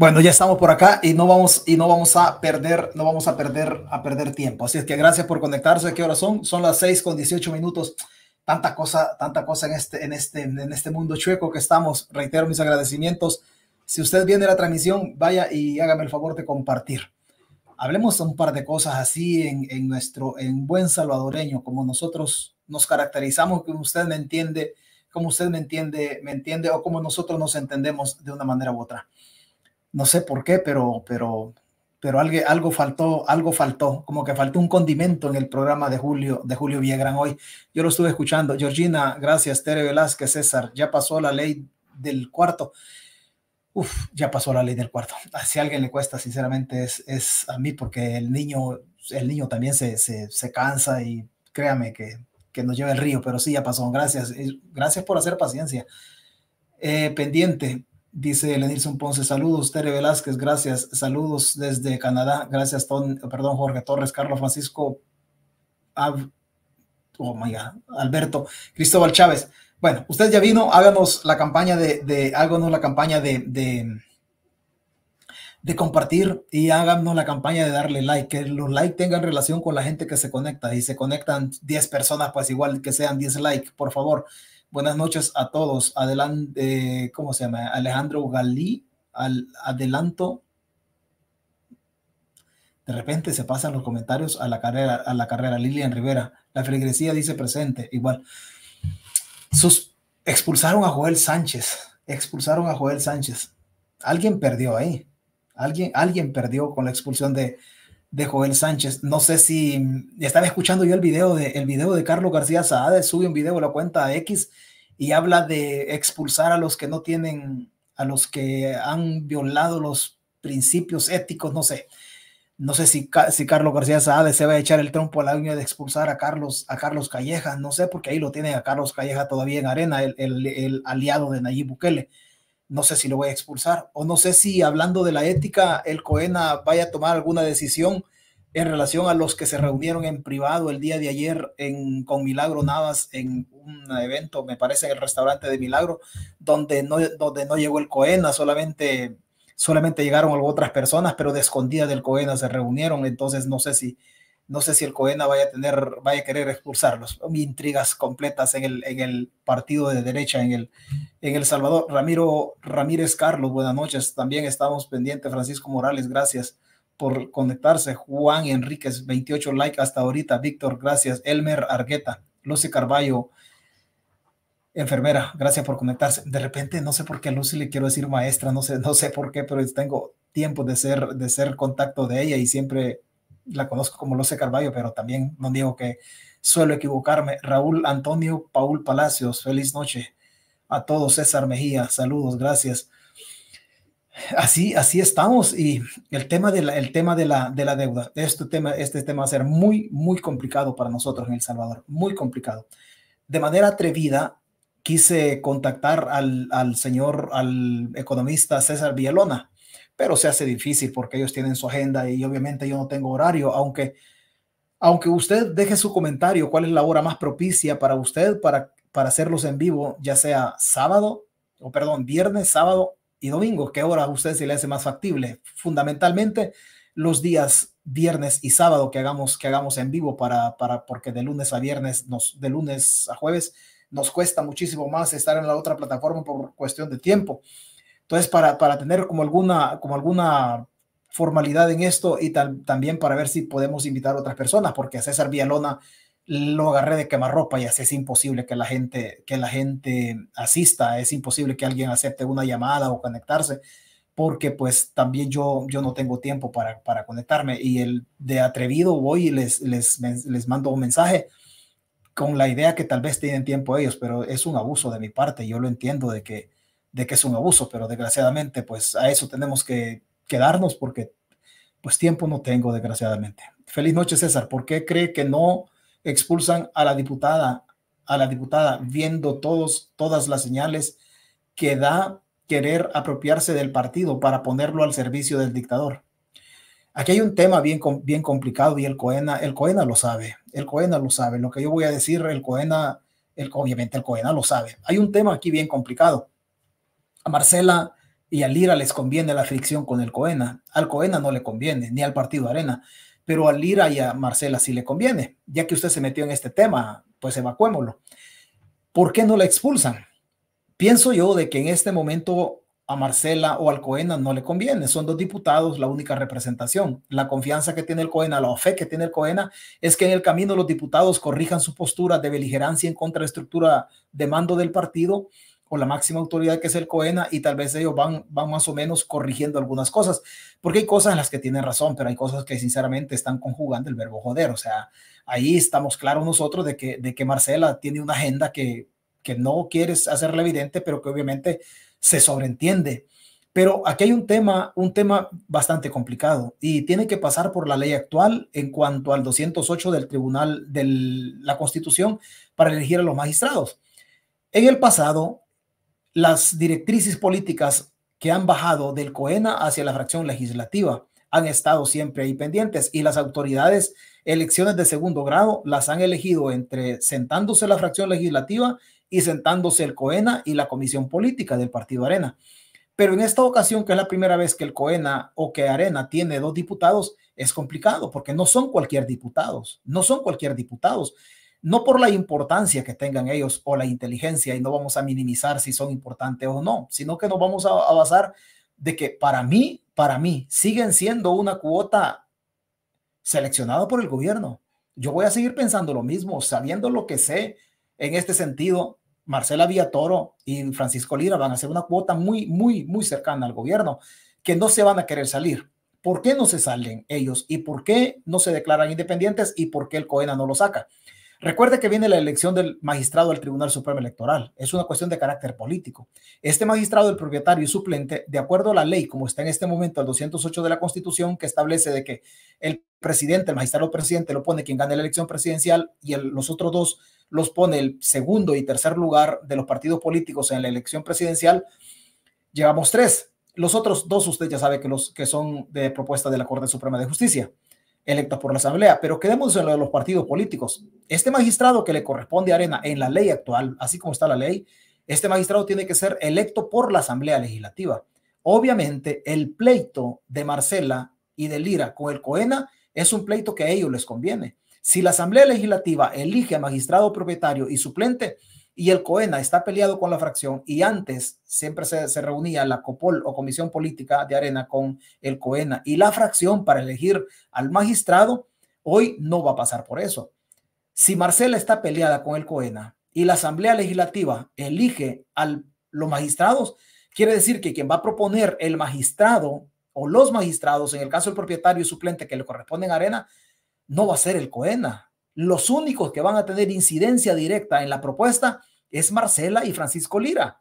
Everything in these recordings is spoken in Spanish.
Bueno, ya estamos por acá y no vamos y no vamos a perder, no vamos a perder a perder tiempo. Así es que gracias por conectarse. ¿Qué hora son? Son las 6 con 18 minutos. Tanta cosa, tanta cosa en este en este en este mundo chueco que estamos. Reitero mis agradecimientos. Si usted viene la transmisión, vaya y hágame el favor de compartir. Hablemos un par de cosas así en, nuestro en buen salvadoreño, como nosotros nos caracterizamos, como usted me entiende, como usted me entiende, me entiende o como nosotros nos entendemos de una manera u otra no sé por qué, pero, pero, pero algo, algo faltó, algo faltó, como que faltó un condimento en el programa de Julio, de Julio Villagrán hoy. Yo lo estuve escuchando. Georgina, gracias, Tere Velázquez, César, ya pasó la ley del cuarto. Uf, ya pasó la ley del cuarto. Si a alguien le cuesta, sinceramente, es, es a mí, porque el niño, el niño también se, cansa y créame que, nos lleva el río, pero sí, ya pasó. Gracias, eh, gracias por hacer paciencia. Eh, pendiente, Dice Lenilson Ponce, saludos, Tere Velázquez, gracias. Saludos desde Canadá, gracias, perdón, Jorge Torres, Carlos Francisco, oh Alberto, Cristóbal Chávez. Bueno, usted ya vino, háganos la campaña de, de háganos la campaña de, de, de, compartir y háganos la campaña de darle like, que los likes tengan relación con la gente que se conecta. y se conectan 10 personas, pues igual que sean 10 likes, por favor. Buenas noches a todos. Adelante, ¿cómo se llama? Alejandro Galí, adelanto. De repente se pasan los comentarios a la carrera, a la carrera. Lilian Rivera, la feligresía dice presente, igual. Sus, expulsaron a Joel Sánchez, expulsaron a Joel Sánchez. Alguien perdió ahí. Alguien, alguien perdió con la expulsión de, de Joel Sánchez. No sé si mm, estaba escuchando yo el video de, el video de Carlos García Saade, sube un video a la cuenta X y habla de expulsar a los que no tienen, a los que han violado los principios éticos, no sé. No sé si, si Carlos García Saade se va a echar el trompo a la uña de expulsar a Carlos, a Carlos Calleja, no sé, porque ahí lo tiene a Carlos Calleja todavía en arena, el, el aliado de Nayib Bukele no sé si lo voy a expulsar o no sé si hablando de la ética, el Coena vaya a tomar alguna decisión en relación a los que se reunieron en privado el día de ayer en, con Milagro Navas en un evento, me parece, en el restaurante de Milagro, donde no, donde no llegó el Coena, solamente, solamente llegaron otras personas, pero de escondidas del Coena se reunieron, entonces no sé si no sé si el Coena vaya a tener, vaya a querer expulsarlos. Intrigas completas en el, en el partido de derecha en el, en el Salvador. Ramiro Ramírez Carlos, buenas noches. También estamos pendientes. Francisco Morales, gracias por conectarse. Juan Enríquez, 28 likes hasta ahorita. Víctor, gracias. Elmer Argueta, Lucy Carballo, enfermera, gracias por conectarse. De repente, no sé por qué a Lucy le quiero decir maestra, no sé, no sé por qué, pero tengo tiempo de ser, de ser contacto de ella y siempre la conozco como Loce Carballo, pero también no digo que suelo equivocarme. Raúl Antonio Paul Palacios, feliz noche a todos. César Mejía, saludos, gracias. Así, así estamos y el tema de la, el tema de la, de la deuda, este tema, este tema va a ser muy, muy complicado para nosotros en El Salvador, muy complicado. De manera atrevida, quise contactar al, al señor, al economista César Villalona, pero se hace difícil porque ellos tienen su agenda y obviamente yo no tengo horario, aunque, aunque usted deje su comentario, cuál es la hora más propicia para usted para, para hacerlos en vivo, ya sea sábado, o perdón, viernes, sábado y domingo, qué hora usted se le hace más factible. Fundamentalmente los días viernes y sábado que hagamos, que hagamos en vivo para, para, porque de lunes a viernes, nos, de lunes a jueves, nos cuesta muchísimo más estar en la otra plataforma por cuestión de tiempo. Entonces, para, para tener como alguna, como alguna formalidad en esto y también para ver si podemos invitar a otras personas, porque a César Villalona lo agarré de quemarropa y así es imposible que la gente que la gente asista, es imposible que alguien acepte una llamada o conectarse, porque pues también yo yo no tengo tiempo para, para conectarme y el de atrevido voy y les, les les mando un mensaje con la idea que tal vez tienen tiempo ellos, pero es un abuso de mi parte, yo lo entiendo de que de que es un abuso, pero desgraciadamente pues a eso tenemos que quedarnos porque pues tiempo no tengo desgraciadamente. Feliz noche César, ¿por qué cree que no expulsan a la diputada, a la diputada viendo todos, todas las señales que da querer apropiarse del partido para ponerlo al servicio del dictador? Aquí hay un tema bien, bien complicado y el Coena, el Coena lo sabe, el Coena lo sabe, lo que yo voy a decir, el Coena, el, obviamente el Coena lo sabe. Hay un tema aquí bien complicado a Marcela y a Lira les conviene la fricción con el Coena. Al Coena no le conviene, ni al partido Arena. Pero a Lira y a Marcela sí le conviene. Ya que usted se metió en este tema, pues evacuémoslo. ¿Por qué no la expulsan? Pienso yo de que en este momento a Marcela o al Coena no le conviene. Son dos diputados, la única representación. La confianza que tiene el Coena, la fe que tiene el Coena, es que en el camino los diputados corrijan su postura de beligerancia en contra de estructura de mando del partido con la máxima autoridad que es el COENA y tal vez ellos van, van más o menos corrigiendo algunas cosas, porque hay cosas en las que tienen razón, pero hay cosas que sinceramente están conjugando el verbo joder, o sea, ahí estamos claros nosotros de que, de que Marcela tiene una agenda que, que no quieres hacerla evidente, pero que obviamente se sobreentiende. Pero aquí hay un tema, un tema bastante complicado y tiene que pasar por la ley actual en cuanto al 208 del Tribunal de la Constitución para elegir a los magistrados. En el pasado, las directrices políticas que han bajado del COENA hacia la fracción legislativa han estado siempre ahí pendientes y las autoridades elecciones de segundo grado las han elegido entre sentándose la fracción legislativa y sentándose el COENA y la comisión política del partido Arena. Pero en esta ocasión, que es la primera vez que el COENA o que Arena tiene dos diputados, es complicado porque no son cualquier diputados, no son cualquier diputados no por la importancia que tengan ellos o la inteligencia, y no vamos a minimizar si son importantes o no, sino que nos vamos a, basar de que para mí, para mí, siguen siendo una cuota seleccionada por el gobierno. Yo voy a seguir pensando lo mismo, sabiendo lo que sé en este sentido. Marcela Villatoro y Francisco Lira van a ser una cuota muy, muy, muy cercana al gobierno, que no se van a querer salir. ¿Por qué no se salen ellos? ¿Y por qué no se declaran independientes? ¿Y por qué el COENA no lo saca? Recuerde que viene la elección del magistrado al Tribunal Supremo Electoral. Es una cuestión de carácter político. Este magistrado, el propietario y suplente, de acuerdo a la ley, como está en este momento el 208 de la Constitución, que establece de que el presidente, el magistrado presidente, lo pone quien gane la elección presidencial y los otros dos los pone el segundo y tercer lugar de los partidos políticos en la elección presidencial. Llevamos tres. Los otros dos usted ya sabe que, los, que son de propuesta de la Corte Suprema de Justicia electos por la Asamblea. Pero quedemos en lo de los partidos políticos. Este magistrado que le corresponde a Arena en la ley actual, así como está la ley, este magistrado tiene que ser electo por la Asamblea Legislativa. Obviamente, el pleito de Marcela y de Lira con el Coena es un pleito que a ellos les conviene. Si la Asamblea Legislativa elige a magistrado propietario y suplente, y el COENA está peleado con la fracción y antes siempre se, reunía la COPOL o Comisión Política de Arena con el COENA y la fracción para elegir al magistrado, hoy no va a pasar por eso. Si Marcela está peleada con el COENA y la Asamblea Legislativa elige a los magistrados, quiere decir que quien va a proponer el magistrado o los magistrados, en el caso del propietario y suplente que le corresponden a Arena, no va a ser el COENA, los únicos que van a tener incidencia directa en la propuesta es Marcela y Francisco Lira.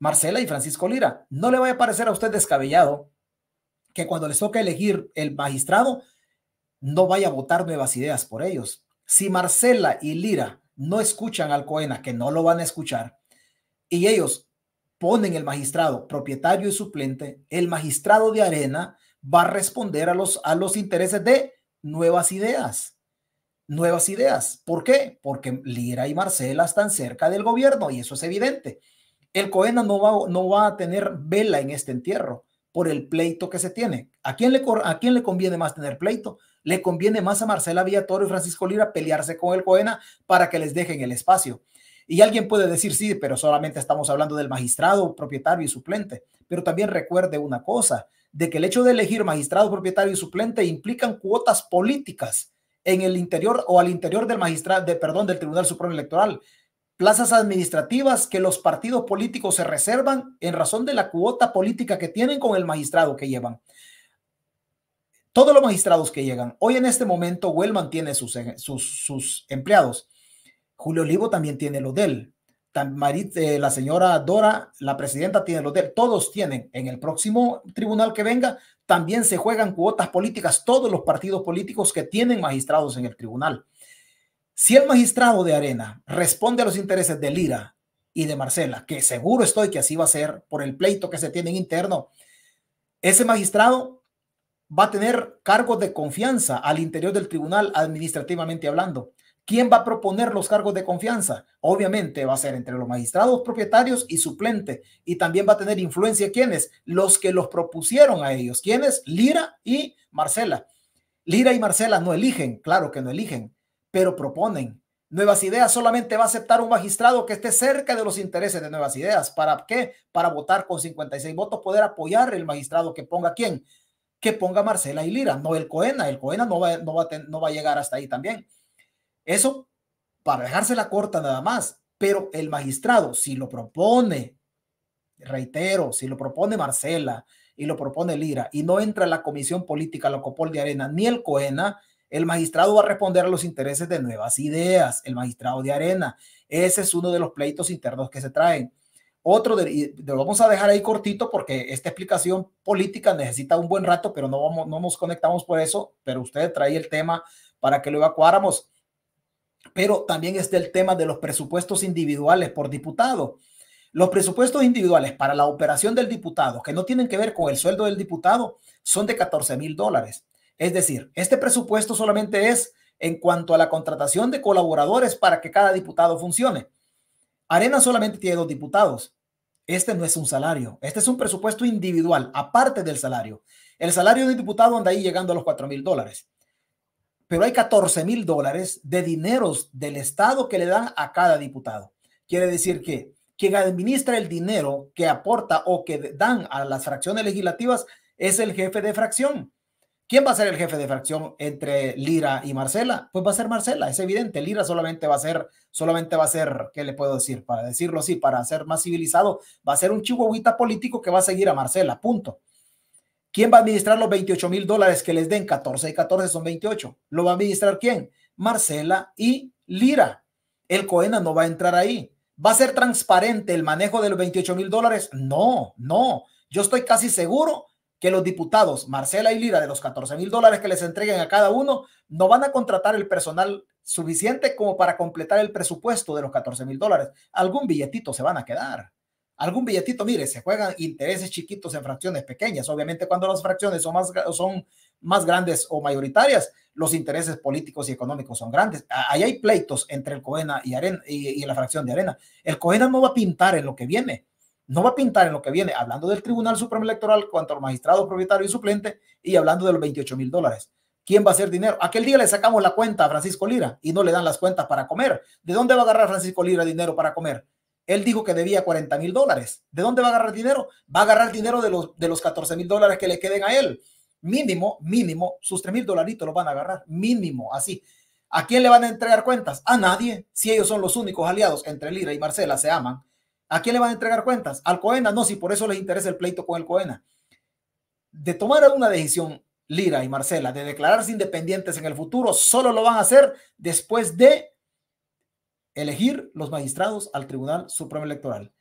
Marcela y Francisco Lira. No le vaya a parecer a usted descabellado que cuando les toque elegir el magistrado, no vaya a votar nuevas ideas por ellos. Si Marcela y Lira no escuchan al Coena, que no lo van a escuchar, y ellos ponen el magistrado propietario y suplente, el magistrado de arena va a responder a los, a los intereses de nuevas ideas nuevas ideas. ¿Por qué? Porque Lira y Marcela están cerca del gobierno y eso es evidente. El Coena no va, no va a tener vela en este entierro por el pleito que se tiene. ¿A quién, le, ¿A quién le conviene más tener pleito? Le conviene más a Marcela Villatoro y Francisco Lira pelearse con el Coena para que les dejen el espacio. Y alguien puede decir, sí, pero solamente estamos hablando del magistrado, propietario y suplente. Pero también recuerde una cosa, de que el hecho de elegir magistrado, propietario y suplente implican cuotas políticas en el interior o al interior del magistrado, de, perdón, del Tribunal Supremo Electoral. Plazas administrativas que los partidos políticos se reservan en razón de la cuota política que tienen con el magistrado que llevan. Todos los magistrados que llegan, hoy en este momento, Wellman tiene sus, eh, sus, empleados. Julio Olivo también tiene lo de él. Marit, eh, la señora Dora, la presidenta tiene lo de todos tienen. En el próximo tribunal que venga, también se juegan cuotas políticas todos los partidos políticos que tienen magistrados en el tribunal. Si el magistrado de Arena responde a los intereses de Lira y de Marcela, que seguro estoy que así va a ser por el pleito que se tiene en interno, ese magistrado va a tener cargos de confianza al interior del tribunal administrativamente hablando. ¿Quién va a proponer los cargos de confianza? Obviamente va a ser entre los magistrados propietarios y suplente. Y también va a tener influencia quiénes? Los que los propusieron a ellos. ¿Quiénes? Lira y Marcela. Lira y Marcela no eligen, claro que no eligen, pero proponen. Nuevas Ideas solamente va a aceptar un magistrado que esté cerca de los intereses de Nuevas Ideas. ¿Para qué? Para votar con 56 votos, poder apoyar el magistrado que ponga quién? Que ponga Marcela y Lira, no el Coena. El Coena no va, a, no va a llegar hasta ahí también. Eso para dejársela corta nada más. Pero el magistrado, si lo propone, reitero, si lo propone Marcela y lo propone Lira y no entra la comisión política, la Copol de Arena, ni el COENA, el magistrado va a responder a los intereses de nuevas ideas, el magistrado de Arena. Ese es uno de los pleitos internos que se traen. Otro, lo vamos a dejar ahí cortito porque esta explicación política necesita un buen rato, pero no, vamos, no nos conectamos por eso, pero usted trae el tema para que lo evacuáramos pero también está el tema de los presupuestos individuales por diputado. Los presupuestos individuales para la operación del diputado, que no tienen que ver con el sueldo del diputado, son de 14 mil dólares. Es decir, este presupuesto solamente es en cuanto a la contratación de colaboradores para que cada diputado funcione. Arena solamente tiene dos diputados. Este no es un salario, este es un presupuesto individual, aparte del salario. El salario de diputado anda ahí llegando a los 4 mil dólares pero hay 14 mil dólares de dineros del Estado que le dan a cada diputado. Quiere decir que quien administra el dinero que aporta o que dan a las fracciones legislativas es el jefe de fracción. ¿Quién va a ser el jefe de fracción entre Lira y Marcela? Pues va a ser Marcela, es evidente. Lira solamente va a ser, solamente va a ser, ¿qué le puedo decir? Para decirlo así, para ser más civilizado, va a ser un chihuahuita político que va a seguir a Marcela, punto. ¿Quién va a administrar los 28 mil dólares que les den? 14 y 14 son 28. ¿Lo va a administrar quién? Marcela y Lira. El Coena no va a entrar ahí. ¿Va a ser transparente el manejo de los 28 mil dólares? No, no. Yo estoy casi seguro que los diputados Marcela y Lira de los 14 mil dólares que les entreguen a cada uno no van a contratar el personal suficiente como para completar el presupuesto de los 14 mil dólares. Algún billetito se van a quedar algún billetito, mire, se juegan intereses chiquitos en fracciones pequeñas. Obviamente cuando las fracciones son más, son más grandes o mayoritarias, los intereses políticos y económicos son grandes. Ahí hay pleitos entre el Coena y, Arena, y, la fracción de Arena. El Coena no va a pintar en lo que viene, no va a pintar en lo que viene, hablando del Tribunal Supremo Electoral cuanto al magistrado propietario y suplente y hablando de los 28 mil dólares. ¿Quién va a hacer dinero? Aquel día le sacamos la cuenta a Francisco Lira y no le dan las cuentas para comer. ¿De dónde va a agarrar Francisco Lira dinero para comer? Él dijo que debía 40 mil dólares. ¿De dónde va a agarrar dinero? Va a agarrar dinero de los, de los 14 mil dólares que le queden a él. Mínimo, mínimo, sus 3 mil dolaritos los van a agarrar. Mínimo, así. ¿A quién le van a entregar cuentas? A nadie. Si ellos son los únicos aliados entre Lira y Marcela, se aman. ¿A quién le van a entregar cuentas? Al Coena, no, si por eso les interesa el pleito con el Coena. De tomar alguna decisión, Lira y Marcela, de declararse independientes en el futuro, solo lo van a hacer después de elegir los magistrados al Tribunal Supremo Electoral.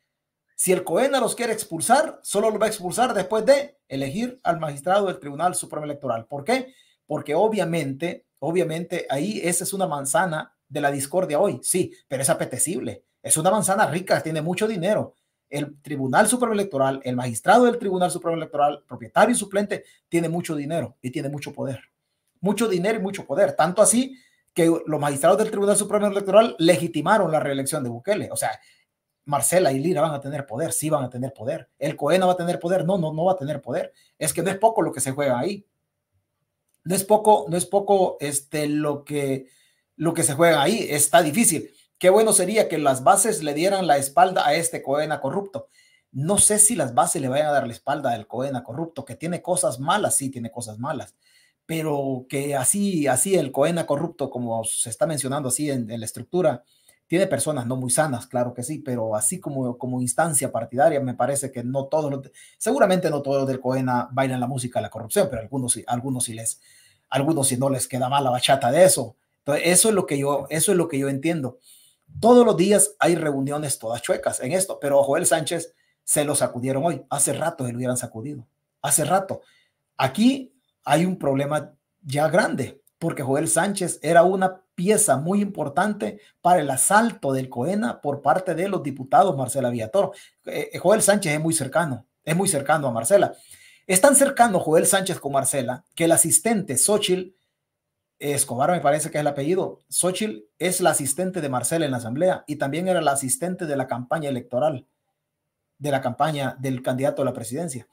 Si el COENA los quiere expulsar, solo los va a expulsar después de elegir al magistrado del Tribunal Supremo Electoral. ¿Por qué? Porque obviamente, obviamente ahí esa es una manzana de la discordia hoy, sí, pero es apetecible. Es una manzana rica, tiene mucho dinero. El Tribunal Supremo Electoral, el magistrado del Tribunal Supremo Electoral, propietario y suplente, tiene mucho dinero y tiene mucho poder. Mucho dinero y mucho poder. Tanto así que los magistrados del Tribunal Supremo Electoral legitimaron la reelección de Bukele. O sea, Marcela y Lira van a tener poder, sí van a tener poder. El Coena va a tener poder, no, no, no va a tener poder. Es que no es poco lo que se juega ahí. No es poco, no es poco este, lo, que, lo que se juega ahí. Está difícil. Qué bueno sería que las bases le dieran la espalda a este Coena corrupto. No sé si las bases le vayan a dar la espalda al Coena corrupto, que tiene cosas malas, sí tiene cosas malas pero que así, así el Coena corrupto, como se está mencionando así en, la estructura, tiene personas no muy sanas, claro que sí, pero así como, como instancia partidaria, me parece que no todos, los, seguramente no todos del Coena ah, bailan la música la corrupción, pero algunos sí, algunos sí les, algunos sí no les queda mal la bachata de eso. Entonces, eso es lo que yo, eso es lo que yo entiendo. Todos los días hay reuniones todas chuecas en esto, pero Joel Sánchez se lo sacudieron hoy. Hace rato se lo hubieran sacudido. Hace rato. Aquí hay un problema ya grande, porque Joel Sánchez era una pieza muy importante para el asalto del Coena por parte de los diputados Marcela Villator. Eh, eh, Joel Sánchez es muy cercano, es muy cercano a Marcela. Es tan cercano Joel Sánchez con Marcela que el asistente Xochitl Escobar me parece que es el apellido. Xochitl es la asistente de Marcela en la asamblea y también era el asistente de la campaña electoral, de la campaña del candidato a la presidencia.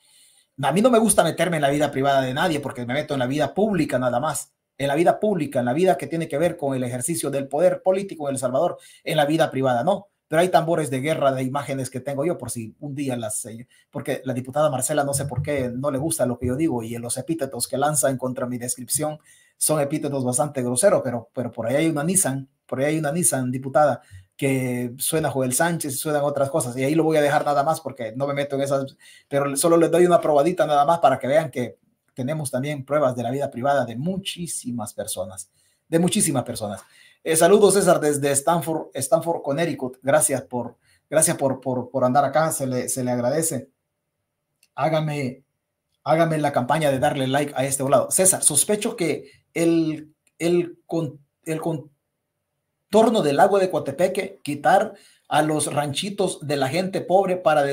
A mí no me gusta meterme en la vida privada de nadie porque me meto en la vida pública nada más. En la vida pública, en la vida que tiene que ver con el ejercicio del poder político en El Salvador, en la vida privada no. Pero hay tambores de guerra de imágenes que tengo yo por si un día las... Eh, porque la diputada Marcela no sé por qué no le gusta lo que yo digo y los epítetos que lanzan contra mi descripción son epítetos bastante groseros, pero, pero por ahí hay una Nissan, por ahí hay una Nissan diputada que suena Joel Sánchez, suenan otras cosas, y ahí lo voy a dejar nada más porque no me meto en esas, pero solo les doy una probadita nada más para que vean que tenemos también pruebas de la vida privada de muchísimas personas, de muchísimas personas. Eh, saludos César desde Stanford, Stanford, Connecticut, gracias por, gracias por, por, andar acá, se le, se le agradece. Hágame, hágame la campaña de darle like a este lado, César, sospecho que el, el, el, el torno del agua de Coatepeque, quitar a los ranchitos de la gente pobre para,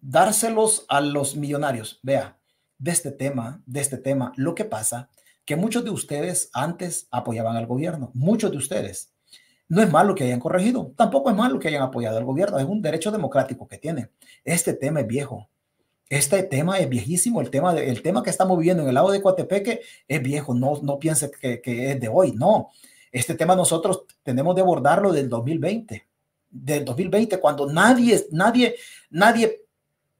dárselos a los millonarios. Vea, de este tema, de este tema, lo que pasa que muchos de ustedes antes apoyaban al gobierno, muchos de ustedes. No es malo que hayan corregido, tampoco es malo que hayan apoyado al gobierno, es un derecho democrático que tienen. Este tema es viejo, este tema es viejísimo, el tema, el tema que estamos viviendo en el lago de Coatepeque es viejo, no, no piense que, que es de hoy, no. Este tema nosotros tenemos de abordarlo del 2020, del 2020, cuando nadie, nadie, nadie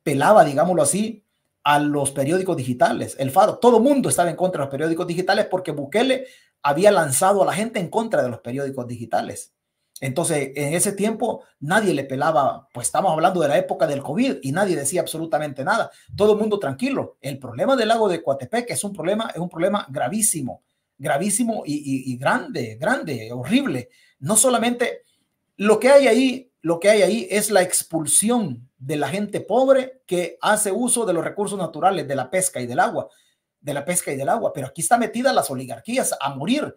pelaba, digámoslo así, a los periódicos digitales. El Faro, todo el mundo estaba en contra de los periódicos digitales porque Bukele había lanzado a la gente en contra de los periódicos digitales. Entonces, en ese tiempo nadie le pelaba, pues estamos hablando de la época del COVID y nadie decía absolutamente nada. Todo el mundo tranquilo. El problema del lago de Coatepec es un problema, es un problema gravísimo, gravísimo y, grande, grande, horrible. No solamente lo que hay ahí, lo que hay ahí es la expulsión de la gente pobre que hace uso de los recursos naturales, de la pesca y del agua, de la pesca y del agua. Pero aquí está metidas las oligarquías a morir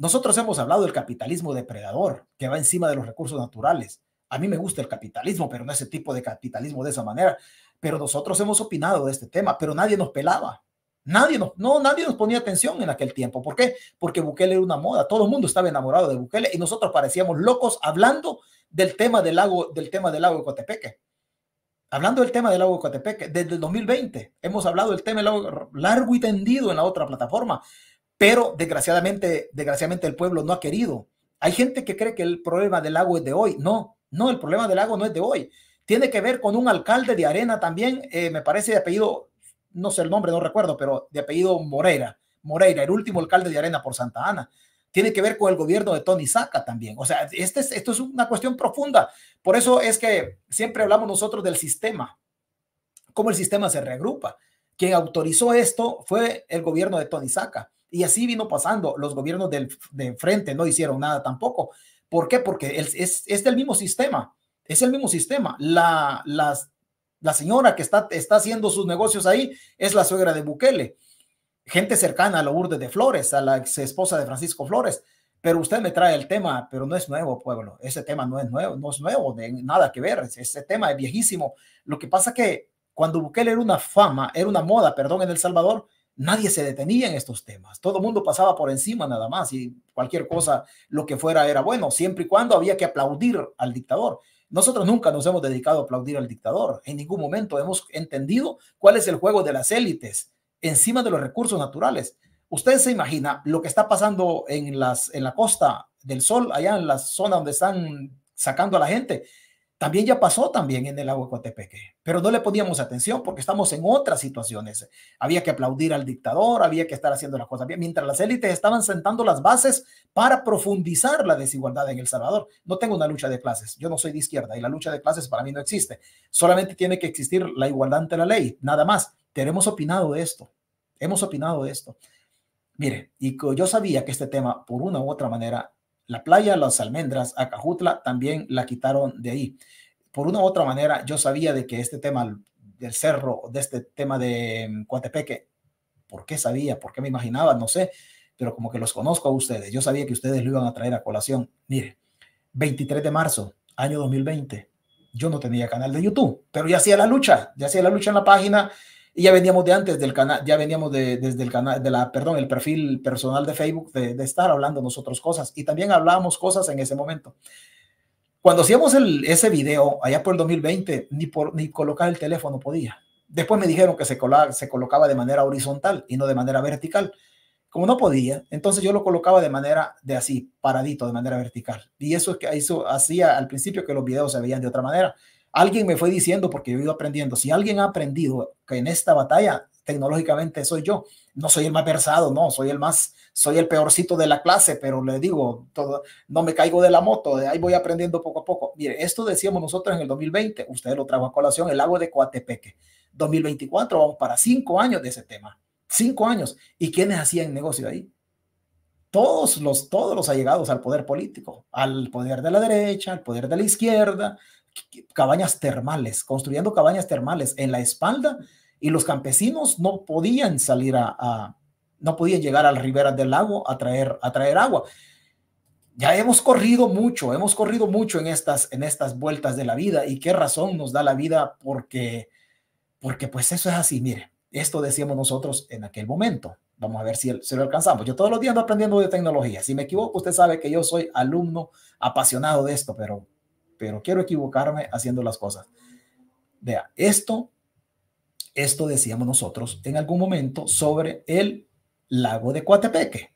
nosotros hemos hablado del capitalismo depredador que va encima de los recursos naturales. A mí me gusta el capitalismo, pero no ese tipo de capitalismo de esa manera. Pero nosotros hemos opinado de este tema, pero nadie nos pelaba. Nadie nos, no, nadie nos ponía atención en aquel tiempo. ¿Por qué? Porque Bukele era una moda. Todo el mundo estaba enamorado de Bukele y nosotros parecíamos locos hablando del tema del lago, del tema del lago de Coatepeque. Hablando del tema del lago de Coatepeque, desde el 2020 hemos hablado del tema largo y tendido en la otra plataforma pero desgraciadamente, desgraciadamente el pueblo no ha querido. Hay gente que cree que el problema del lago es de hoy. No, no, el problema del lago no es de hoy. Tiene que ver con un alcalde de Arena también, eh, me parece de apellido, no sé el nombre, no recuerdo, pero de apellido Moreira. Moreira, el último alcalde de Arena por Santa Ana. Tiene que ver con el gobierno de Tony Saca también. O sea, este esto es una cuestión profunda. Por eso es que siempre hablamos nosotros del sistema, cómo el sistema se reagrupa. Quien autorizó esto fue el gobierno de Tony Saca y así vino pasando. Los gobiernos del, de enfrente no hicieron nada tampoco. ¿Por qué? Porque es, del mismo sistema. Es el mismo sistema. La, la señora que está, está haciendo sus negocios ahí es la suegra de Bukele. Gente cercana a la Urde de Flores, a la ex esposa de Francisco Flores. Pero usted me trae el tema, pero no es nuevo, pueblo. Ese tema no es nuevo, no es nuevo, de nada que ver. Ese tema es viejísimo. Lo que pasa que cuando Bukele era una fama, era una moda, perdón, en El Salvador, nadie se detenía en estos temas. Todo el mundo pasaba por encima nada más y cualquier cosa, lo que fuera, era bueno, siempre y cuando había que aplaudir al dictador. Nosotros nunca nos hemos dedicado a aplaudir al dictador. En ningún momento hemos entendido cuál es el juego de las élites encima de los recursos naturales. Usted se imagina lo que está pasando en, las, en la costa del sol, allá en la zona donde están sacando a la gente. También ya pasó también en el agua Coatepeque, pero no le poníamos atención porque estamos en otras situaciones. Había que aplaudir al dictador, había que estar haciendo las cosas bien, mientras las élites estaban sentando las bases para profundizar la desigualdad en El Salvador. No tengo una lucha de clases, yo no soy de izquierda y la lucha de clases para mí no existe. Solamente tiene que existir la igualdad ante la ley, nada más. Tenemos opinado de esto, hemos opinado de esto. Mire, y yo sabía que este tema, por una u otra manera, la playa Las Almendras, Acajutla, también la quitaron de ahí. Por una u otra manera, yo sabía de que este tema del cerro, de este tema de mm, Coatepeque, ¿por qué sabía? ¿Por qué me imaginaba? No sé, pero como que los conozco a ustedes. Yo sabía que ustedes lo iban a traer a colación. Mire, 23 de marzo, año 2020, yo no tenía canal de YouTube, pero ya hacía la lucha, ya hacía la lucha en la página y ya veníamos de antes del canal, ya veníamos de, desde el canal, de la, perdón, el perfil personal de Facebook de, estar hablando nosotros cosas y también hablábamos cosas en ese momento. Cuando hacíamos el, ese video allá por el 2020, ni, por, ni colocar el teléfono podía. Después me dijeron que se, se colocaba de manera horizontal y no de manera vertical. Como no podía, entonces yo lo colocaba de manera de así, paradito, de manera vertical. Y eso es que eso hacía al principio que los videos se veían de otra manera. Alguien me fue diciendo, porque yo he ido aprendiendo, si alguien ha aprendido que en esta batalla tecnológicamente soy yo, no soy el más versado, no, soy el más, soy el peorcito de la clase, pero le digo, todo, no me caigo de la moto, de ahí voy aprendiendo poco a poco. Mire, esto decíamos nosotros en el 2020, usted lo trajo a colación, el lago de Coatepeque. 2024 vamos para cinco años de ese tema, cinco años. ¿Y quiénes hacían negocio ahí? Todos los, todos los allegados al poder político, al poder de la derecha, al poder de la izquierda, cabañas termales, construyendo cabañas termales en la espalda y los campesinos no podían salir a, no podían llegar a las riberas del lago a traer, a traer agua. Ya hemos corrido mucho, hemos corrido mucho en estas, en estas vueltas de la vida y qué razón nos da la vida porque, porque pues eso es así, mire, esto decíamos nosotros en aquel momento. Vamos a ver si, si lo alcanzamos. Yo todos los días ando aprendiendo de tecnología. Si me equivoco, usted sabe que yo soy alumno apasionado de esto, pero pero quiero equivocarme haciendo las cosas. Vea, esto, esto decíamos nosotros en algún momento sobre el lago de Coatepeque.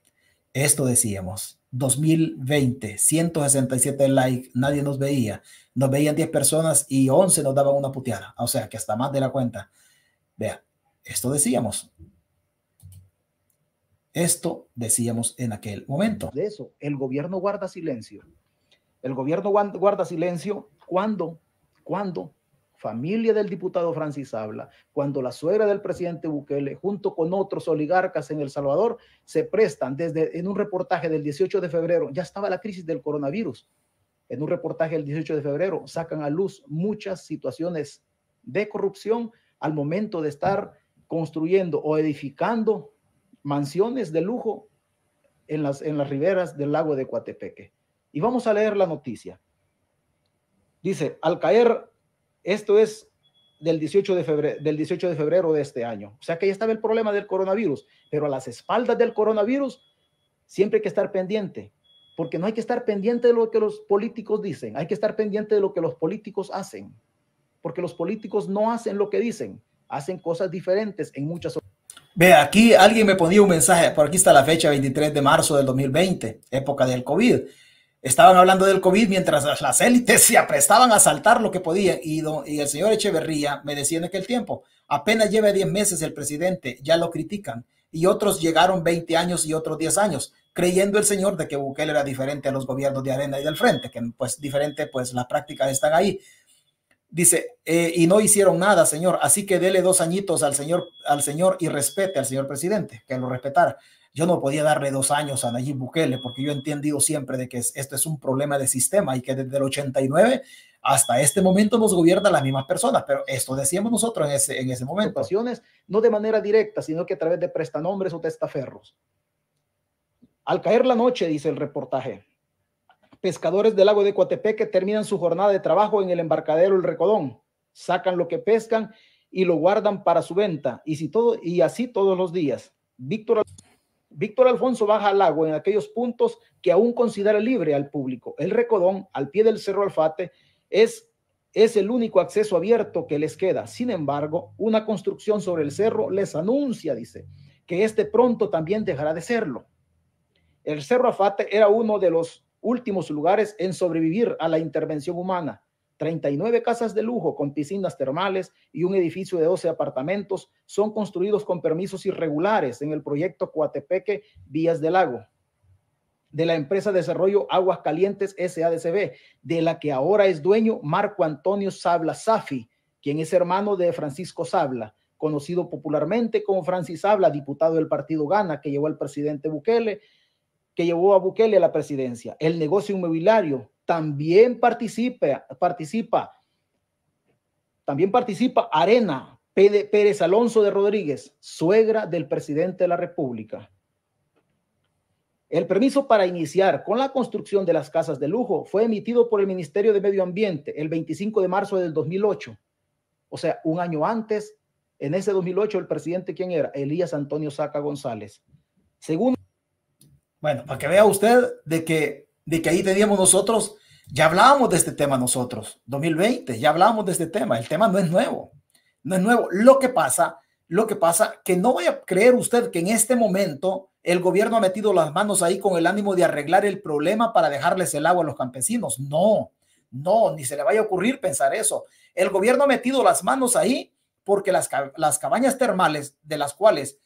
Esto decíamos, 2020, 167 likes, nadie nos veía, nos veían 10 personas y 11 nos daban una puteada, o sea que hasta más de la cuenta. Vea, esto decíamos, esto decíamos en aquel momento. De eso, el gobierno guarda silencio. El gobierno guarda silencio cuando, cuando familia del diputado Francis Habla, cuando la suegra del presidente Bukele, junto con otros oligarcas en El Salvador, se prestan desde en un reportaje del 18 de febrero, ya estaba la crisis del coronavirus. En un reportaje del 18 de febrero sacan a luz muchas situaciones de corrupción al momento de estar construyendo o edificando mansiones de lujo en las, en las riberas del lago de Coatepeque. Y vamos a leer la noticia. Dice, al caer, esto es del 18 de febrero, del 18 de, febrero de este año. O sea que ya estaba el problema del coronavirus, pero a las espaldas del coronavirus siempre hay que estar pendiente, porque no hay que estar pendiente de lo que los políticos dicen, hay que estar pendiente de lo que los políticos hacen, porque los políticos no hacen lo que dicen, hacen cosas diferentes en muchas Ve, aquí alguien me ponía un mensaje, por aquí está la fecha 23 de marzo del 2020, época del COVID estaban hablando del COVID mientras las élites se aprestaban a saltar lo que podían. Y, y el señor Echeverría me decía en aquel tiempo, apenas lleva 10 meses el presidente, ya lo critican. Y otros llegaron 20 años y otros 10 años, creyendo el señor de que Bukele era diferente a los gobiernos de Arena y del Frente, que pues diferente, pues las prácticas están ahí. Dice, eh, y no hicieron nada, señor, así que dele dos añitos al señor, al señor y respete al señor presidente, que lo respetara. Yo no podía darle dos años a Nayib Bukele porque yo he entendido siempre de que esto es un problema de sistema y que desde el 89 hasta este momento nos gobiernan las mismas personas, pero esto decíamos nosotros en ese, en momento. No de manera directa, sino que a través de prestanombres o testaferros. Al caer la noche, dice el reportaje, pescadores del lago de Coatepeque terminan su jornada de trabajo en el embarcadero El Recodón, sacan lo que pescan y lo guardan para su venta, y, si todo, y así todos los días. Víctor. Víctor Alfonso baja al agua en aquellos puntos que aún considera libre al público. El Recodón, al pie del Cerro Alfate, es, es el único acceso abierto que les queda. Sin embargo, una construcción sobre el cerro les anuncia, dice, que este pronto también dejará de serlo. El Cerro Alfate era uno de los últimos lugares en sobrevivir a la intervención humana. 39 casas de lujo con piscinas termales y un edificio de 12 apartamentos son construidos con permisos irregulares en el proyecto Coatepeque Vías del Lago de la empresa de desarrollo Aguas Calientes SADCB, de la que ahora es dueño Marco Antonio Sabla Safi, quien es hermano de Francisco Sabla, conocido popularmente como Francis Sabla, diputado del partido Gana, que llevó al presidente Bukele que llevó a Bukele a la presidencia. El negocio inmobiliario también participa, participa, también participa Arena Pérez Alonso de Rodríguez, suegra del presidente de la República. El permiso para iniciar con la construcción de las casas de lujo fue emitido por el Ministerio de Medio Ambiente el 25 de marzo del 2008. O sea, un año antes, en ese 2008, el presidente, ¿quién era? Elías Antonio Saca González. Según bueno, para que vea usted de que, de que ahí teníamos nosotros, ya hablábamos de este tema nosotros, 2020, ya hablábamos de este tema, el tema no es nuevo, no es nuevo. Lo que pasa, lo que pasa, que no voy a creer usted que en este momento el gobierno ha metido las manos ahí con el ánimo de arreglar el problema para dejarles el agua a los campesinos. No, no, ni se le vaya a ocurrir pensar eso. El gobierno ha metido las manos ahí porque las, las cabañas termales de las cuales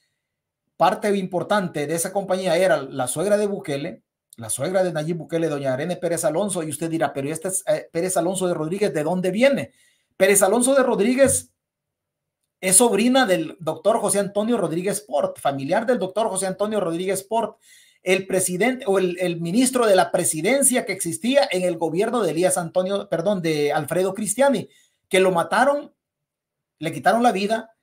parte importante de esa compañía era la suegra de Bukele, la suegra de Nayib Bukele, doña Arene Pérez Alonso, y usted dirá, pero este es, eh, Pérez Alonso de Rodríguez, ¿de dónde viene? Pérez Alonso de Rodríguez es sobrina del doctor José Antonio Rodríguez Port, familiar del doctor José Antonio Rodríguez Port, el presidente o el, ministro de la presidencia que existía en el gobierno de Elías Antonio, perdón, de Alfredo Cristiani, que lo mataron, le quitaron la vida,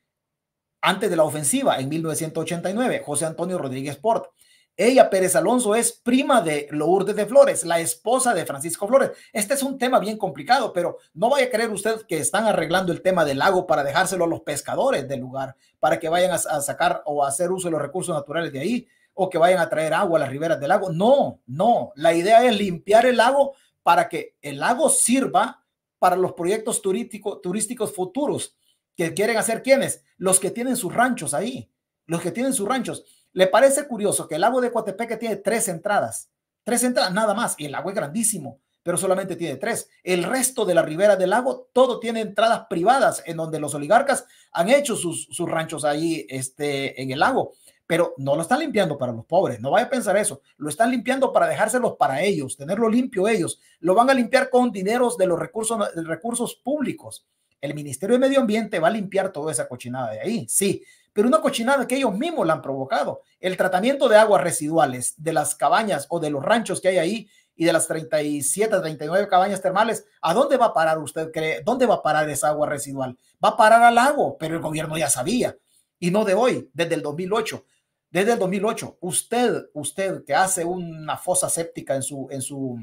antes de la ofensiva en 1989, José Antonio Rodríguez Port. Ella, Pérez Alonso, es prima de Lourdes de Flores, la esposa de Francisco Flores. Este es un tema bien complicado, pero no vaya a creer usted que están arreglando el tema del lago para dejárselo a los pescadores del lugar, para que vayan a, sacar o a hacer uso de los recursos naturales de ahí, o que vayan a traer agua a las riberas del lago. No, no. La idea es limpiar el lago para que el lago sirva para los proyectos turísticos futuros que quieren hacer quiénes? Los que tienen sus ranchos ahí, los que tienen sus ranchos. ¿Le parece curioso que el lago de Coatepeque tiene tres entradas? Tres entradas nada más, y el lago es grandísimo, pero solamente tiene tres. El resto de la ribera del lago, todo tiene entradas privadas en donde los oligarcas han hecho sus, ranchos ahí este, en el lago pero no lo están limpiando para los pobres, no vaya a pensar eso, lo están limpiando para dejárselos para ellos, tenerlo limpio ellos, lo van a limpiar con dineros de los recursos, recursos públicos. El Ministerio de Medio Ambiente va a limpiar toda esa cochinada de ahí, sí, pero una cochinada que ellos mismos la han provocado. El tratamiento de aguas residuales de las cabañas o de los ranchos que hay ahí y de las 37, 39 cabañas termales, ¿a dónde va a parar usted ¿Dónde va a parar esa agua residual? Va a parar al lago, pero el gobierno ya sabía, y no de hoy, desde el 2008. Desde el 2008, usted, usted que hace una fosa séptica en su, en su,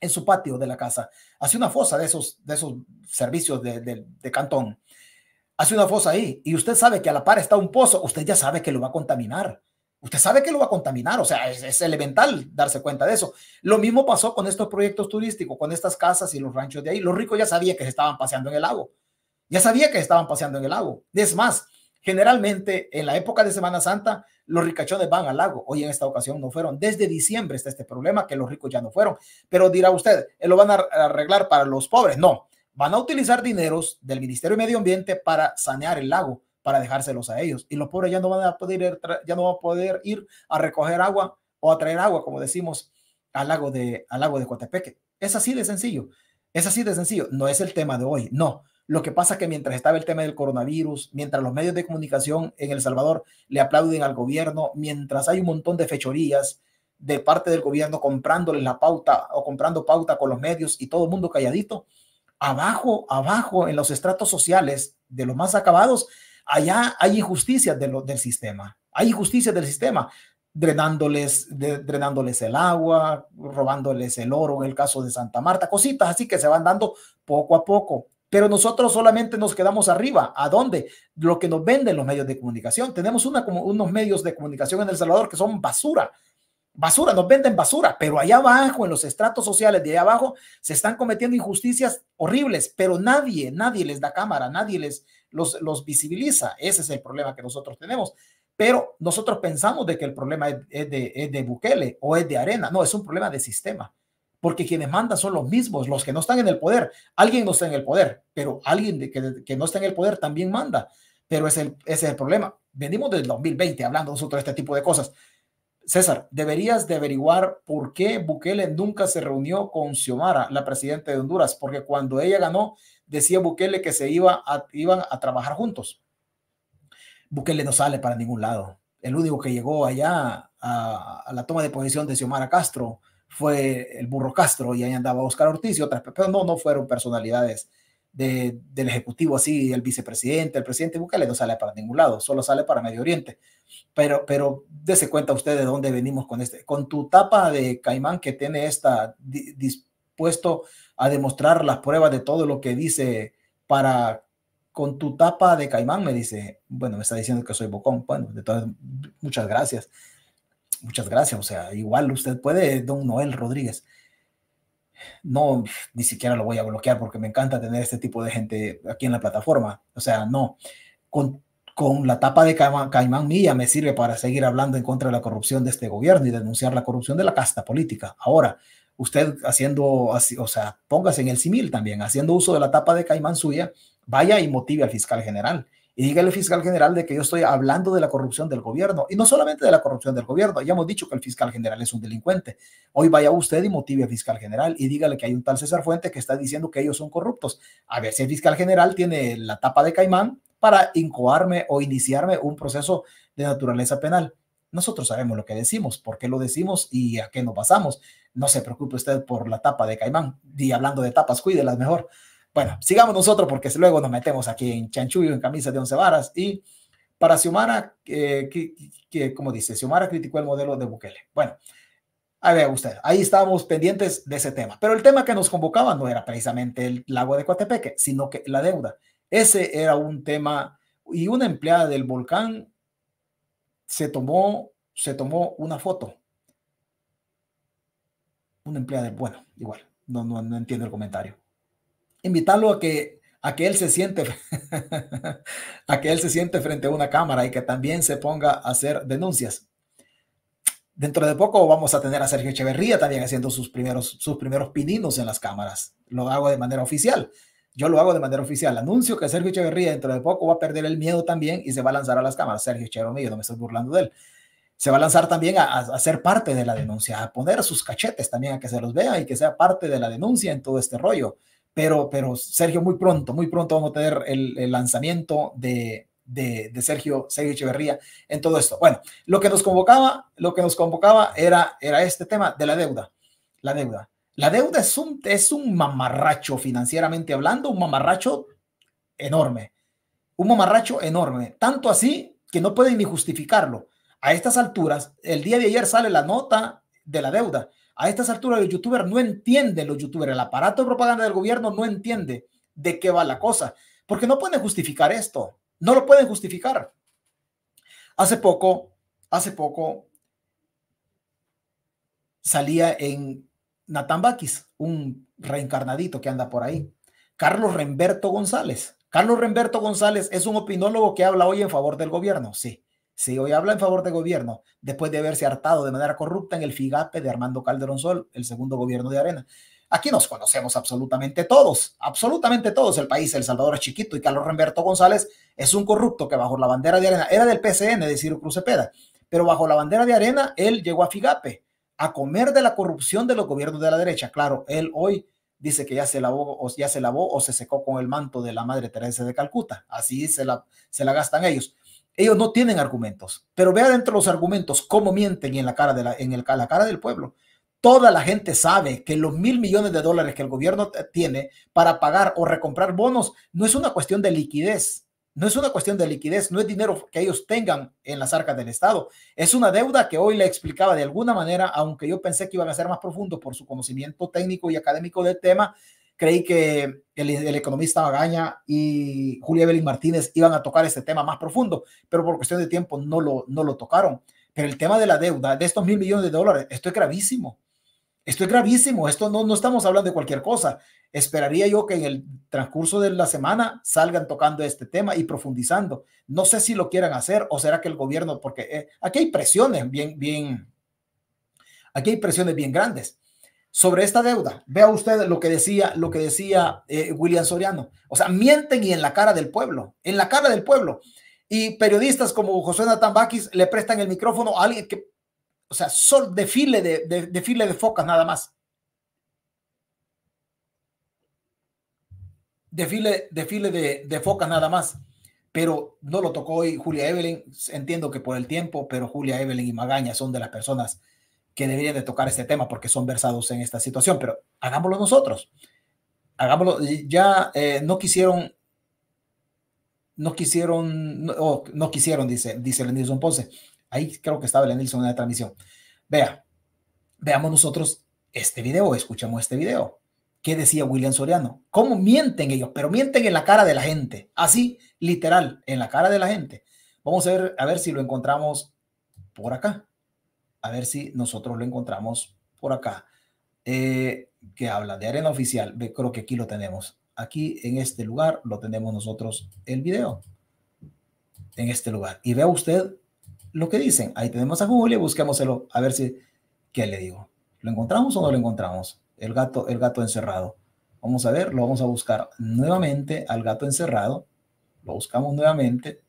en su patio de la casa. Hace una fosa de esos, de esos servicios de, cantón. Hace una fosa ahí y usted sabe que a la par está un pozo, usted ya sabe que lo va a contaminar. Usted sabe que lo va a contaminar, o sea, es, elemental darse cuenta de eso. Lo mismo pasó con estos proyectos turísticos, con estas casas y los ranchos de ahí. Los ricos ya sabían que se estaban paseando en el lago. Ya sabía que estaban paseando en el lago. Es más, Generalmente en la época de Semana Santa los ricachones van al lago. Hoy en esta ocasión no fueron. Desde diciembre está este problema que los ricos ya no fueron. Pero dirá usted, ¿eh, ¿lo van a arreglar para los pobres? No, van a utilizar dineros del Ministerio de Medio Ambiente para sanear el lago, para dejárselos a ellos. Y los pobres ya no van a poder ir, ya no van a, poder ir a recoger agua o a traer agua, como decimos, al lago de, al lago de Coatepeque. Es así de sencillo. Es así de sencillo. No es el tema de hoy. No, lo que pasa es que mientras estaba el tema del coronavirus, mientras los medios de comunicación en El Salvador le aplauden al gobierno, mientras hay un montón de fechorías de parte del gobierno comprándoles la pauta o comprando pauta con los medios y todo el mundo calladito, abajo, abajo en los estratos sociales de los más acabados, allá hay injusticias del sistema, hay injusticias del sistema, drenándoles, drenándoles el agua, robándoles el oro en el caso de Santa Marta, cositas así que se van dando poco a poco pero nosotros solamente nos quedamos arriba. ¿A dónde? Lo que nos venden los medios de comunicación. Tenemos una, como unos medios de comunicación en El Salvador que son basura. Basura, nos venden basura, pero allá abajo, en los estratos sociales de allá abajo, se están cometiendo injusticias horribles, pero nadie, nadie les da cámara, nadie les los, los visibiliza. Ese es el problema que nosotros tenemos. Pero nosotros pensamos de que el problema es, de, es de Bukele o es de Arena. No, es un problema de sistema porque quienes mandan son los mismos, los que no están en el poder. Alguien no está en el poder, pero alguien que, no está en el poder también manda. Pero es ese es el problema. Venimos del 2020 hablando nosotros de este tipo de cosas. César, deberías de averiguar por qué Bukele nunca se reunió con Xiomara, la presidenta de Honduras, porque cuando ella ganó, decía Bukele que se iba iban a trabajar juntos. Bukele no sale para ningún lado. El único que llegó allá a, a la toma de posición de Xiomara Castro fue el Burro Castro y ahí andaba Oscar Ortiz y otras, pero no, no fueron personalidades de, del Ejecutivo así, el vicepresidente, el presidente Bukele no sale para ningún lado, solo sale para Medio Oriente. Pero, pero dése cuenta usted de dónde venimos con este, con tu tapa de caimán que tiene esta dispuesto a demostrar las pruebas de todo lo que dice para con tu tapa de caimán me dice, bueno, me está diciendo que soy bocón, bueno, de todas, muchas gracias muchas gracias. O sea, igual usted puede, don Noel Rodríguez. No, ni siquiera lo voy a bloquear porque me encanta tener este tipo de gente aquí en la plataforma. O sea, no. Con, con la tapa de Caimán, Caimán me sirve para seguir hablando en contra de la corrupción de este gobierno y denunciar la corrupción de la casta política. Ahora, usted haciendo, o sea, póngase en el simil también, haciendo uso de la tapa de Caimán suya, vaya y motive al fiscal general y dígale al fiscal general de que yo estoy hablando de la corrupción del gobierno y no solamente de la corrupción del gobierno. Ya hemos dicho que el fiscal general es un delincuente. Hoy vaya usted y motive al fiscal general y dígale que hay un tal César Fuente que está diciendo que ellos son corruptos. A ver si el fiscal general tiene la tapa de caimán para incoarme o iniciarme un proceso de naturaleza penal. Nosotros sabemos lo que decimos, por qué lo decimos y a qué nos pasamos No se preocupe usted por la tapa de caimán. Y hablando de tapas, cuídelas mejor. Bueno, sigamos nosotros porque luego nos metemos aquí en chanchullo, en camisas de once varas. Y para Xiomara, eh, que, como dice, Xiomara criticó el modelo de Bukele. Bueno, a ver, usted, ahí estábamos pendientes de ese tema. Pero el tema que nos convocaba no era precisamente el lago de Coatepeque, sino que la deuda. Ese era un tema. Y una empleada del volcán se tomó, se tomó una foto. Una empleada bueno, igual, no, no, no entiendo el comentario invitarlo a que, a que él se siente, a que él se siente frente a una cámara y que también se ponga a hacer denuncias. Dentro de poco vamos a tener a Sergio Echeverría también haciendo sus primeros, sus primeros pininos en las cámaras. Lo hago de manera oficial. Yo lo hago de manera oficial. Anuncio que Sergio Echeverría dentro de poco va a perder el miedo también y se va a lanzar a las cámaras. Sergio Echeverría, no me estoy burlando de él se va a lanzar también a, a, ser parte de la denuncia, a poner sus cachetes también a que se los vea y que sea parte de la denuncia en todo este rollo pero, pero Sergio, muy pronto, muy pronto vamos a tener el, lanzamiento de, de, Sergio, Sergio Echeverría en todo esto. Bueno, lo que nos convocaba, lo que nos convocaba era, era este tema de la deuda. La deuda. La deuda es un, es un mamarracho financieramente hablando, un mamarracho enorme. Un mamarracho enorme. Tanto así que no pueden ni justificarlo. A estas alturas, el día de ayer sale la nota de la deuda a estas alturas los youtubers no entienden, los youtubers, el aparato de propaganda del gobierno no entiende de qué va la cosa, porque no pueden justificar esto, no lo pueden justificar. Hace poco, hace poco salía en Natán Bakis, un reencarnadito que anda por ahí. Carlos Remberto González. Carlos Remberto González es un opinólogo que habla hoy en favor del gobierno, sí. Si hoy habla en favor de gobierno, después de haberse hartado de manera corrupta en el FIGAPE de Armando Calderón Sol, el segundo gobierno de Arena. Aquí nos conocemos absolutamente todos, absolutamente todos. El país, El Salvador es chiquito y Carlos Remberto González es un corrupto que bajo la bandera de Arena, era del PCN de Ciro Cruz Cepeda, pero bajo la bandera de Arena él llegó a FIGAPE a comer de la corrupción de los gobiernos de la derecha. Claro, él hoy dice que ya se lavó o se secó con el manto de la Madre Teresa de Calcuta. Así se la gastan ellos. Ellos no tienen argumentos, pero vea dentro los argumentos cómo mienten y en la cara, de la, en el, la cara del pueblo. Toda la gente sabe que los mil millones de dólares que el gobierno eh, tiene para pagar o recomprar bonos no es una cuestión de liquidez, no es una cuestión de liquidez, no es dinero que ellos tengan en las arcas del Estado. Es una deuda que hoy le explicaba de alguna manera, aunque yo pensé que iban a ser más profundos por su conocimiento técnico y académico del tema, creí que el, economista Magaña y Julia Evelyn Martínez iban a tocar este tema más profundo, pero por cuestión de tiempo no lo, no lo tocaron. Pero el tema de la deuda, de estos mil millones de dólares, esto es gravísimo. Esto es gravísimo. Esto no, no estamos hablando de cualquier cosa. Esperaría yo que en el transcurso de la semana salgan tocando este tema y profundizando. No sé si lo quieran hacer o será que el gobierno, porque eh, aquí hay presiones bien, bien, aquí hay presiones bien grandes sobre esta deuda. Vea usted lo que decía, lo que decía eh, William Soriano. O sea, mienten y en la cara del pueblo, en la cara del pueblo. Y periodistas como José Nathan le prestan el micrófono a alguien que, o sea, son desfile de, de focas nada más. Desfile, desfile de focas nada más. Pero no lo tocó hoy Julia Evelyn. Entiendo que por el tiempo, pero Julia Evelyn y Magaña son de las personas que deberían de tocar este tema porque son versados en esta situación, pero hagámoslo nosotros. Hagámoslo, ya eh, no quisieron, no quisieron, no, oh, quisieron, dice, dice Lenilson Ponce. Ahí creo que estaba Lenilson en la transmisión. Vea, veamos nosotros este video, escuchamos este video. ¿Qué decía William Soriano? ¿Cómo mienten ellos? Pero mienten en la cara de la gente. Así, literal, en la cara de la gente. Vamos a ver, a ver si lo encontramos por acá a ver si nosotros lo encontramos por acá, eh, que habla de arena oficial. Creo que aquí lo tenemos. Aquí en este lugar lo tenemos nosotros el video. En este lugar. Y vea usted lo que dicen. Ahí tenemos a Julio, busquémoselo, a ver si, ¿qué le digo? ¿Lo encontramos o no lo encontramos? El gato, el gato encerrado. Vamos a ver, lo vamos a buscar nuevamente al gato encerrado. Lo buscamos nuevamente,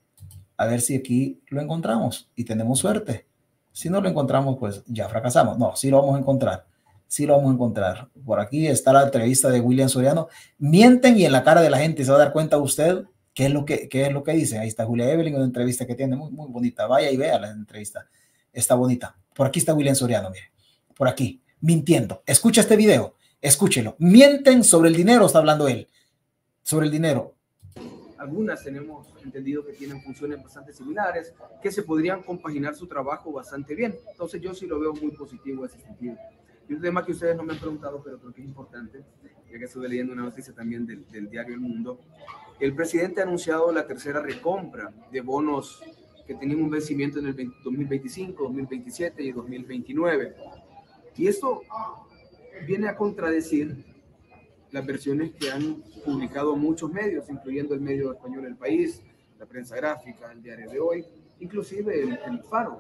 a ver si aquí lo encontramos y tenemos suerte. Si no lo encontramos, pues ya fracasamos. No, sí lo vamos a encontrar. Sí lo vamos a encontrar. Por aquí está la entrevista de William Soriano. Mienten y en la cara de la gente se va a dar cuenta usted qué es lo que, qué es lo que dice. Ahí está Julia Evelyn, una entrevista que tiene muy, muy bonita. Vaya y vea la entrevista. Está bonita. Por aquí está William Soriano, mire. Por aquí, mintiendo. Escucha este video. Escúchelo. Mienten sobre el dinero, está hablando él. Sobre el dinero algunas tenemos entendido que tienen funciones bastante similares, que se podrían compaginar su trabajo bastante bien. Entonces yo sí lo veo muy positivo en ese sentido. Y un tema que ustedes no me han preguntado, pero creo que es importante, ya que estuve leyendo una noticia también del, del diario El Mundo, el presidente ha anunciado la tercera recompra de bonos que tenían un vencimiento en el 2025, 2027 y 2029. Y esto viene a contradecir las versiones que han publicado muchos medios, incluyendo el medio español El País, la prensa gráfica, el diario de hoy, inclusive el, Faro,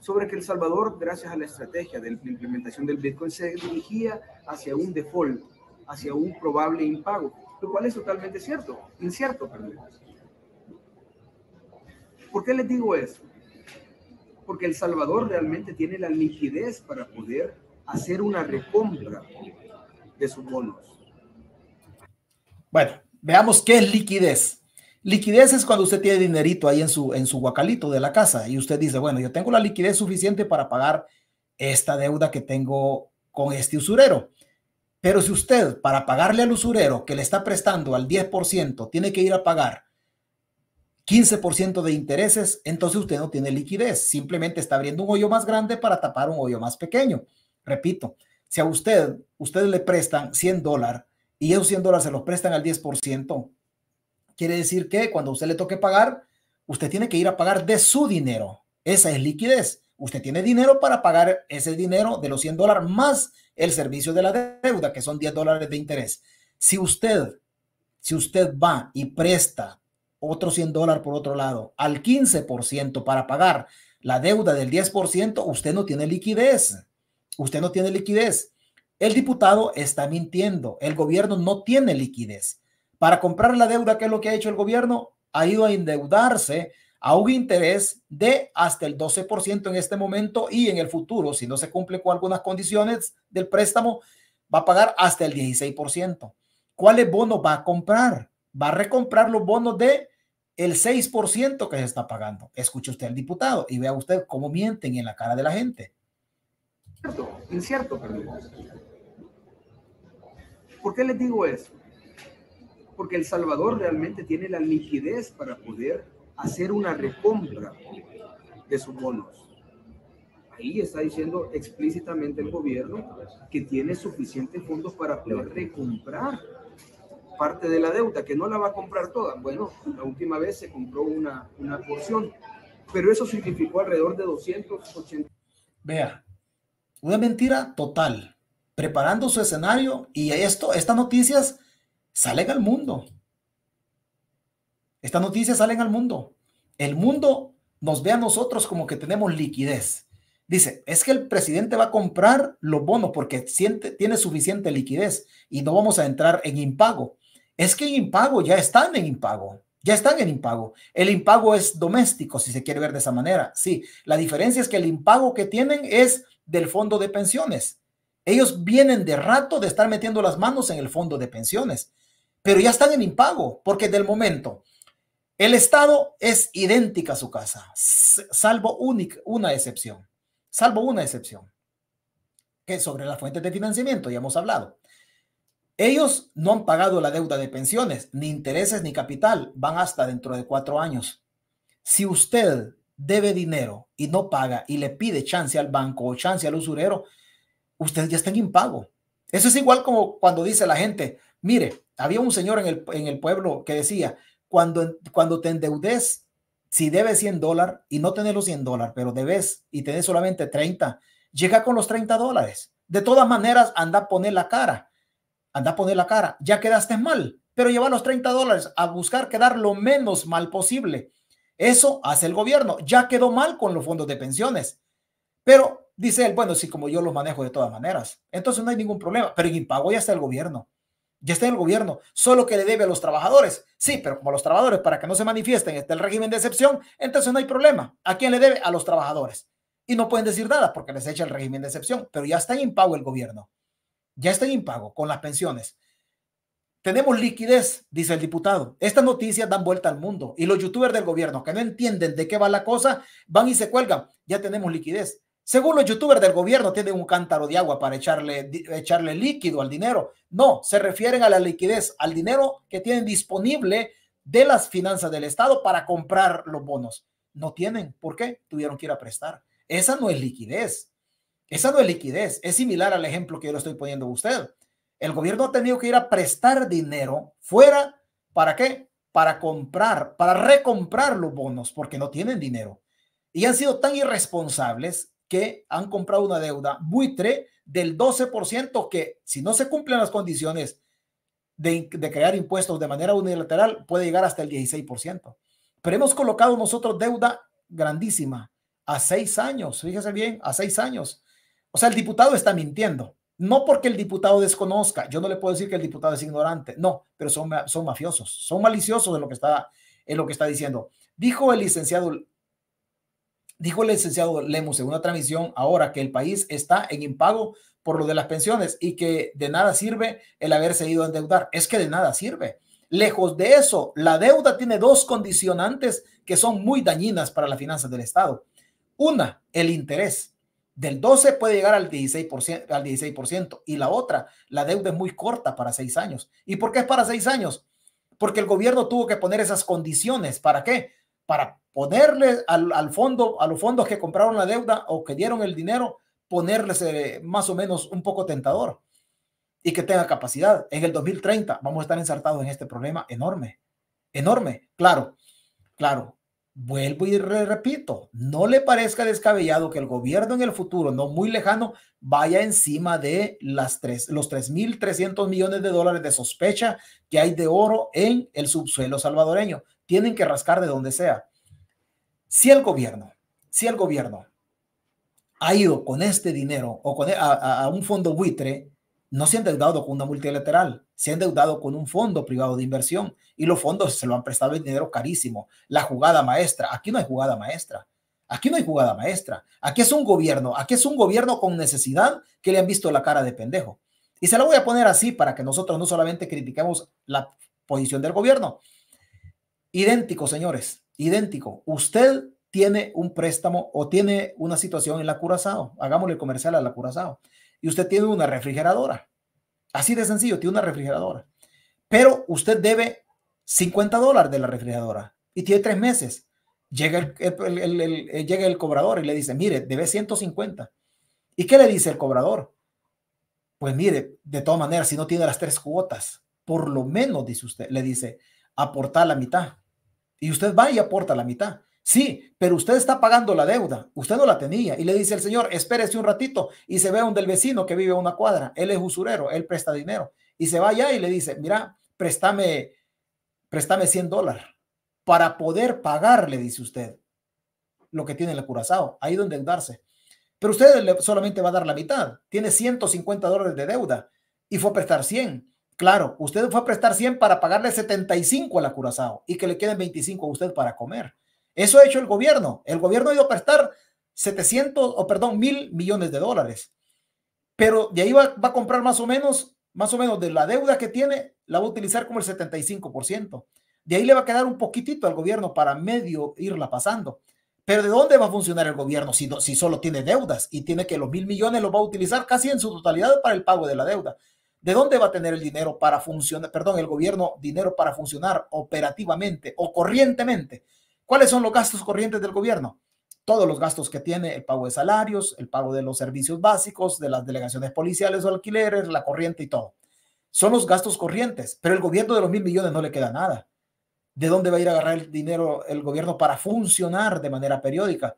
sobre que El Salvador, gracias a la estrategia de la implementación del Bitcoin, se dirigía hacia un default, hacia un probable impago, lo cual es totalmente cierto, incierto, perdón. ¿Por qué les digo eso? Porque El Salvador realmente tiene la liquidez para poder hacer una recompra de sus bonos. Bueno, veamos qué es liquidez. Liquidez es cuando usted tiene dinerito ahí en su, en su guacalito de la casa y usted dice, bueno, yo tengo la liquidez suficiente para pagar esta deuda que tengo con este usurero. Pero si usted para pagarle al usurero que le está prestando al 10% tiene que ir a pagar 15% de intereses, entonces usted no tiene liquidez, simplemente está abriendo un hoyo más grande para tapar un hoyo más pequeño. Repito, si a usted, usted le prestan 100 dólares y esos 100 dólares se los prestan al 10%. Quiere decir que cuando usted le toque pagar, usted tiene que ir a pagar de su dinero. Esa es liquidez. Usted tiene dinero para pagar ese dinero de los 100 dólares más el servicio de la deuda, que son 10 dólares de interés. Si usted, si usted va y presta otro 100 dólares por otro lado al 15% para pagar la deuda del 10%, usted no tiene liquidez. Usted no tiene liquidez. El diputado está mintiendo. El gobierno no tiene liquidez. Para comprar la deuda, ¿qué es lo que ha hecho el gobierno? Ha ido a endeudarse a un interés de hasta el 12% en este momento y en el futuro, si no se cumple con algunas condiciones del préstamo, va a pagar hasta el 16%. ¿Cuáles bonos va a comprar? Va a recomprar los bonos de el 6% que se está pagando. Escuche usted al diputado y vea usted cómo mienten en la cara de la gente incierto, perdón. ¿Por qué les digo eso? Porque El Salvador realmente tiene la liquidez para poder hacer una recompra de sus bonos. Ahí está diciendo explícitamente el gobierno que tiene suficientes fondos para poder recomprar parte de la deuda, que no la va a comprar toda. Bueno, la última vez se compró una, una porción, pero eso significó alrededor de 280. Vea, una mentira total, preparando su escenario y esto, estas noticias salen al mundo. Estas noticias salen al mundo. El mundo nos ve a nosotros como que tenemos liquidez. Dice, es que el presidente va a comprar los bonos porque tiene suficiente liquidez y no vamos a entrar en impago. Es que en impago ya están en impago, ya están en impago. El impago es doméstico, si se quiere ver de esa manera. Sí, la diferencia es que el impago que tienen es del fondo de pensiones. Ellos vienen de rato de estar metiendo las manos en el fondo de pensiones, pero ya están en impago, porque del momento el Estado es idéntica a su casa, salvo una excepción, salvo una excepción, que sobre las fuentes de financiamiento ya hemos hablado. Ellos no han pagado la deuda de pensiones, ni intereses, ni capital, van hasta dentro de cuatro años. Si usted debe dinero y no paga y le pide chance al banco o chance al usurero, usted ya en impago. Eso es igual como cuando dice la gente, mire, había un señor en el, en el pueblo que decía, cuando, cuando te endeudes, si debes 100 dólares y no tenés los 100 dólares, pero debes y tenés solamente 30, llega con los 30 dólares. De todas maneras, anda a poner la cara, anda a poner la cara, ya quedaste mal, pero lleva los 30 dólares a buscar quedar lo menos mal posible eso hace el gobierno. Ya quedó mal con los fondos de pensiones. Pero dice él, bueno, sí, como yo los manejo de todas maneras, entonces no hay ningún problema. Pero en impago ya está el gobierno. Ya está el gobierno, solo que le debe a los trabajadores. Sí, pero como los trabajadores, para que no se manifiesten, está el régimen de excepción, entonces no hay problema. ¿A quién le debe? A los trabajadores. Y no pueden decir nada porque les echa el régimen de excepción, pero ya está en impago el gobierno. Ya está en impago con las pensiones. Tenemos liquidez, dice el diputado. Estas noticias dan vuelta al mundo y los youtubers del gobierno que no entienden de qué va la cosa van y se cuelgan. Ya tenemos liquidez. Según los youtubers del gobierno tienen un cántaro de agua para echarle, echarle líquido al dinero. No, se refieren a la liquidez, al dinero que tienen disponible de las finanzas del Estado para comprar los bonos. No tienen. ¿Por qué? Tuvieron que ir a prestar. Esa no es liquidez. Esa no es liquidez. Es similar al ejemplo que yo le estoy poniendo a usted. El gobierno ha tenido que ir a prestar dinero fuera, ¿para qué? Para comprar, para recomprar los bonos, porque no tienen dinero. Y han sido tan irresponsables que han comprado una deuda buitre del 12% que si no se cumplen las condiciones de, crear impuestos de manera unilateral puede llegar hasta el 16%. Pero hemos colocado nosotros deuda grandísima a seis años, fíjese bien, a seis años. O sea, el diputado está mintiendo. No porque el diputado desconozca, yo no le puedo decir que el diputado es ignorante, no, pero son, son mafiosos, son maliciosos de lo que está, en lo que está diciendo. Dijo el licenciado, dijo el licenciado Lemus en una transmisión ahora que el país está en impago por lo de las pensiones y que de nada sirve el haberse ido a endeudar. Es que de nada sirve. Lejos de eso, la deuda tiene dos condicionantes que son muy dañinas para las finanzas del Estado. Una, el interés del 12 puede llegar al 16%, al 16%. Y la otra, la deuda es muy corta para seis años. ¿Y por qué es para seis años? Porque el gobierno tuvo que poner esas condiciones. ¿Para qué? Para ponerle al, fondo, a los fondos que compraron la deuda o que dieron el dinero, ponerles eh, más o menos un poco tentador y que tenga capacidad. En el 2030 vamos a estar ensartados en este problema enorme, enorme. Claro, claro, vuelvo y repito, no le parezca descabellado que el gobierno en el futuro, no muy lejano, vaya encima de las tres, los 3.300 millones de dólares de sospecha que hay de oro en el subsuelo salvadoreño. Tienen que rascar de donde sea. Si el gobierno, si el gobierno ha ido con este dinero o con, a, un fondo buitre, no se ha endeudado con una multilateral se ha endeudado con un fondo privado de inversión y los fondos se lo han prestado el dinero carísimo. La jugada maestra, aquí no hay jugada maestra. Aquí no hay jugada maestra. Aquí es un gobierno, aquí es un gobierno con necesidad que le han visto la cara de pendejo. Y se lo voy a poner así para que nosotros no solamente critiquemos la posición del gobierno. Idéntico, señores, idéntico. Usted tiene un préstamo o tiene una situación en la Curazao. Hagámosle comercial a la Curazao. Y usted tiene una refrigeradora Así de sencillo, tiene una refrigeradora. Pero usted debe 50 dólares de la refrigeradora y tiene tres meses. Llega el, eh, llega el cobrador y le dice, mire, debe 150. ¿Y qué le dice el cobrador? Pues mire, de todas maneras, si no tiene las tres cuotas, por lo menos, dice usted, le dice, aporta la mitad. Y usted va y aporta la mitad. Sí, pero usted está pagando la deuda, usted no la tenía. Y le dice el señor, espérese un ratito y se ve donde el vecino que vive a una cuadra, él es usurero, él presta dinero. Y se va allá y le dice, mira, préstame, préstame 100 dólares para poder pagar, le dice usted, lo que tiene el curazao, ahí donde darse Pero usted solamente va a dar la mitad, tiene 150 dólares de deuda y fue a prestar 100. Claro, usted fue a prestar 100 para pagarle 75 al acurazado y que le queden 25 a usted para comer. Eso ha hecho el gobierno. El gobierno ha ido a prestar 700, o perdón, mil millones de dólares. Pero de ahí va, a comprar más o menos, más o menos de la deuda que tiene, la va a utilizar como el 75%. De ahí le va a quedar un poquitito al gobierno para medio irla pasando. Pero ¿de dónde va a funcionar el gobierno si, si solo tiene deudas y tiene que los mil millones los va a utilizar casi en su totalidad para el pago de la deuda? ¿De dónde va a tener el dinero para funcionar, perdón, el gobierno dinero para funcionar operativamente o corrientemente? ¿Cuáles son los gastos corrientes del gobierno? Todos los gastos que tiene el pago de salarios, el pago de los servicios básicos, de las delegaciones policiales o alquileres, la corriente y todo. Son los gastos corrientes, pero el gobierno de los mil millones no le queda nada. ¿De dónde va a ir a agarrar el dinero el gobierno para funcionar de manera periódica?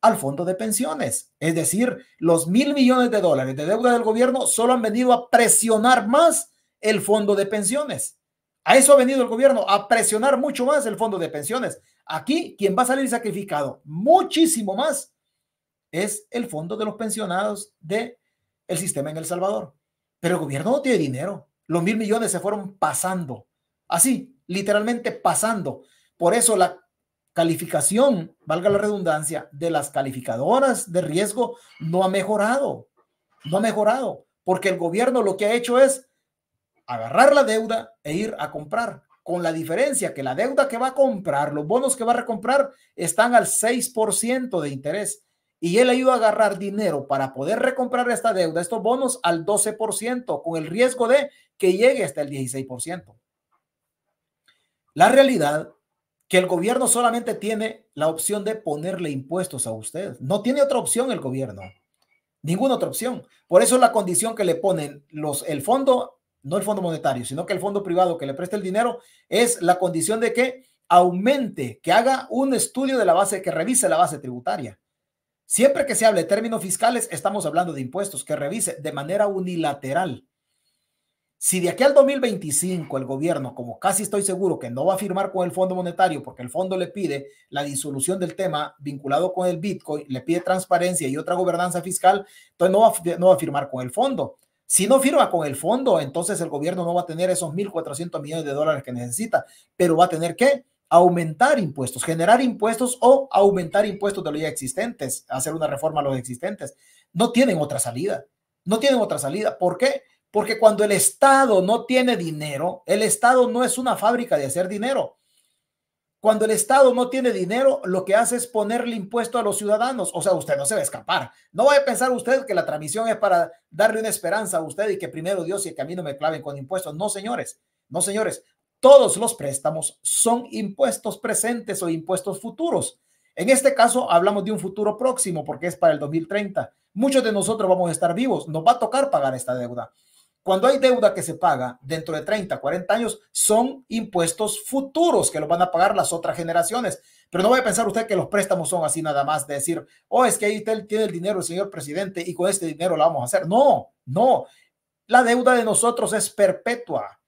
Al fondo de pensiones. Es decir, los mil millones de dólares de deuda del gobierno solo han venido a presionar más el fondo de pensiones. A eso ha venido el gobierno, a presionar mucho más el fondo de pensiones. Aquí quien va a salir sacrificado muchísimo más es el fondo de los pensionados de sistema en El Salvador. Pero el gobierno no tiene dinero. Los mil millones se fueron pasando, así, literalmente pasando. Por eso la calificación, valga la redundancia, de las calificadoras de riesgo no ha mejorado. No ha mejorado, porque el gobierno lo que ha hecho es agarrar la deuda e ir a comprar, con la diferencia que la deuda que va a comprar, los bonos que va a recomprar están al 6% de interés y él ayuda a agarrar dinero para poder recomprar esta deuda, estos bonos al 12%, con el riesgo de que llegue hasta el 16%. La realidad que el gobierno solamente tiene la opción de ponerle impuestos a usted. No tiene otra opción el gobierno. Ninguna otra opción. Por eso la condición que le ponen los, el fondo no el Fondo Monetario, sino que el fondo privado que le preste el dinero, es la condición de que aumente, que haga un estudio de la base, que revise la base tributaria. Siempre que se hable de términos fiscales, estamos hablando de impuestos, que revise de manera unilateral. Si de aquí al 2025 el gobierno, como casi estoy seguro que no va a firmar con el Fondo Monetario porque el fondo le pide la disolución del tema vinculado con el Bitcoin, le pide transparencia y otra gobernanza fiscal, entonces no va, no va a firmar con el fondo. Si no firma con el fondo, entonces el gobierno no va a tener esos 1.400 millones de dólares que necesita, pero va a tener que aumentar impuestos, generar impuestos o aumentar impuestos de los ya existentes, hacer una reforma a los existentes. No tienen otra salida, no tienen otra salida. ¿Por qué? Porque cuando el Estado no tiene dinero, el Estado no es una fábrica de hacer dinero. Cuando el Estado no tiene dinero, lo que hace es ponerle impuesto a los ciudadanos. O sea, usted no se va a escapar. No va a pensar usted que la transmisión es para darle una esperanza a usted y que primero Dios y que a mí no me claven con impuestos. No, señores. No, señores. Todos los préstamos son impuestos presentes o impuestos futuros. En este caso, hablamos de un futuro próximo porque es para el 2030. Muchos de nosotros vamos a estar vivos. Nos va a tocar pagar esta deuda. Cuando hay deuda que se paga dentro de 30, 40 años, son impuestos futuros que los van a pagar las otras generaciones. Pero no voy a pensar usted que los préstamos son así nada más de decir, oh, es que ahí tiene el dinero el señor presidente y con este dinero lo vamos a hacer. No, no. La deuda de nosotros es perpetua.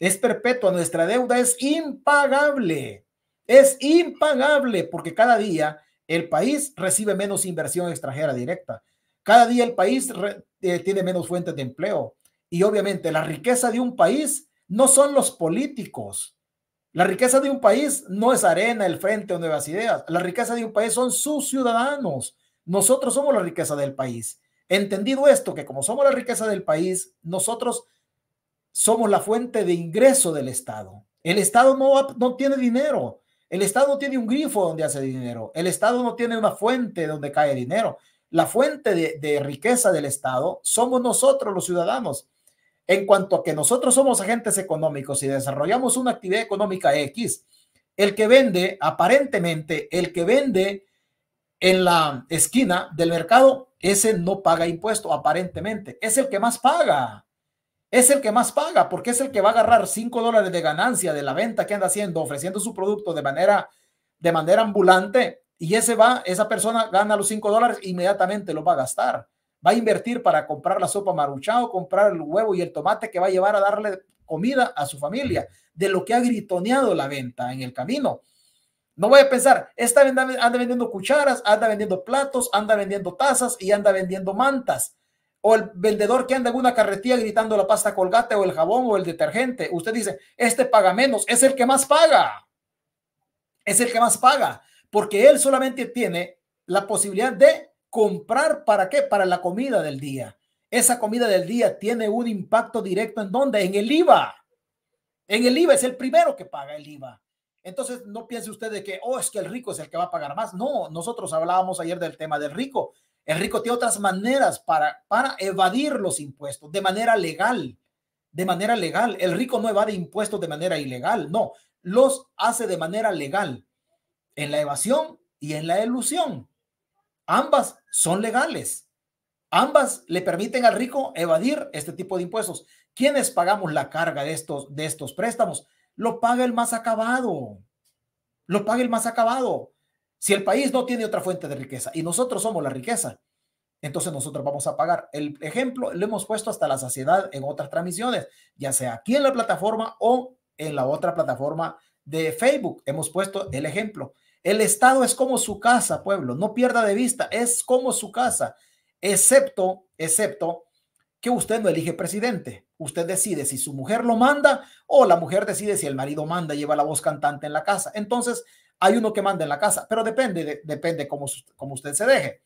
Es perpetua. Nuestra deuda es impagable. Es impagable porque cada día el país recibe menos inversión extranjera directa. Cada día el país eh, tiene menos fuentes de empleo. Y obviamente la riqueza de un país no son los políticos. La riqueza de un país no es Arena, el Frente o Nuevas Ideas. La riqueza de un país son sus ciudadanos. Nosotros somos la riqueza del país. Entendido esto, que como somos la riqueza del país, nosotros somos la fuente de ingreso del Estado. El Estado no, no tiene dinero. El Estado no tiene un grifo donde hace dinero. El Estado no tiene una fuente donde cae dinero. La fuente de riqueza del Estado somos nosotros los ciudadanos. En cuanto a que nosotros somos agentes económicos y desarrollamos una actividad económica X, el que vende, aparentemente, el que vende en la esquina del mercado, ese no paga impuesto, aparentemente. Es el que más paga. Es el que más paga porque es el que va a agarrar 5 dólares de ganancia de la venta que anda haciendo, ofreciendo su producto de manera, de manera ambulante. Y ese va, esa persona gana los 5 dólares, inmediatamente lo va a gastar va a invertir para comprar la sopa maruchao, comprar el huevo y el tomate que va a llevar a darle comida a su familia, de lo que ha gritoneado la venta en el camino. No voy a pensar, esta anda vendiendo cucharas, anda vendiendo platos, anda vendiendo tazas y anda vendiendo mantas. O el vendedor que anda en una carretilla gritando la pasta colgate o el jabón o el detergente. Usted dice, este paga menos, es el que más paga. Es el que más paga, porque él solamente tiene la posibilidad de Comprar para qué? Para la comida del día. Esa comida del día tiene un impacto directo en dónde? En el IVA. En el IVA es el primero que paga el IVA. Entonces, no piense usted de que, oh, es que el rico es el que va a pagar más. No, nosotros hablábamos ayer del tema del rico. El rico tiene otras maneras para, para evadir los impuestos de manera legal. De manera legal. El rico no evade impuestos de manera ilegal. No, los hace de manera legal. En la evasión y en la elusión. Ambas son legales. Ambas le permiten al rico evadir este tipo de impuestos. ¿Quiénes pagamos la carga de estos, de estos préstamos? Lo paga el más acabado. Lo paga el más acabado. Si el país no tiene otra fuente de riqueza y nosotros somos la riqueza, entonces nosotros vamos a pagar. El ejemplo lo hemos puesto hasta la saciedad en otras transmisiones, ya sea aquí en la plataforma o en la otra plataforma de Facebook. Hemos puesto el ejemplo. El Estado es como su casa, pueblo, no pierda de vista, es como su casa, excepto, excepto que usted no elige presidente. Usted decide si su mujer lo manda o la mujer decide si el marido manda, lleva la voz cantante en la casa. Entonces, hay uno que manda en la casa, pero depende, depende como cómo usted se deje.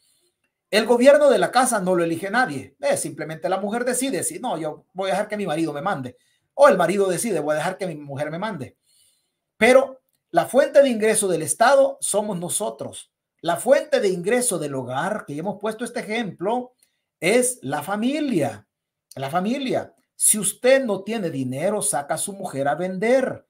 El gobierno de la casa no lo elige nadie. Eh, simplemente la mujer decide si no, yo voy a dejar que mi marido me mande. O el marido decide, voy a dejar que mi mujer me mande. Pero la fuente de ingreso del Estado somos nosotros. La fuente de ingreso del hogar, que hemos puesto este ejemplo, es la familia. La familia. Si usted no tiene dinero, saca a su mujer a vender.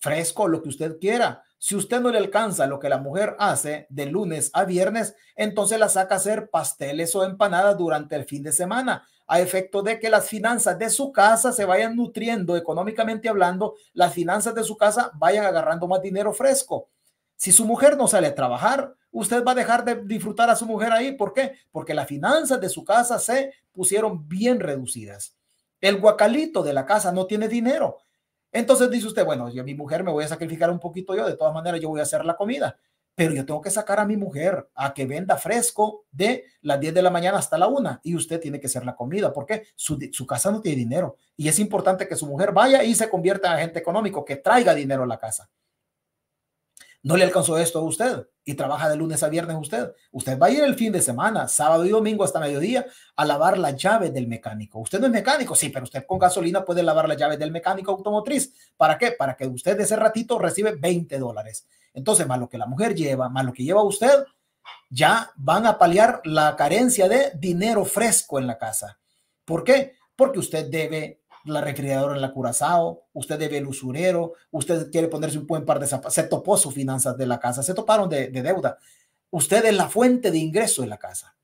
Fresco, lo que usted quiera. Si usted no le alcanza lo que la mujer hace de lunes a viernes, entonces la saca a hacer pasteles o empanadas durante el fin de semana, a efecto de que las finanzas de su casa se vayan nutriendo económicamente hablando, las finanzas de su casa vayan agarrando más dinero fresco. Si su mujer no sale a trabajar, usted va a dejar de disfrutar a su mujer ahí. ¿Por qué? Porque las finanzas de su casa se pusieron bien reducidas. El guacalito de la casa no tiene dinero. Entonces dice usted, bueno, yo a mi mujer me voy a sacrificar un poquito yo, de todas maneras yo voy a hacer la comida, pero yo tengo que sacar a mi mujer a que venda fresco de las 10 de la mañana hasta la 1 y usted tiene que hacer la comida porque su, su casa no tiene dinero y es importante que su mujer vaya y se convierta en agente económico, que traiga dinero a la casa no le alcanzó esto a usted y trabaja de lunes a viernes usted, usted va a ir el fin de semana, sábado y domingo hasta mediodía, a lavar la llave del mecánico. Usted no es mecánico, sí, pero usted con gasolina puede lavar la llave del mecánico automotriz. ¿Para qué? Para que usted de ese ratito recibe 20 dólares. Entonces, más lo que la mujer lleva, más lo que lleva usted, ya van a paliar la carencia de dinero fresco en la casa. ¿Por qué? Porque usted debe la recreadora en la Curazao, usted debe el usurero, usted quiere ponerse un buen par de zapatos, se topó sus finanzas de la casa, se toparon de, deuda. Usted es la fuente de ingreso de la casa.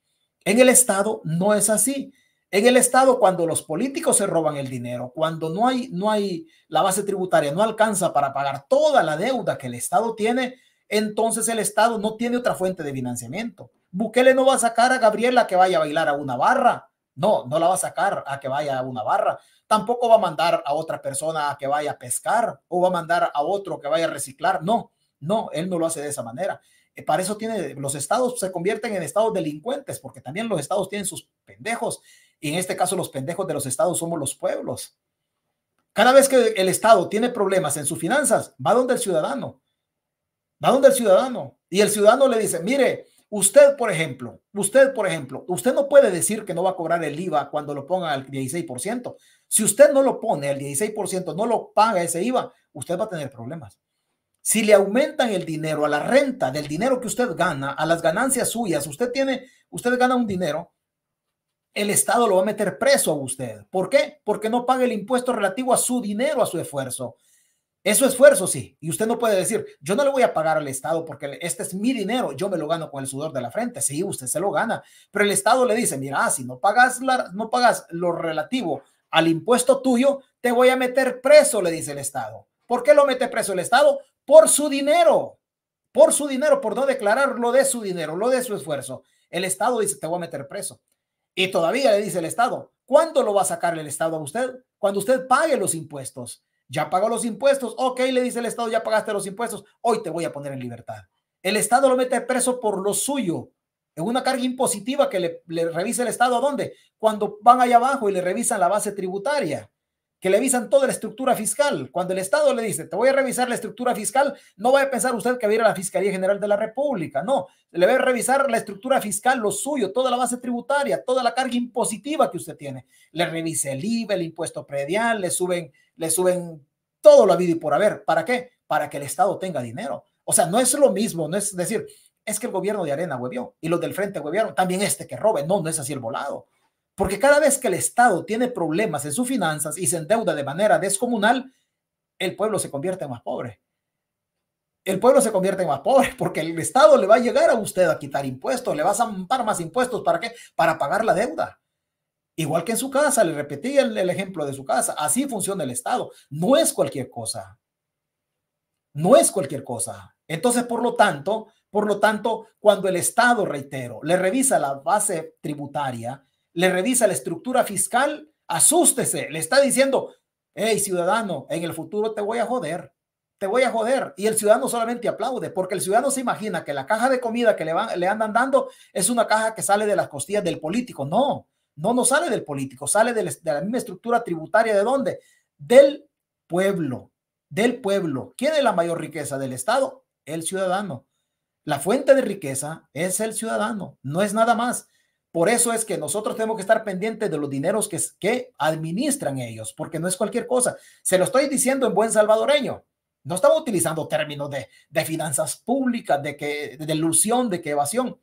En el Estado no es así. En el Estado, cuando los políticos se roban el dinero, cuando no hay, no hay, la base tributaria no alcanza para pagar toda la deuda que el Estado tiene, entonces el Estado no tiene otra fuente de financiamiento. Bukele no va a sacar a Gabriela que vaya a bailar a una barra. No, no la va a sacar a que vaya a una barra tampoco va a mandar a otra persona que vaya a pescar o va a mandar a otro que vaya a reciclar. No, no, él no lo hace de esa manera. Eh, para eso tiene, los estados se convierten en estados delincuentes, porque también los estados tienen sus pendejos. Y en este caso, los pendejos de los estados somos los pueblos. Cada vez que el estado tiene problemas en sus finanzas, va donde el ciudadano. Va donde el ciudadano. Y el ciudadano le dice, mire, Usted, por ejemplo, usted, por ejemplo, usted no puede decir que no va a cobrar el IVA cuando lo ponga al 16%. Si usted no lo pone al 16%, no lo paga ese IVA, usted va a tener problemas. Si le aumentan el dinero a la renta del dinero que usted gana, a las ganancias suyas, usted tiene, usted gana un dinero, el Estado lo va a meter preso a usted. ¿Por qué? Porque no paga el impuesto relativo a su dinero, a su esfuerzo. Es su esfuerzo, sí. Y usted no puede decir, yo no le voy a pagar al Estado porque este es mi dinero, yo me lo gano con el sudor de la frente. Sí, usted se lo gana. Pero el Estado le dice, mira, si no pagas, no pagas lo relativo al impuesto tuyo, te voy a meter preso, le dice el Estado. ¿Por qué lo mete preso el Estado? Por su dinero, por su dinero, por no declarar lo de su dinero, lo de su esfuerzo. El Estado dice, te voy a meter preso. Y todavía le dice el Estado, ¿cuándo lo va a sacar el Estado a usted? Cuando usted pague los impuestos ya pagó los impuestos, ok, le dice el Estado, ya pagaste los impuestos, hoy te voy a poner en libertad. El Estado lo mete preso por lo suyo, en una carga impositiva que le, revisa el Estado. ¿A dónde? Cuando van allá abajo y le revisan la base tributaria, que le revisan toda la estructura fiscal. Cuando el Estado le dice, te voy a revisar la estructura fiscal, no va a pensar usted que va a ir a la Fiscalía General de la República. No, le va a revisar la estructura fiscal, lo suyo, toda la base tributaria, toda la carga impositiva que usted tiene. Le revisa el IVA, el impuesto predial, le suben le suben todo la vida y por haber. ¿Para qué? Para que el Estado tenga dinero. O sea, no es lo mismo, no es decir, es que el gobierno de Arena huevió y los del frente huevieron, también este que robe. No, no es así el volado. Porque cada vez que el Estado tiene problemas en sus finanzas y se endeuda de manera descomunal, el pueblo se convierte en más pobre. El pueblo se convierte en más pobre porque el Estado le va a llegar a usted a quitar impuestos, le va a zampar más impuestos. ¿Para qué? Para pagar la deuda. Igual que en su casa, le repetí el, ejemplo de su casa. Así funciona el Estado. No es cualquier cosa. No es cualquier cosa. Entonces, por lo tanto, por lo tanto, cuando el Estado, reitero, le revisa la base tributaria, le revisa la estructura fiscal, asústese, le está diciendo, hey ciudadano, en el futuro te voy a joder, te voy a joder. Y el ciudadano solamente aplaude, porque el ciudadano se imagina que la caja de comida que le, le andan dando es una caja que sale de las costillas del político. No, no, nos sale del político, sale de la misma estructura tributaria. ¿De dónde? Del pueblo, del pueblo. ¿Quién es la mayor riqueza del Estado? El ciudadano. La fuente de riqueza es el ciudadano, no es nada más. Por eso es que nosotros tenemos que estar pendientes de los dineros que, que administran ellos, porque no es cualquier cosa. Se lo estoy diciendo en buen salvadoreño. No estamos utilizando términos de, de finanzas públicas, de, que, de de que evasión.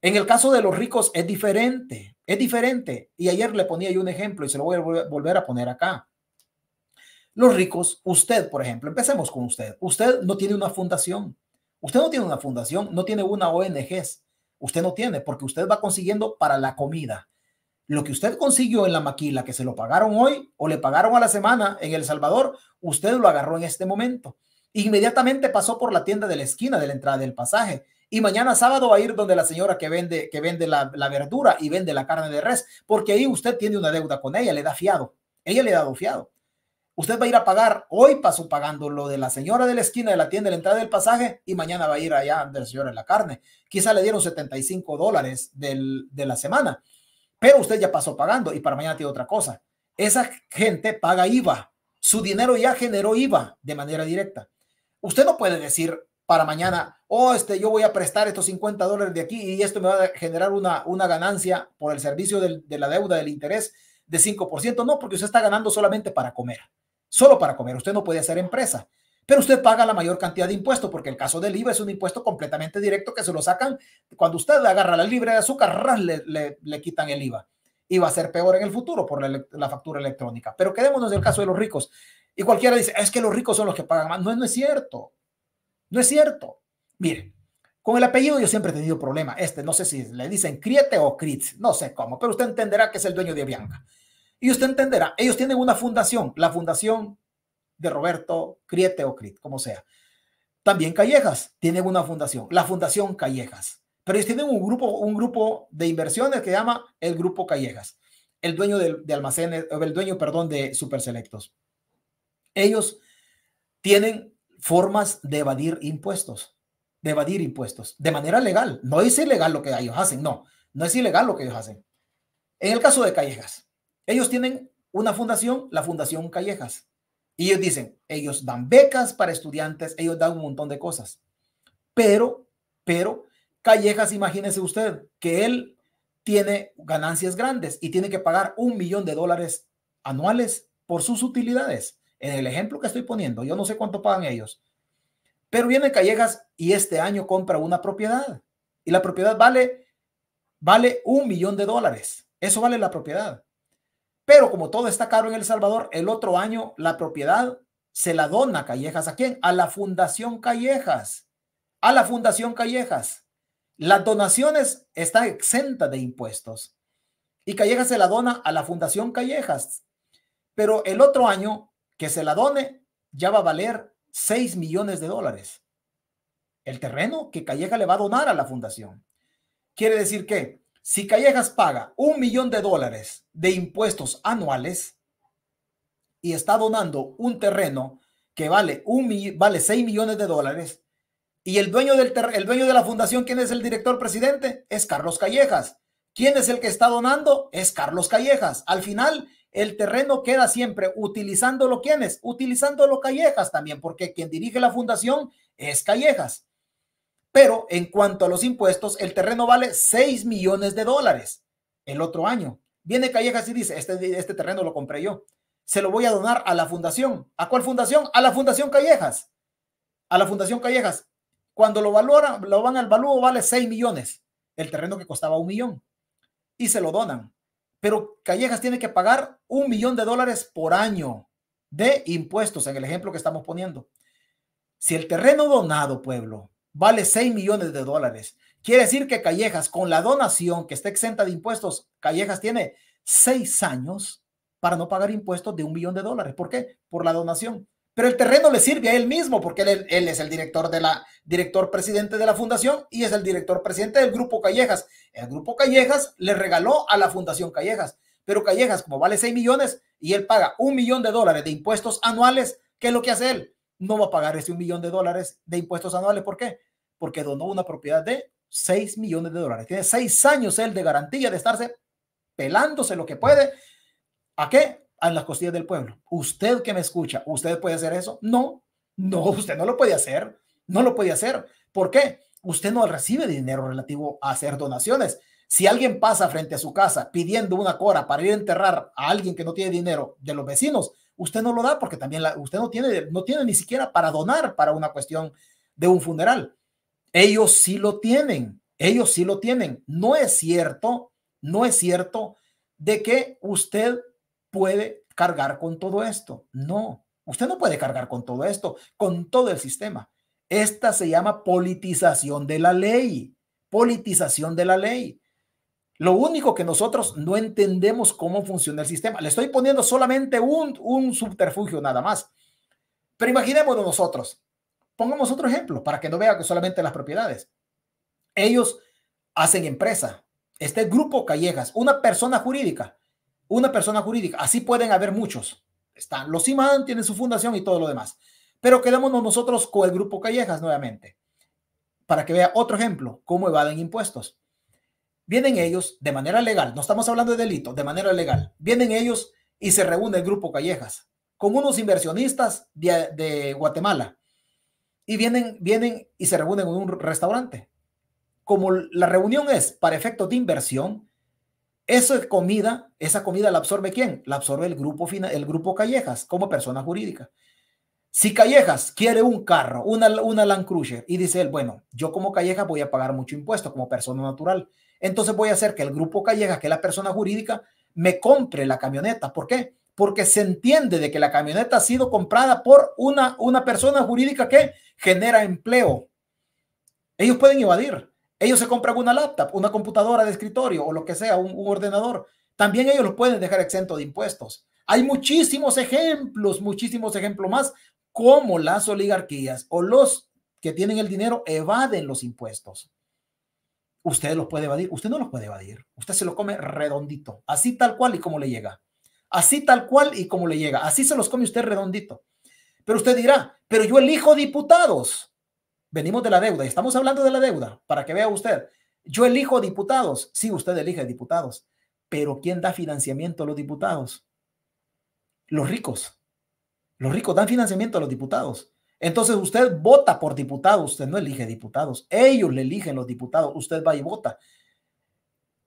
En el caso de los ricos es diferente, es diferente. Y ayer le ponía yo un ejemplo y se lo voy a volver a poner acá. Los ricos, usted, por ejemplo, empecemos con usted. Usted no tiene una fundación. Usted no tiene una fundación, no tiene una ONG. Usted no tiene, porque usted va consiguiendo para la comida. Lo que usted consiguió en la maquila, que se lo pagaron hoy o le pagaron a la semana en El Salvador, usted lo agarró en este momento. Inmediatamente pasó por la tienda de la esquina de la entrada del pasaje y mañana sábado va a ir donde la señora que vende, que vende la, verdura y vende la carne de res, porque ahí usted tiene una deuda con ella, le da fiado. Ella le ha dado fiado. Usted va a ir a pagar, hoy pasó pagando lo de la señora de la esquina de la tienda la entrada del pasaje y mañana va a ir allá la señora de la carne. Quizá le dieron 75 dólares de la semana, pero usted ya pasó pagando y para mañana tiene otra cosa. Esa gente paga IVA. Su dinero ya generó IVA de manera directa. Usted no puede decir, para mañana, oh, este, yo voy a prestar estos 50 dólares de aquí y esto me va a generar una, una ganancia por el servicio de la deuda, del interés de 5%. No, porque usted está ganando solamente para comer, solo para comer. Usted no puede hacer empresa, pero usted paga la mayor cantidad de impuestos, porque el caso del IVA es un impuesto completamente directo que se lo sacan. Cuando usted agarra la libre de azúcar, le, le, quitan el IVA. Y va a ser peor en el futuro por la, factura electrónica. Pero quedémonos el caso de los ricos. Y cualquiera dice, es que los ricos son los que pagan más. No, no es cierto. No es cierto. Mire, con el apellido yo siempre he tenido problema. Este, no sé si le dicen Criete o Critz, no sé cómo, pero usted entenderá que es el dueño de Bianca. Y usted entenderá, ellos tienen una fundación, la fundación de Roberto Criete o Crit, como sea. También Callejas tienen una fundación, la fundación Callejas. Pero ellos tienen un grupo, un grupo de inversiones que llama el grupo Callejas, el dueño de, de almacenes, el dueño, perdón, de Super Selectos. Ellos tienen formas de evadir impuestos, de evadir impuestos de manera legal. No es ilegal lo que ellos hacen, no, no es ilegal lo que ellos hacen. En el caso de Callejas, ellos tienen una fundación, la Fundación Callejas, y ellos dicen, ellos dan becas para estudiantes, ellos dan un montón de cosas, pero, pero Callejas, imagínese usted que él tiene ganancias grandes y tiene que pagar un millón de dólares anuales por sus utilidades. En el ejemplo que estoy poniendo, yo no sé cuánto pagan ellos. Pero viene Callejas y este año compra una propiedad. Y la propiedad vale, vale un millón de dólares. Eso vale la propiedad. Pero como todo está caro en El Salvador, el otro año la propiedad se la dona Callejas. ¿A quién? A la Fundación Callejas. A la Fundación Callejas. Las donaciones están exentas de impuestos. Y Callejas se la dona a la Fundación Callejas. Pero el otro año que se la done, ya va a valer 6 millones de dólares. El terreno que Calleja le va a donar a la fundación. Quiere decir que si Callejas paga un millón de dólares de impuestos anuales y está donando un terreno que vale, un, vale 6 millones de dólares, y el dueño, del el dueño de la fundación, ¿quién es el director presidente? Es Carlos Callejas. ¿Quién es el que está donando? Es Carlos Callejas. Al final, el terreno queda siempre utilizándolo quienes, utilizándolo Callejas también, porque quien dirige la fundación es Callejas. Pero en cuanto a los impuestos, el terreno vale 6 millones de dólares el otro año. Viene Callejas y dice, este, este terreno lo compré yo, se lo voy a donar a la fundación. ¿A cuál fundación? A la fundación Callejas. A la fundación Callejas. Cuando lo valoran, lo van al balúo vale 6 millones, el terreno que costaba un millón. Y se lo donan pero Callejas tiene que pagar un millón de dólares por año de impuestos, en el ejemplo que estamos poniendo. Si el terreno donado, pueblo, vale 6 millones de dólares, quiere decir que Callejas, con la donación que está exenta de impuestos, Callejas tiene 6 años para no pagar impuestos de un millón de dólares. ¿Por qué? Por la donación pero el terreno le sirve a él mismo porque él, es el director de la director presidente de la fundación y es el director presidente del grupo Callejas. El grupo Callejas le regaló a la fundación Callejas, pero Callejas como vale 6 millones y él paga un millón de dólares de impuestos anuales, ¿qué es lo que hace él? No va a pagar ese un millón de dólares de impuestos anuales, ¿por qué? Porque donó una propiedad de 6 millones de dólares. Tiene 6 años él de garantía de estarse pelándose lo que puede. ¿A qué? a las costillas del pueblo. Usted que me escucha, ¿usted puede hacer eso? No, no, usted no lo puede hacer, no lo puede hacer. ¿Por qué? Usted no recibe dinero relativo a hacer donaciones. Si alguien pasa frente a su casa pidiendo una cora para ir a enterrar a alguien que no tiene dinero de los vecinos, usted no lo da porque también usted no tiene, no tiene ni siquiera para donar para una cuestión de un funeral. Ellos sí lo tienen, ellos sí lo tienen. No es cierto, no es cierto de que usted puede cargar con todo esto. No, usted no puede cargar con todo esto, con todo el sistema. Esta se llama politización de la ley, politización de la ley. Lo único que nosotros no entendemos cómo funciona el sistema. Le estoy poniendo solamente un, un subterfugio nada más. Pero imaginémonos nosotros. Pongamos otro ejemplo para que no vea que solamente las propiedades. Ellos hacen empresa. Este grupo Callejas, una persona jurídica, una persona jurídica. Así pueden haber muchos. Están los imán tienen su fundación y todo lo demás. Pero quedémonos nosotros con el grupo Callejas nuevamente, para que vea otro ejemplo, cómo evaden impuestos. Vienen ellos de manera legal, no estamos hablando de delito, de manera legal. Vienen ellos y se reúne el grupo Callejas con unos inversionistas de, Guatemala y vienen, vienen y se reúnen en un restaurante. Como la reunión es para efectos de inversión, esa comida, esa comida la absorbe quién? La absorbe el grupo, final, el grupo Callejas como persona jurídica. Si Callejas quiere un carro, una, una Land Cruiser, y dice él, bueno, yo como Callejas voy a pagar mucho impuesto como persona natural. Entonces voy a hacer que el grupo Callejas, que es la persona jurídica, me compre la camioneta. ¿Por qué? Porque se entiende de que la camioneta ha sido comprada por una, una persona jurídica que genera empleo. Ellos pueden evadir. Ellos se compran una laptop, una computadora de escritorio o lo que sea, un, ordenador. También ellos los pueden dejar exento de impuestos. Hay muchísimos ejemplos, muchísimos ejemplos más, como las oligarquías o los que tienen el dinero evaden los impuestos. Usted los puede evadir, usted no los puede evadir, usted se los come redondito, así tal cual y como le llega, así tal cual y como le llega, así se los come usted redondito. Pero usted dirá, pero yo elijo diputados, venimos de la deuda y estamos hablando de la deuda para que vea usted. Yo elijo diputados, sí, usted elige diputados, pero ¿quién da financiamiento a los diputados? Los ricos. Los ricos dan financiamiento a los diputados. Entonces usted vota por diputados, usted no elige diputados, ellos le eligen los diputados, usted va y vota.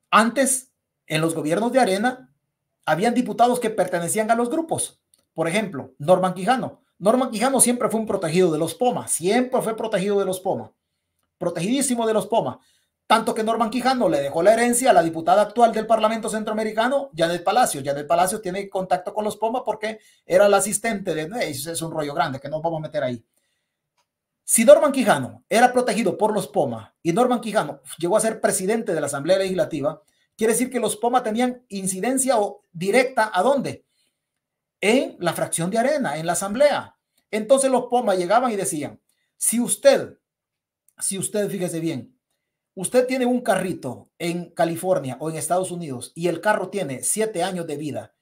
Antes, en los gobiernos de arena, habían diputados que pertenecían a los grupos. Por ejemplo, Norman Quijano Norman Quijano siempre fue un protegido de los POMA, siempre fue protegido de los POMA, protegidísimo de los POMA. Tanto que Norman Quijano le dejó la herencia a la diputada actual del Parlamento Centroamericano, Janet Palacios. Janet palacio tiene contacto con los POMA porque era la asistente de... Es un rollo grande que no vamos a meter ahí. Si Norman Quijano era protegido por los POMA y Norman Quijano llegó a ser presidente de la Asamblea Legislativa, quiere decir que los POMA tenían incidencia o directa a dónde? en la fracción de arena, en la asamblea. Entonces los Poma llegaban y decían, si usted, si usted, fíjese bien, usted tiene un carrito en California o en Estados Unidos y el carro tiene siete años de vida,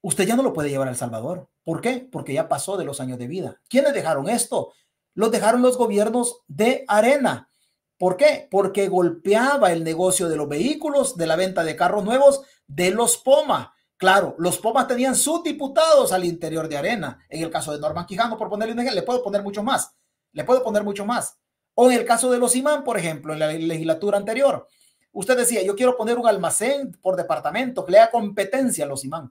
usted ya no lo puede llevar a El Salvador. ¿Por qué? Porque ya pasó de los años de vida. ¿Quiénes dejaron esto? Los dejaron los gobiernos de arena. ¿Por qué? Porque golpeaba el negocio de los vehículos, de la venta de carros nuevos, de los Poma. Claro, los Pomas tenían sus diputados al interior de Arena. En el caso de Norman Quijano, por ponerle un ejemplo, le puedo poner mucho más. Le puedo poner mucho más. O en el caso de los Imán, por ejemplo, en la legislatura anterior, usted decía, yo quiero poner un almacén por departamento que le competencia a los Imán.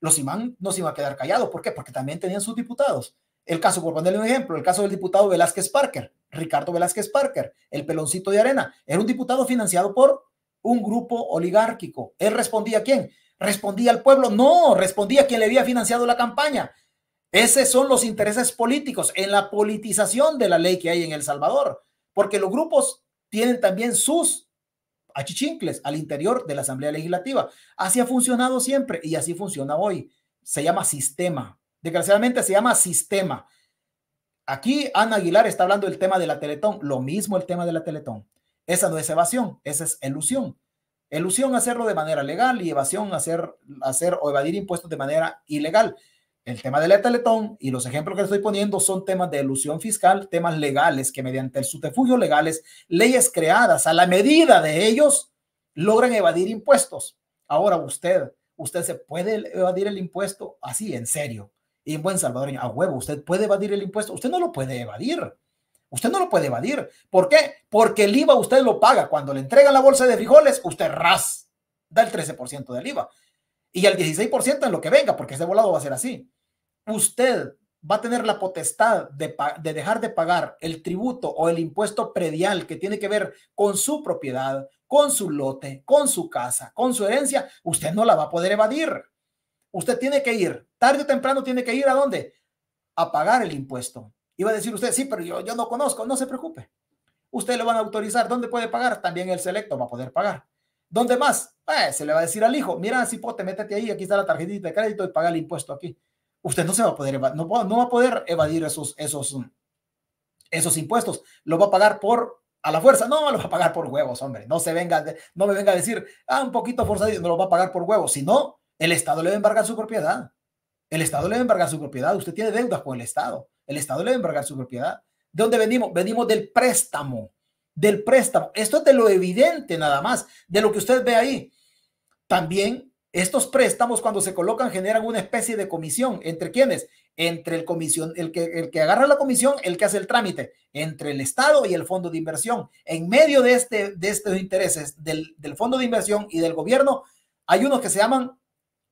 Los Imán no se iban a quedar callados. ¿Por qué? Porque también tenían sus diputados. El caso, por ponerle un ejemplo, el caso del diputado Velázquez Parker, Ricardo Velázquez Parker, el peloncito de arena, era un diputado financiado por un grupo oligárquico. Él respondía a quién? respondía al pueblo, no, respondía a quien le había financiado la campaña. Esos son los intereses políticos en la politización de la ley que hay en El Salvador, porque los grupos tienen también sus achichincles al interior de la Asamblea Legislativa. Así ha funcionado siempre y así funciona hoy. Se llama sistema. Desgraciadamente se llama sistema. Aquí Ana Aguilar está hablando del tema de la Teletón. Lo mismo el tema de la Teletón. Esa no es evasión, esa es elusión. Elusión, hacerlo de manera legal y evasión, hacer, hacer o evadir impuestos de manera ilegal. El tema del Teletón y los ejemplos que estoy poniendo son temas de elusión fiscal, temas legales que mediante el subterfugio legales, leyes creadas a la medida de ellos, logran evadir impuestos. Ahora usted, usted se puede evadir el impuesto así, en serio. Y en buen salvadoreño, a huevo, usted puede evadir el impuesto. Usted no lo puede evadir. Usted no lo puede evadir. ¿Por qué? Porque el IVA usted lo paga. Cuando le entregan la bolsa de frijoles, usted ras, da el 13% del IVA. Y el 16% en lo que venga, porque ese volado va a ser así. Usted va a tener la potestad de, de, dejar de pagar el tributo o el impuesto predial que tiene que ver con su propiedad, con su lote, con su casa, con su herencia, usted no la va a poder evadir. Usted tiene que ir, tarde o temprano tiene que ir a dónde? A pagar el impuesto. Y va a decir usted, sí, pero yo, yo no conozco, no se preocupe. Usted lo van a autorizar. ¿Dónde puede pagar? También el selecto va a poder pagar. ¿Dónde más? Eh, se le va a decir al hijo, mira, si te métete ahí, aquí está la tarjetita de crédito y paga el impuesto aquí. Usted no se va a poder, no, no va a poder evadir esos, esos, esos impuestos. Lo va a pagar por a la fuerza. No, lo va a pagar por huevos, hombre. No se venga, no me venga a decir, ah, un poquito forzadito, no lo va a pagar por huevos. Si no, el Estado le va a embargar su propiedad. El Estado le va a embargar su propiedad. Usted tiene deudas con el Estado. El Estado le debe embargar su propiedad. ¿De dónde venimos? Venimos del préstamo, del préstamo. Esto es de lo evidente nada más, de lo que usted ve ahí. También estos préstamos cuando se colocan generan una especie de comisión. ¿Entre quiénes? Entre el, comisión, el, que, el que agarra la comisión, el que hace el trámite, entre el Estado y el fondo de inversión. En medio de, este, de estos intereses del, del fondo de inversión y del gobierno, hay unos que se llaman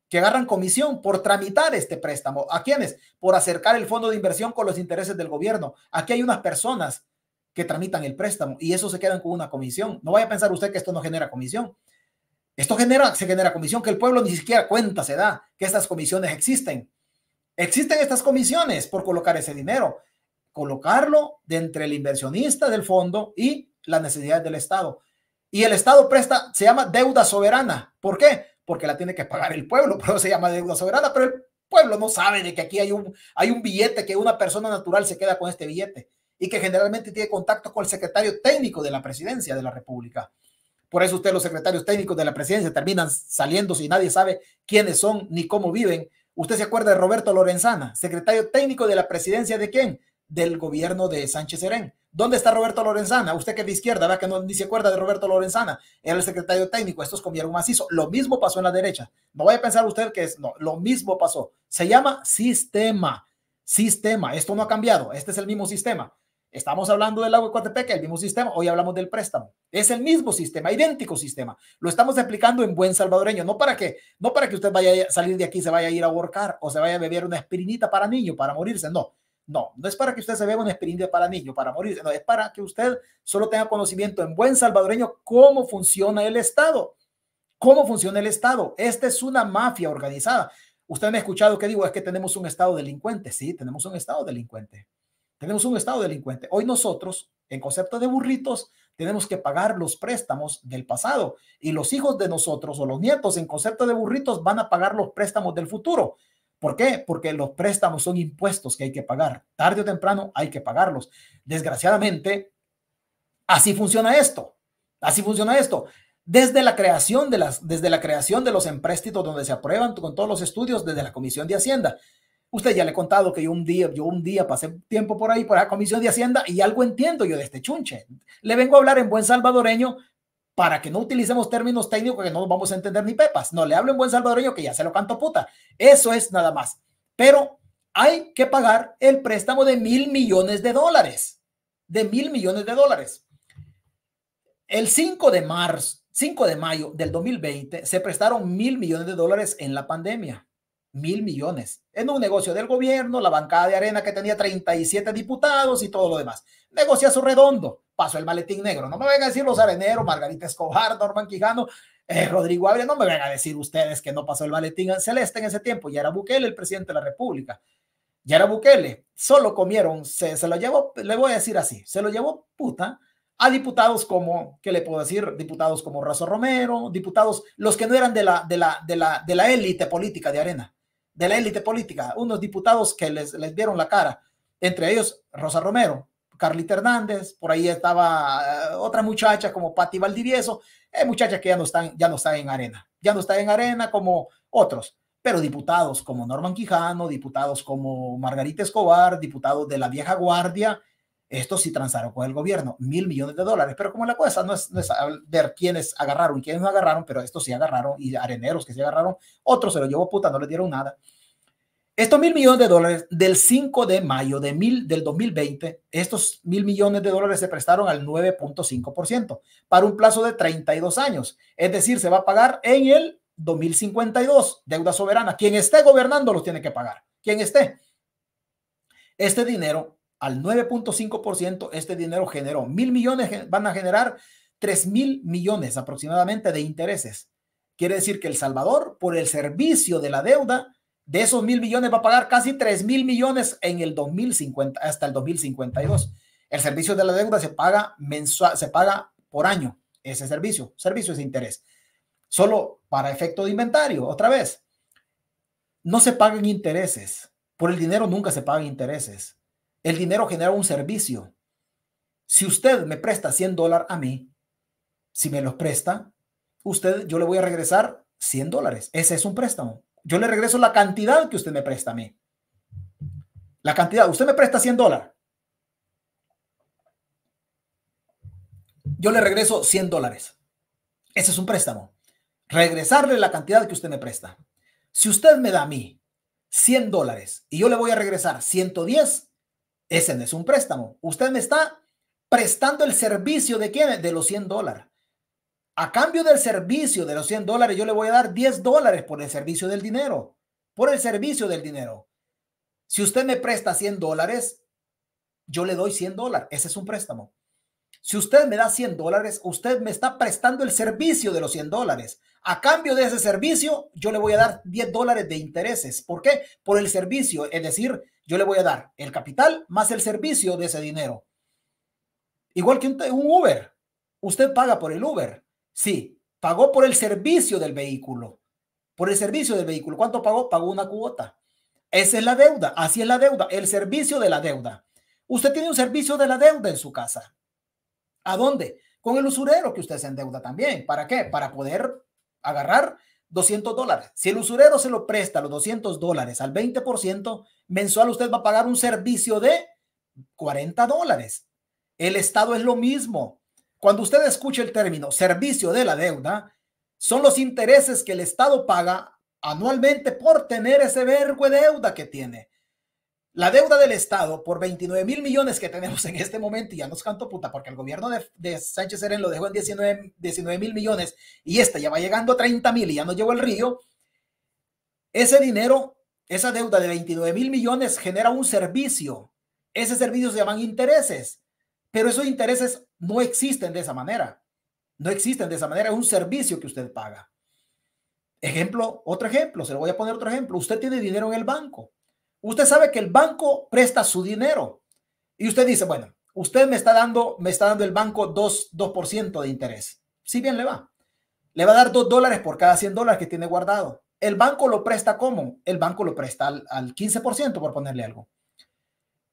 que agarran comisión por tramitar este préstamo. ¿A quiénes? Por acercar el fondo de inversión con los intereses del gobierno. Aquí hay unas personas que tramitan el préstamo y eso se quedan con una comisión. No vaya a pensar usted que esto no genera comisión. Esto genera, se genera comisión que el pueblo ni siquiera cuenta se da que estas comisiones existen. Existen estas comisiones por colocar ese dinero, colocarlo de entre el inversionista del fondo y las necesidades del Estado. Y el Estado presta, se llama deuda soberana. ¿Por qué? porque la tiene que pagar el pueblo, pero se llama deuda soberana, pero el pueblo no sabe de que aquí hay un, hay un billete, que una persona natural se queda con este billete y que generalmente tiene contacto con el secretario técnico de la presidencia de la República. Por eso usted, los secretarios técnicos de la presidencia terminan saliendo si nadie sabe quiénes son ni cómo viven. Usted se acuerda de Roberto Lorenzana, secretario técnico de la presidencia de quién? del gobierno de Sánchez Serén. ¿Dónde está Roberto Lorenzana? Usted que es de izquierda, vea Que no, ni se acuerda de Roberto Lorenzana. Era el secretario técnico. Estos comieron macizo. Lo mismo pasó en la derecha. No vaya a pensar usted que es. No, lo mismo pasó. Se llama sistema. Sistema. Esto no ha cambiado. Este es el mismo sistema. Estamos hablando del agua de Coatepeque, el mismo sistema. Hoy hablamos del préstamo. Es el mismo sistema, idéntico sistema. Lo estamos explicando en buen salvadoreño. No para que, no para que usted vaya a salir de aquí, se vaya a ir a ahorcar o se vaya a beber una espirinita para niño, para morirse. No. No, no es para que usted se vea una experiencia para niños, para morir, no, es para que usted solo tenga conocimiento en buen salvadoreño cómo funciona el Estado. ¿Cómo funciona el Estado? Esta es una mafia organizada. Usted me ha escuchado que digo, es que tenemos un Estado delincuente. Sí, tenemos un Estado delincuente. Tenemos un Estado delincuente. Hoy nosotros, en concepto de burritos, tenemos que pagar los préstamos del pasado y los hijos de nosotros o los nietos, en concepto de burritos, van a pagar los préstamos del futuro. ¿Por qué? Porque los préstamos son impuestos que hay que pagar. Tarde o temprano hay que pagarlos. Desgraciadamente, así funciona esto. Así funciona esto. Desde la creación de las, desde la creación de los empréstitos donde se aprueban con todos los estudios desde la Comisión de Hacienda. Usted ya le he contado que yo un día, yo un día pasé tiempo por ahí, por la Comisión de Hacienda, y algo entiendo yo de este chunche. Le vengo a hablar en buen salvadoreño, para que no utilicemos términos técnicos que no vamos a entender ni pepas. No, le hablo en buen salvadoreño que ya se lo canto puta. Eso es nada más. Pero hay que pagar el préstamo de mil millones de dólares. De mil millones de dólares. El 5 de marzo, 5 de mayo del 2020, se prestaron mil millones de dólares en la pandemia mil millones en un negocio del gobierno, la bancada de arena que tenía 37 diputados y todo lo demás. Negociazo redondo, pasó el maletín negro. No me vengan a decir los areneros, Margarita Escobar, Norman Quijano, eh, Rodrigo Abria, no me vengan a decir ustedes que no pasó el maletín celeste en ese tiempo. Ya era Bukele el presidente de la República. Ya era Bukele. Solo comieron, se, lo llevó, le voy a decir así, se lo llevó puta a diputados como, ¿qué le puedo decir? Diputados como Razo Romero, diputados, los que no eran de la, de la, de la, de la élite política de arena de la élite política, unos diputados que les, les vieron la cara, entre ellos Rosa Romero, Carlita Hernández, por ahí estaba eh, otra muchacha como Patti Valdivieso, eh, muchachas que ya no, están, ya no están en arena, ya no está en arena como otros, pero diputados como Norman Quijano, diputados como Margarita Escobar, diputados de la vieja guardia, esto sí transaron con el gobierno, mil millones de dólares, pero como la cosa no es, ver quiénes agarraron, quiénes no agarraron, pero estos sí agarraron y areneros que se agarraron, otros se lo llevó puta, no le dieron nada. Estos mil millones de dólares del 5 de mayo de mil, del 2020, estos mil millones de dólares se prestaron al 9.5% para un plazo de 32 años. Es decir, se va a pagar en el 2052, deuda soberana. Quien esté gobernando los tiene que pagar, quien esté. Este dinero al 9.5%, este dinero generó mil millones, van a generar tres mil millones aproximadamente de intereses. Quiere decir que El Salvador, por el servicio de la deuda, de esos mil millones va a pagar casi tres mil millones en el 2050, hasta el 2052. El servicio de la deuda se paga mensual, se paga por año, ese servicio, servicio es interés. Solo para efecto de inventario, otra vez. No se pagan intereses. Por el dinero nunca se pagan intereses el dinero genera un servicio. Si usted me presta 100 dólares a mí, si me los presta, usted, yo le voy a regresar 100 dólares. Ese es un préstamo. Yo le regreso la cantidad que usted me presta a mí. La cantidad. Usted me presta 100 dólares. Yo le regreso 100 dólares. Ese es un préstamo. Regresarle la cantidad que usted me presta. Si usted me da a mí 100 dólares y yo le voy a regresar 110, ese no es un préstamo. Usted me está prestando el servicio de quién? De los 100 dólares. A cambio del servicio de los 100 dólares, yo le voy a dar 10 dólares por el servicio del dinero. Por el servicio del dinero. Si usted me presta 100 dólares, yo le doy 100 dólares. Ese es un préstamo. Si usted me da 100 dólares, usted me está prestando el servicio de los 100 dólares. A cambio de ese servicio, yo le voy a dar 10 dólares de intereses. ¿Por qué? Por el servicio. Es decir, yo le voy a dar el capital más el servicio de ese dinero. Igual que un, Uber. Usted paga por el Uber. Sí, pagó por el servicio del vehículo. Por el servicio del vehículo. ¿Cuánto pagó? Pagó una cuota. Esa es la deuda. Así es la deuda. El servicio de la deuda. Usted tiene un servicio de la deuda en su casa. ¿A dónde? Con el usurero que usted se endeuda también. ¿Para qué? Para poder agarrar 200 dólares. Si el usurero se lo presta los 200 dólares al 20%, mensual usted va a pagar un servicio de 40 dólares. El Estado es lo mismo. Cuando usted escucha el término servicio de la deuda, son los intereses que el Estado paga anualmente por tener ese vergo deuda que tiene. La deuda del Estado por 29 mil millones que tenemos en este momento, y ya nos canto puta, porque el gobierno de, Sánchez Serén lo dejó en 19 mil millones y esta ya va llegando a 30 mil y ya no llegó el río. Ese dinero, esa deuda de 29 mil millones genera un servicio. Ese servicio se llaman intereses, pero esos intereses no existen de esa manera. No existen de esa manera, es un servicio que usted paga. Ejemplo, otro ejemplo, se lo voy a poner otro ejemplo. Usted tiene dinero en el banco Usted sabe que el banco presta su dinero y usted dice, bueno, usted me está dando, me está dando el banco 2%, ciento de interés. Si bien le va, le va a dar dos dólares por cada 100 dólares que tiene guardado. El banco lo presta como? El banco lo presta al, al 15% por ponerle algo.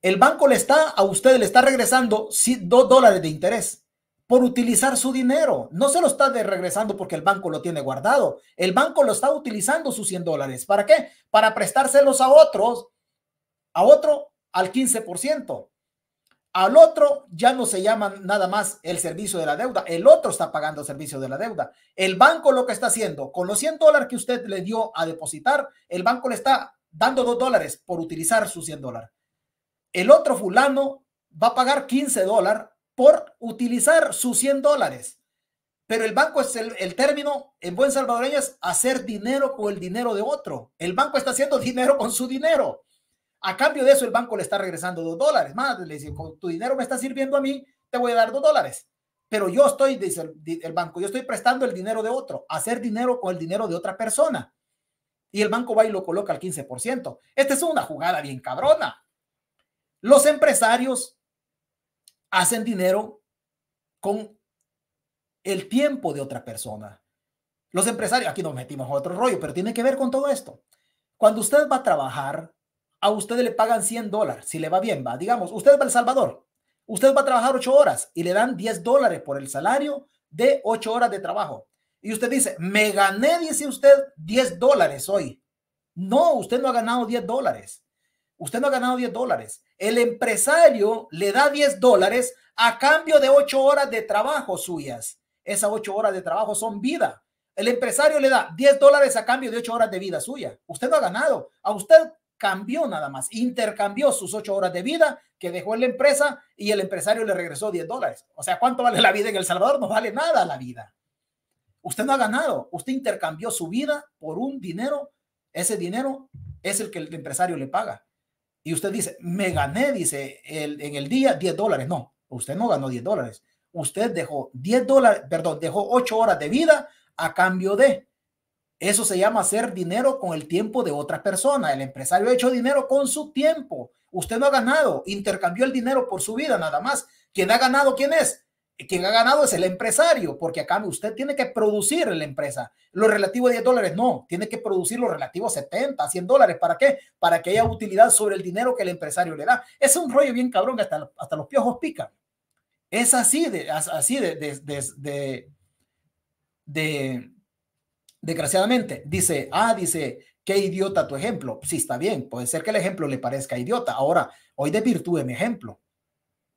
El banco le está a usted, le está regresando dos dólares de interés por utilizar su dinero. No se lo está regresando porque el banco lo tiene guardado. El banco lo está utilizando sus 100 dólares. ¿Para qué? Para prestárselos a otros a otro al 15%. Al otro ya no se llama nada más el servicio de la deuda, el otro está pagando el servicio de la deuda. El banco lo que está haciendo, con los 100 dólares que usted le dio a depositar, el banco le está dando 2 dólares por utilizar sus 100 dólares. El otro fulano va a pagar 15 dólares por utilizar sus 100 dólares. Pero el banco es el, término en buen salvadoreño es hacer dinero con el dinero de otro. El banco está haciendo dinero con su dinero. A cambio de eso, el banco le está regresando dos dólares más. Le dice, con tu dinero me está sirviendo a mí, te voy a dar dos dólares. Pero yo estoy, dice el, banco, yo estoy prestando el dinero de otro, hacer dinero con el dinero de otra persona. Y el banco va y lo coloca al 15%. Esta es una jugada bien cabrona. Los empresarios hacen dinero con el tiempo de otra persona. Los empresarios, aquí nos metimos a otro rollo, pero tiene que ver con todo esto. Cuando usted va a trabajar, a usted le pagan 100 dólares, si le va bien, va, digamos, usted va a El Salvador, usted va a trabajar 8 horas y le dan 10 dólares por el salario de 8 horas de trabajo. Y usted dice, me gané, dice usted, 10 dólares hoy. No, usted no ha ganado 10 dólares. Usted no ha ganado 10 dólares. El empresario le da 10 dólares a cambio de 8 horas de trabajo suyas. Esas 8 horas de trabajo son vida. El empresario le da 10 dólares a cambio de 8 horas de vida suya. Usted no ha ganado. A usted cambió nada más, intercambió sus ocho horas de vida que dejó en la empresa y el empresario le regresó 10 dólares. O sea, ¿cuánto vale la vida en El Salvador? No vale nada la vida. Usted no ha ganado, usted intercambió su vida por un dinero, ese dinero es el que el empresario le paga. Y usted dice, me gané, dice, el, en el día 10 dólares. No, usted no ganó 10 dólares. Usted dejó 10 dólares, perdón, dejó ocho horas de vida a cambio de eso se llama hacer dinero con el tiempo de otra persona. El empresario ha hecho dinero con su tiempo. Usted no ha ganado, intercambió el dinero por su vida nada más. ¿Quién ha ganado? ¿Quién es? Quien ha ganado es el empresario, porque acá usted tiene que producir la empresa. Lo relativo a 10 dólares, no, tiene que producir lo relativo a 70, 100 dólares. ¿Para qué? Para que haya utilidad sobre el dinero que el empresario le da. Es un rollo bien cabrón que hasta, los piojos pican. Es así de, así de, de, de desgraciadamente. Dice, ah, dice, qué idiota tu ejemplo. Sí, está bien, puede ser que el ejemplo le parezca idiota. Ahora, hoy de desvirtúe mi ejemplo.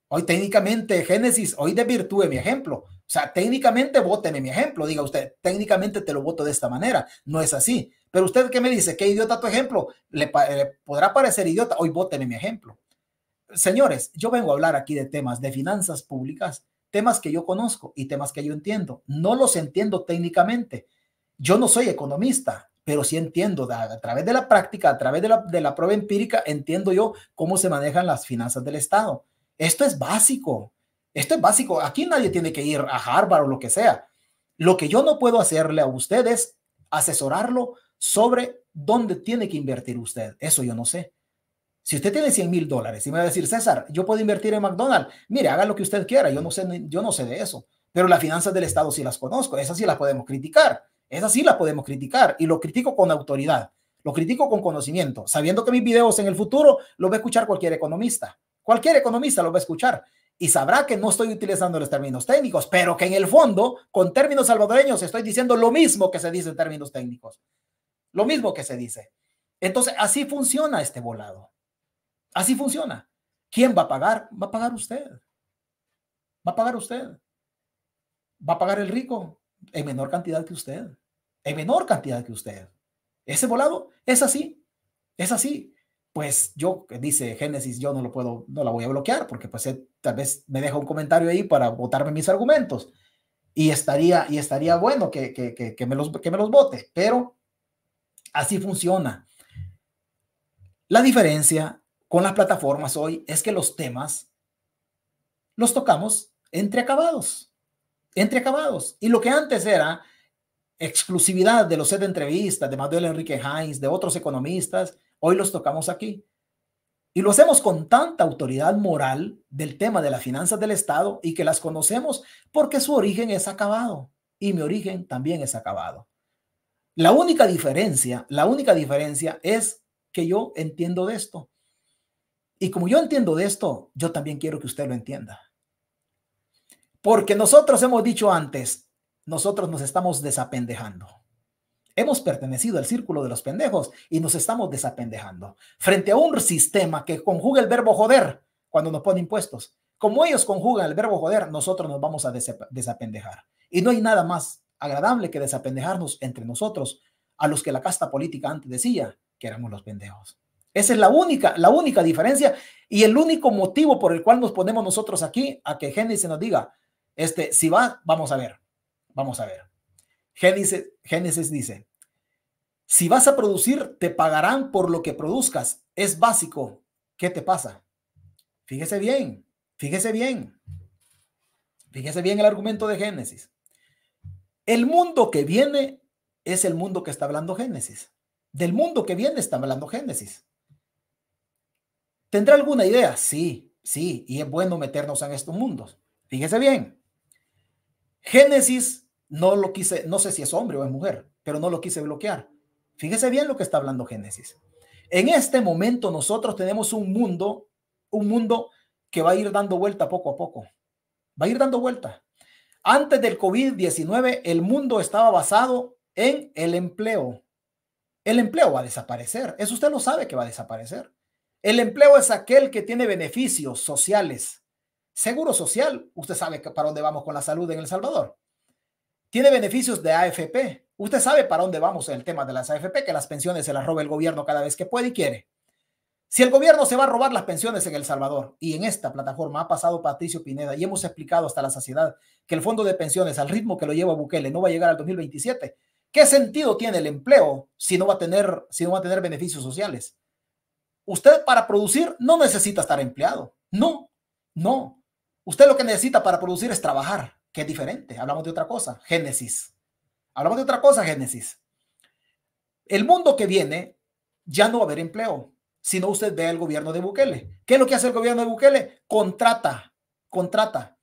Hoy técnicamente, Génesis, hoy de desvirtúe mi ejemplo. O sea, técnicamente vóteme mi ejemplo. Diga usted, técnicamente te lo voto de esta manera. No es así. Pero usted que me dice, qué idiota tu ejemplo, le, podrá parecer idiota. Hoy en mi ejemplo. Señores, yo vengo a hablar aquí de temas de finanzas públicas, temas que yo conozco y temas que yo entiendo. No los entiendo técnicamente, yo no soy economista, pero sí entiendo a, través de la práctica, a través de la, de la prueba empírica, entiendo yo cómo se manejan las finanzas del Estado. Esto es básico. Esto es básico. Aquí nadie tiene que ir a Harvard o lo que sea. Lo que yo no puedo hacerle a usted es asesorarlo sobre dónde tiene que invertir usted. Eso yo no sé. Si usted tiene 100 mil dólares y me va a decir, César, yo puedo invertir en McDonald's, mire, haga lo que usted quiera, yo no sé, yo no sé de eso. Pero las finanzas del Estado sí las conozco, esas sí las podemos criticar. Esa sí la podemos criticar y lo critico con autoridad, lo critico con conocimiento, sabiendo que mis videos en el futuro lo va a escuchar cualquier economista. Cualquier economista lo va a escuchar y sabrá que no estoy utilizando los términos técnicos, pero que en el fondo, con términos salvadoreños, estoy diciendo lo mismo que se dice en términos técnicos. Lo mismo que se dice. Entonces, así funciona este volado. Así funciona. ¿Quién va a pagar? Va a pagar usted. Va a pagar usted. Va a pagar el rico en menor cantidad que usted, en menor cantidad que usted. Ese volado es así, es así. Pues yo, dice Génesis, yo no lo puedo, no la voy a bloquear porque pues eh, tal vez me deja un comentario ahí para votarme mis argumentos y estaría, y estaría bueno que, que me los, que me los vote, pero así funciona. La diferencia con las plataformas hoy es que los temas los tocamos entre acabados entre acabados. Y lo que antes era exclusividad de los set de entrevistas de Manuel Enrique Hines, de otros economistas, hoy los tocamos aquí. Y lo hacemos con tanta autoridad moral del tema de las finanzas del Estado y que las conocemos porque su origen es acabado y mi origen también es acabado. La única diferencia, la única diferencia es que yo entiendo de esto. Y como yo entiendo de esto, yo también quiero que usted lo entienda. Porque nosotros hemos dicho antes, nosotros nos estamos desapendejando. Hemos pertenecido al círculo de los pendejos y nos estamos desapendejando frente a un sistema que conjuga el verbo joder cuando nos pone impuestos. Como ellos conjugan el verbo joder, nosotros nos vamos a desapendejar. Y no hay nada más agradable que desapendejarnos entre nosotros, a los que la casta política antes decía que éramos los pendejos. Esa es la única, la única diferencia y el único motivo por el cual nos ponemos nosotros aquí a que Génesis nos diga, este, si va, vamos a ver. Vamos a ver. Génesis, dice, si vas a producir, te pagarán por lo que produzcas. Es básico. ¿Qué te pasa? Fíjese bien, fíjese bien. Fíjese bien el argumento de Génesis. El mundo que viene es el mundo que está hablando Génesis. Del mundo que viene está hablando Génesis. ¿Tendrá alguna idea? Sí, sí, y es bueno meternos en estos mundos. Fíjese bien. Génesis no lo quise, no sé si es hombre o es mujer, pero no lo quise bloquear. Fíjese bien lo que está hablando Génesis. En este momento nosotros tenemos un mundo, un mundo que va a ir dando vuelta poco a poco. Va a ir dando vuelta. Antes del COVID-19, el mundo estaba basado en el empleo. El empleo va a desaparecer. Eso usted lo sabe que va a desaparecer. El empleo es aquel que tiene beneficios sociales. Seguro Social, usted sabe para dónde vamos con la salud en El Salvador. Tiene beneficios de AFP. Usted sabe para dónde vamos en el tema de las AFP, que las pensiones se las roba el gobierno cada vez que puede y quiere. Si el gobierno se va a robar las pensiones en El Salvador, y en esta plataforma ha pasado Patricio Pineda y hemos explicado hasta la saciedad que el fondo de pensiones, al ritmo que lo lleva Bukele, no va a llegar al 2027, ¿qué sentido tiene el empleo si no va a tener, si no va a tener beneficios sociales? Usted para producir no necesita estar empleado. No, no. Usted lo que necesita para producir es trabajar, que es diferente. Hablamos de otra cosa, Génesis. Hablamos de otra cosa, Génesis. El mundo que viene ya no va a haber empleo, no usted ve al gobierno de Bukele. ¿Qué es lo que hace el gobierno de Bukele? Contrata, contrata.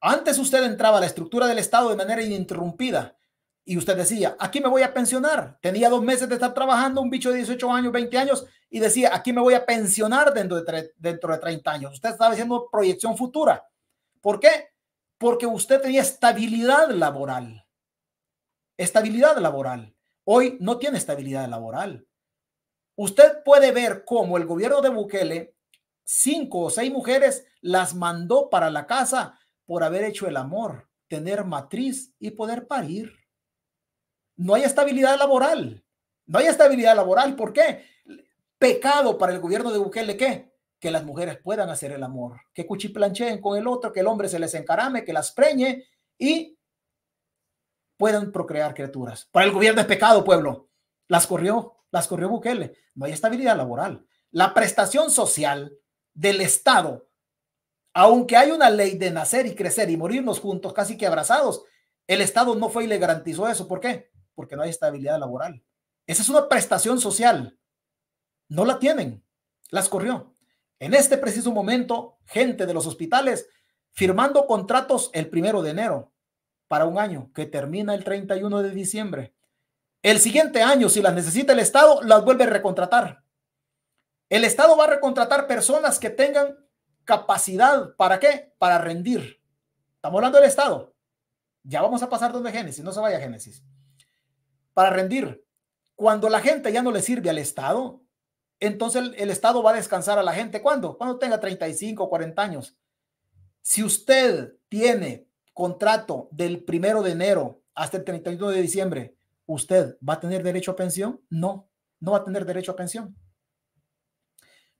Antes usted entraba a la estructura del Estado de manera ininterrumpida y usted decía, aquí me voy a pensionar. Tenía dos meses de estar trabajando, un bicho de 18 años, 20 años, y decía, aquí me voy a pensionar dentro de, dentro de 30 años. Usted estaba haciendo proyección futura. ¿Por qué? Porque usted tenía estabilidad laboral. Estabilidad laboral. Hoy no tiene estabilidad laboral. Usted puede ver cómo el gobierno de Bukele, cinco o seis mujeres las mandó para la casa por haber hecho el amor, tener matriz y poder parir. No hay estabilidad laboral. No hay estabilidad laboral. ¿Por qué? Pecado para el gobierno de Bukele, ¿qué? que las mujeres puedan hacer el amor, que cuchiplancheen con el otro, que el hombre se les encarame, que las preñe y puedan procrear criaturas. Para el gobierno es pecado, pueblo. Las corrió, las corrió Bukele. No hay estabilidad laboral. La prestación social del Estado, aunque hay una ley de nacer y crecer y morirnos juntos, casi que abrazados, el Estado no fue y le garantizó eso. ¿Por qué? Porque no hay estabilidad laboral. Esa es una prestación social. No la tienen. Las corrió. En este preciso momento, gente de los hospitales firmando contratos el primero de enero para un año que termina el 31 de diciembre. El siguiente año, si las necesita el Estado, las vuelve a recontratar. El Estado va a recontratar personas que tengan capacidad. ¿Para qué? Para rendir. Estamos hablando del Estado. Ya vamos a pasar donde Génesis, no se vaya a Génesis. Para rendir. Cuando la gente ya no le sirve al Estado, entonces el, Estado va a descansar a la gente. ¿Cuándo? Cuando tenga 35 o 40 años. Si usted tiene contrato del primero de enero hasta el 31 de diciembre, ¿usted va a tener derecho a pensión? No, no va a tener derecho a pensión.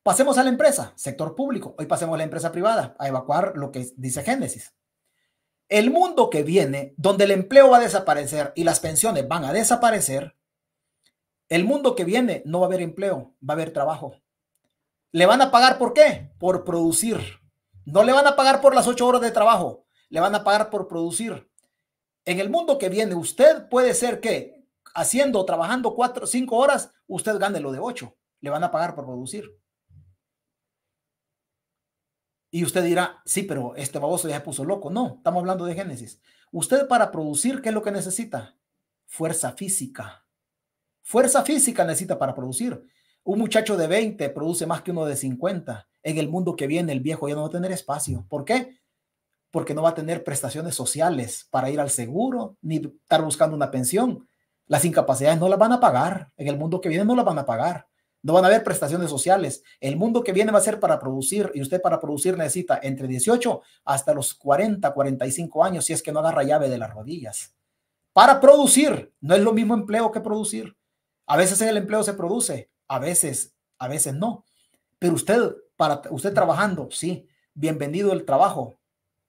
Pasemos a la empresa, sector público. Hoy pasemos a la empresa privada, a evacuar lo que dice Génesis. El mundo que viene, donde el empleo va a desaparecer y las pensiones van a desaparecer, el mundo que viene no va a haber empleo, va a haber trabajo. ¿Le van a pagar por qué? Por producir. No le van a pagar por las ocho horas de trabajo, le van a pagar por producir. En el mundo que viene, usted puede ser que haciendo, trabajando cuatro, cinco horas, usted gane lo de ocho. Le van a pagar por producir. Y usted dirá, sí, pero este baboso ya se puso loco. No, estamos hablando de Génesis. Usted para producir, ¿qué es lo que necesita? Fuerza física. Fuerza física necesita para producir. Un muchacho de 20 produce más que uno de 50. En el mundo que viene, el viejo ya no va a tener espacio. ¿Por qué? Porque no va a tener prestaciones sociales para ir al seguro ni estar buscando una pensión. Las incapacidades no las van a pagar. En el mundo que viene no las van a pagar. No van a haber prestaciones sociales. El mundo que viene va a ser para producir y usted para producir necesita entre 18 hasta los 40, 45 años si es que no agarra llave de las rodillas. Para producir, no es lo mismo empleo que producir. A veces en el empleo se produce, a veces, a veces no. Pero usted, para usted trabajando, sí, bienvenido el trabajo.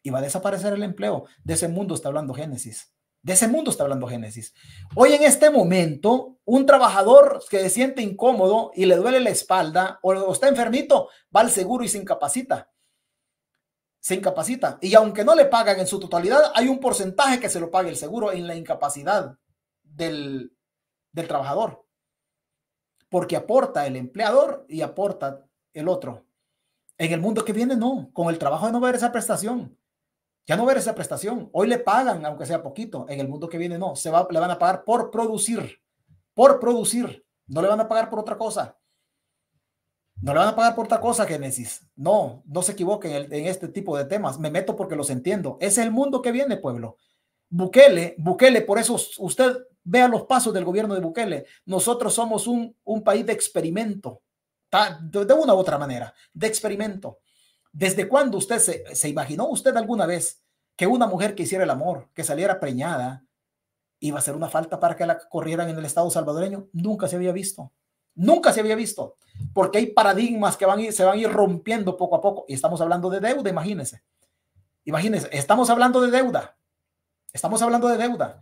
Y va a desaparecer el empleo. De ese mundo está hablando Génesis. De ese mundo está hablando Génesis. Hoy en este momento, un trabajador que se siente incómodo y le duele la espalda o está enfermito, va al seguro y se incapacita. Se incapacita. Y aunque no le pagan en su totalidad, hay un porcentaje que se lo pague el seguro en la incapacidad del, del trabajador porque aporta el empleador y aporta el otro. En el mundo que viene, no. Con el trabajo de no ver esa prestación. Ya no ver esa prestación. Hoy le pagan, aunque sea poquito. En el mundo que viene, no. Se va, le van a pagar por producir. Por producir. No le van a pagar por otra cosa. No le van a pagar por otra cosa, Génesis. No, no se equivoquen en, este tipo de temas. Me meto porque los entiendo. Es el mundo que viene, pueblo. Bukele, Bukele, por eso usted Vea los pasos del gobierno de Bukele. Nosotros somos un, país de experimento, de una u otra manera, de experimento. ¿Desde cuándo usted se, imaginó usted alguna vez que una mujer que hiciera el amor, que saliera preñada, iba a ser una falta para que la corrieran en el Estado salvadoreño? Nunca se había visto. Nunca se había visto, porque hay paradigmas que van se van a ir rompiendo poco a poco. Y estamos hablando de deuda, imagínense. Imagínense, estamos hablando de deuda. Estamos hablando de deuda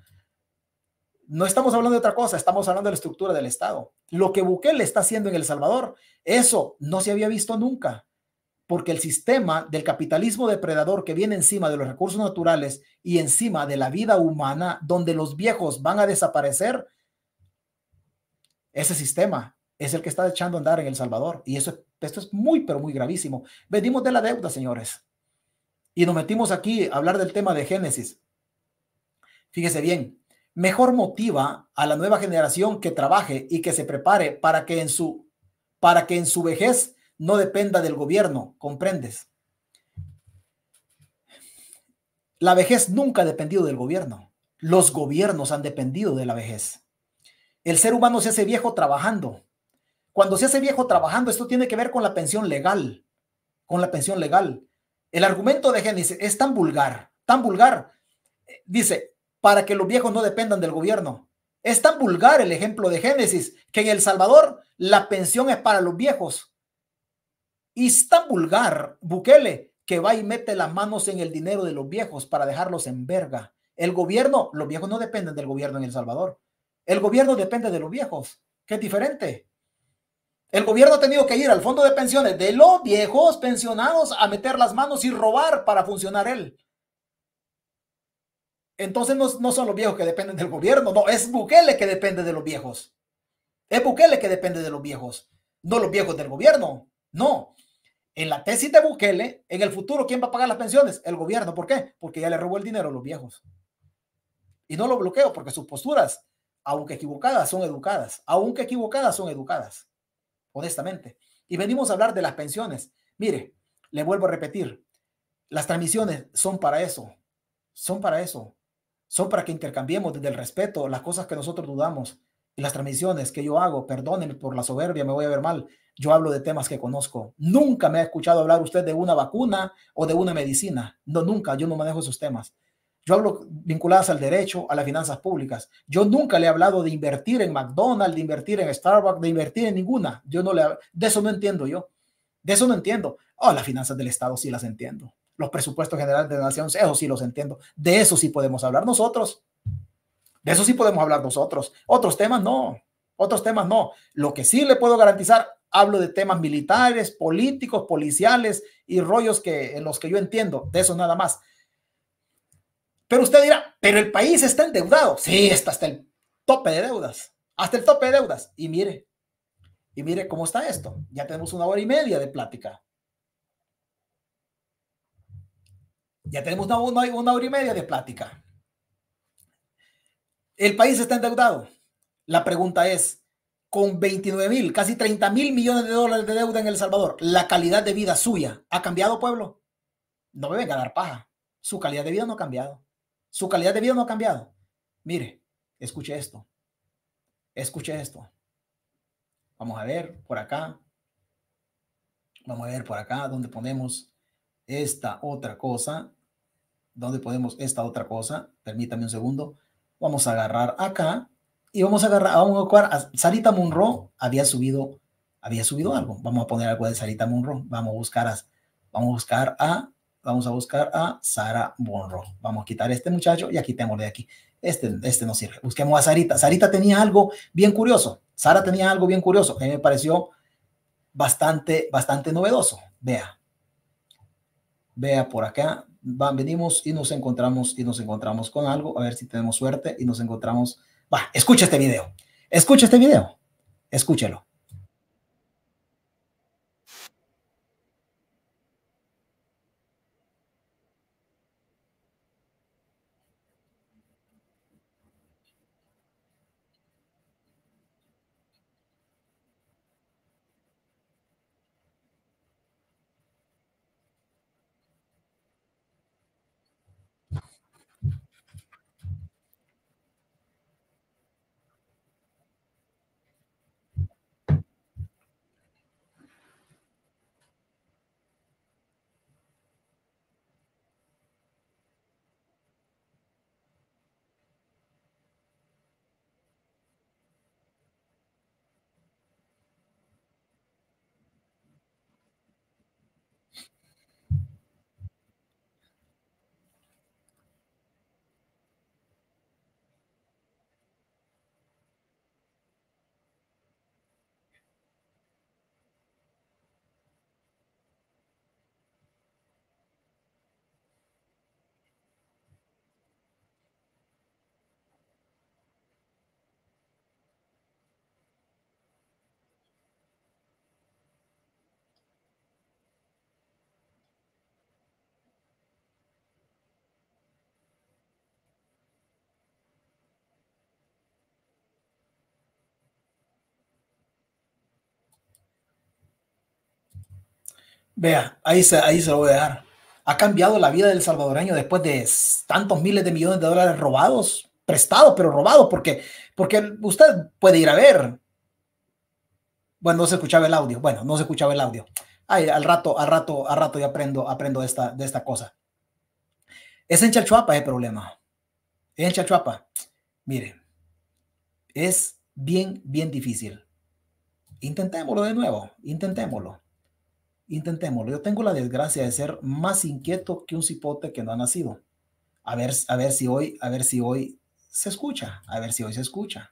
no estamos hablando de otra cosa, estamos hablando de la estructura del Estado. Lo que Bukele está haciendo en El Salvador, eso no se había visto nunca, porque el sistema del capitalismo depredador que viene encima de los recursos naturales y encima de la vida humana, donde los viejos van a desaparecer, ese sistema es el que está echando a andar en El Salvador. Y eso, esto es muy, pero muy gravísimo. Venimos de la deuda, señores. Y nos metimos aquí a hablar del tema de Génesis. Fíjese bien, mejor motiva a la nueva generación que trabaje y que se prepare para que en su, para que en su vejez no dependa del gobierno, ¿comprendes? La vejez nunca ha dependido del gobierno. Los gobiernos han dependido de la vejez. El ser humano se hace viejo trabajando. Cuando se hace viejo trabajando, esto tiene que ver con la pensión legal, con la pensión legal. El argumento de Génesis es tan vulgar, tan vulgar. Dice, para que los viejos no dependan del gobierno. Es tan vulgar el ejemplo de Génesis que en El Salvador la pensión es para los viejos. Y es tan vulgar Bukele que va y mete las manos en el dinero de los viejos para dejarlos en verga. El gobierno, los viejos no dependen del gobierno en El Salvador. El gobierno depende de los viejos, ¿Qué diferente. El gobierno ha tenido que ir al fondo de pensiones de los viejos pensionados a meter las manos y robar para funcionar él. Entonces no, son los viejos que dependen del gobierno, no, es Bukele que depende de los viejos. Es Bukele que depende de los viejos, no los viejos del gobierno. No. En la tesis de Bukele, en el futuro, ¿quién va a pagar las pensiones? El gobierno. ¿Por qué? Porque ya le robó el dinero a los viejos. Y no lo bloqueo porque sus posturas, aunque equivocadas, son educadas. Aunque equivocadas, son educadas. Honestamente. Y venimos a hablar de las pensiones. Mire, le vuelvo a repetir, las transmisiones son para eso. Son para eso son para que intercambiemos desde el respeto las cosas que nosotros dudamos y las transmisiones que yo hago. Perdónenme por la soberbia, me voy a ver mal. Yo hablo de temas que conozco. Nunca me ha escuchado hablar usted de una vacuna o de una medicina. No, nunca. Yo no manejo esos temas. Yo hablo vinculadas al derecho, a las finanzas públicas. Yo nunca le he hablado de invertir en McDonald's, de invertir en Starbucks, de invertir en ninguna. Yo no le de eso no entiendo yo. De eso no entiendo. Oh, las finanzas del Estado sí las entiendo los presupuestos generales de nación, eso sí los entiendo. De eso sí podemos hablar nosotros. De eso sí podemos hablar nosotros. Otros temas no. Otros temas no. Lo que sí le puedo garantizar, hablo de temas militares, políticos, policiales y rollos que en los que yo entiendo. De eso nada más. Pero usted dirá, pero el país está endeudado. Sí, está hasta el tope de deudas. Hasta el tope de deudas. Y mire, y mire cómo está esto. Ya tenemos una hora y media de plática. Ya tenemos una, hora y media de plática. El país está endeudado. La pregunta es, con 29 mil, casi 30 mil millones de dólares de deuda en El Salvador, ¿la calidad de vida suya ha cambiado, pueblo? No me venga a dar paja. Su calidad de vida no ha cambiado. Su calidad de vida no ha cambiado. Mire, escuche esto. Escuche esto. Vamos a ver por acá. Vamos a ver por acá donde ponemos esta otra cosa. ¿Dónde podemos esta otra cosa? Permítame un segundo. Vamos a agarrar acá y vamos a agarrar, vamos a buscar, Sarita Munro había subido, había subido algo. Vamos a poner algo de Sarita Munro. Vamos a buscar a, vamos a buscar a, vamos a buscar a Sara Munro. Vamos a quitar este muchacho y aquí tengo de aquí. Este, este no sirve. Busquemos a Sarita. Sarita tenía algo bien curioso. Sara tenía algo bien curioso. A mí me pareció bastante, bastante novedoso. Vea. Vea por acá van, venimos y nos encontramos y nos encontramos con algo, a ver si tenemos suerte y nos encontramos. Va, escucha este video, escucha este video, escúchalo. Vea, ahí se, ahí se lo voy a dejar. ¿Ha cambiado la vida del salvadoreño después de tantos miles de millones de dólares robados? Prestados, pero robados, porque, porque usted puede ir a ver. Bueno, no se escuchaba el audio. Bueno, no se escuchaba el audio. Ay, al rato, al rato, al rato ya aprendo, aprendo de esta, esta cosa. Es en Chachuapa el eh, problema. en Chachuapa. Mire, es bien, bien difícil. Intentémoslo de nuevo, intentémoslo. Intentémoslo. Yo tengo la desgracia de ser más inquieto que un cipote que no ha nacido. A ver, a ver si hoy, a ver si hoy se escucha, a ver si hoy se escucha.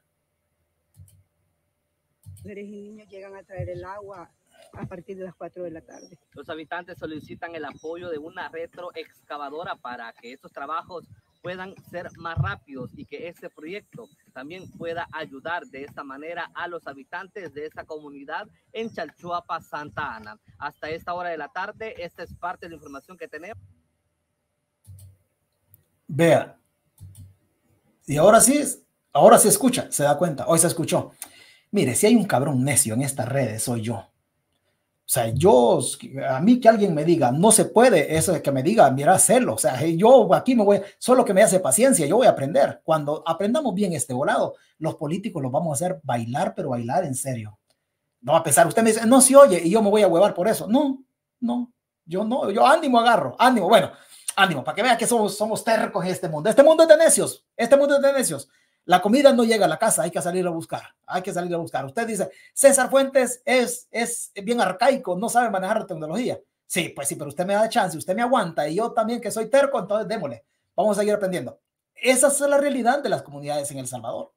Mujeres y niños llegan a traer el agua a partir de las 4 de la tarde. Los habitantes solicitan el apoyo de una retroexcavadora para que estos trabajos puedan ser más rápidos y que este proyecto también pueda ayudar de esta manera a los habitantes de esta comunidad en Chalchuapa, Santa Ana. Hasta esta hora de la tarde, esta es parte de la información que tenemos. Vea. Y ahora sí, ahora se escucha, se da cuenta, hoy se escuchó. Mire, si hay un cabrón necio en estas redes, soy yo. O sea, yo, a mí que alguien me diga, no se puede, eso es que me diga, mira, hacerlo. O sea, yo aquí me voy, solo que me hace paciencia, yo voy a aprender. Cuando aprendamos bien este volado, los políticos los vamos a hacer bailar, pero bailar en serio. No a pesar, usted me dice, no se oye y yo me voy a huevar por eso. No, no, yo no, yo ánimo agarro, ánimo, bueno, ánimo, para que vean que somos, somos tercos en este mundo. Este mundo es de necios, este mundo es de necios. La comida no llega a la casa, hay que salir a buscar, hay que salir a buscar. Usted dice, César Fuentes es, es bien arcaico, no sabe manejar la tecnología. Sí, pues sí, pero usted me da chance, usted me aguanta y yo también que soy terco, entonces démosle. Vamos a seguir aprendiendo. Esa es la realidad de las comunidades en El Salvador.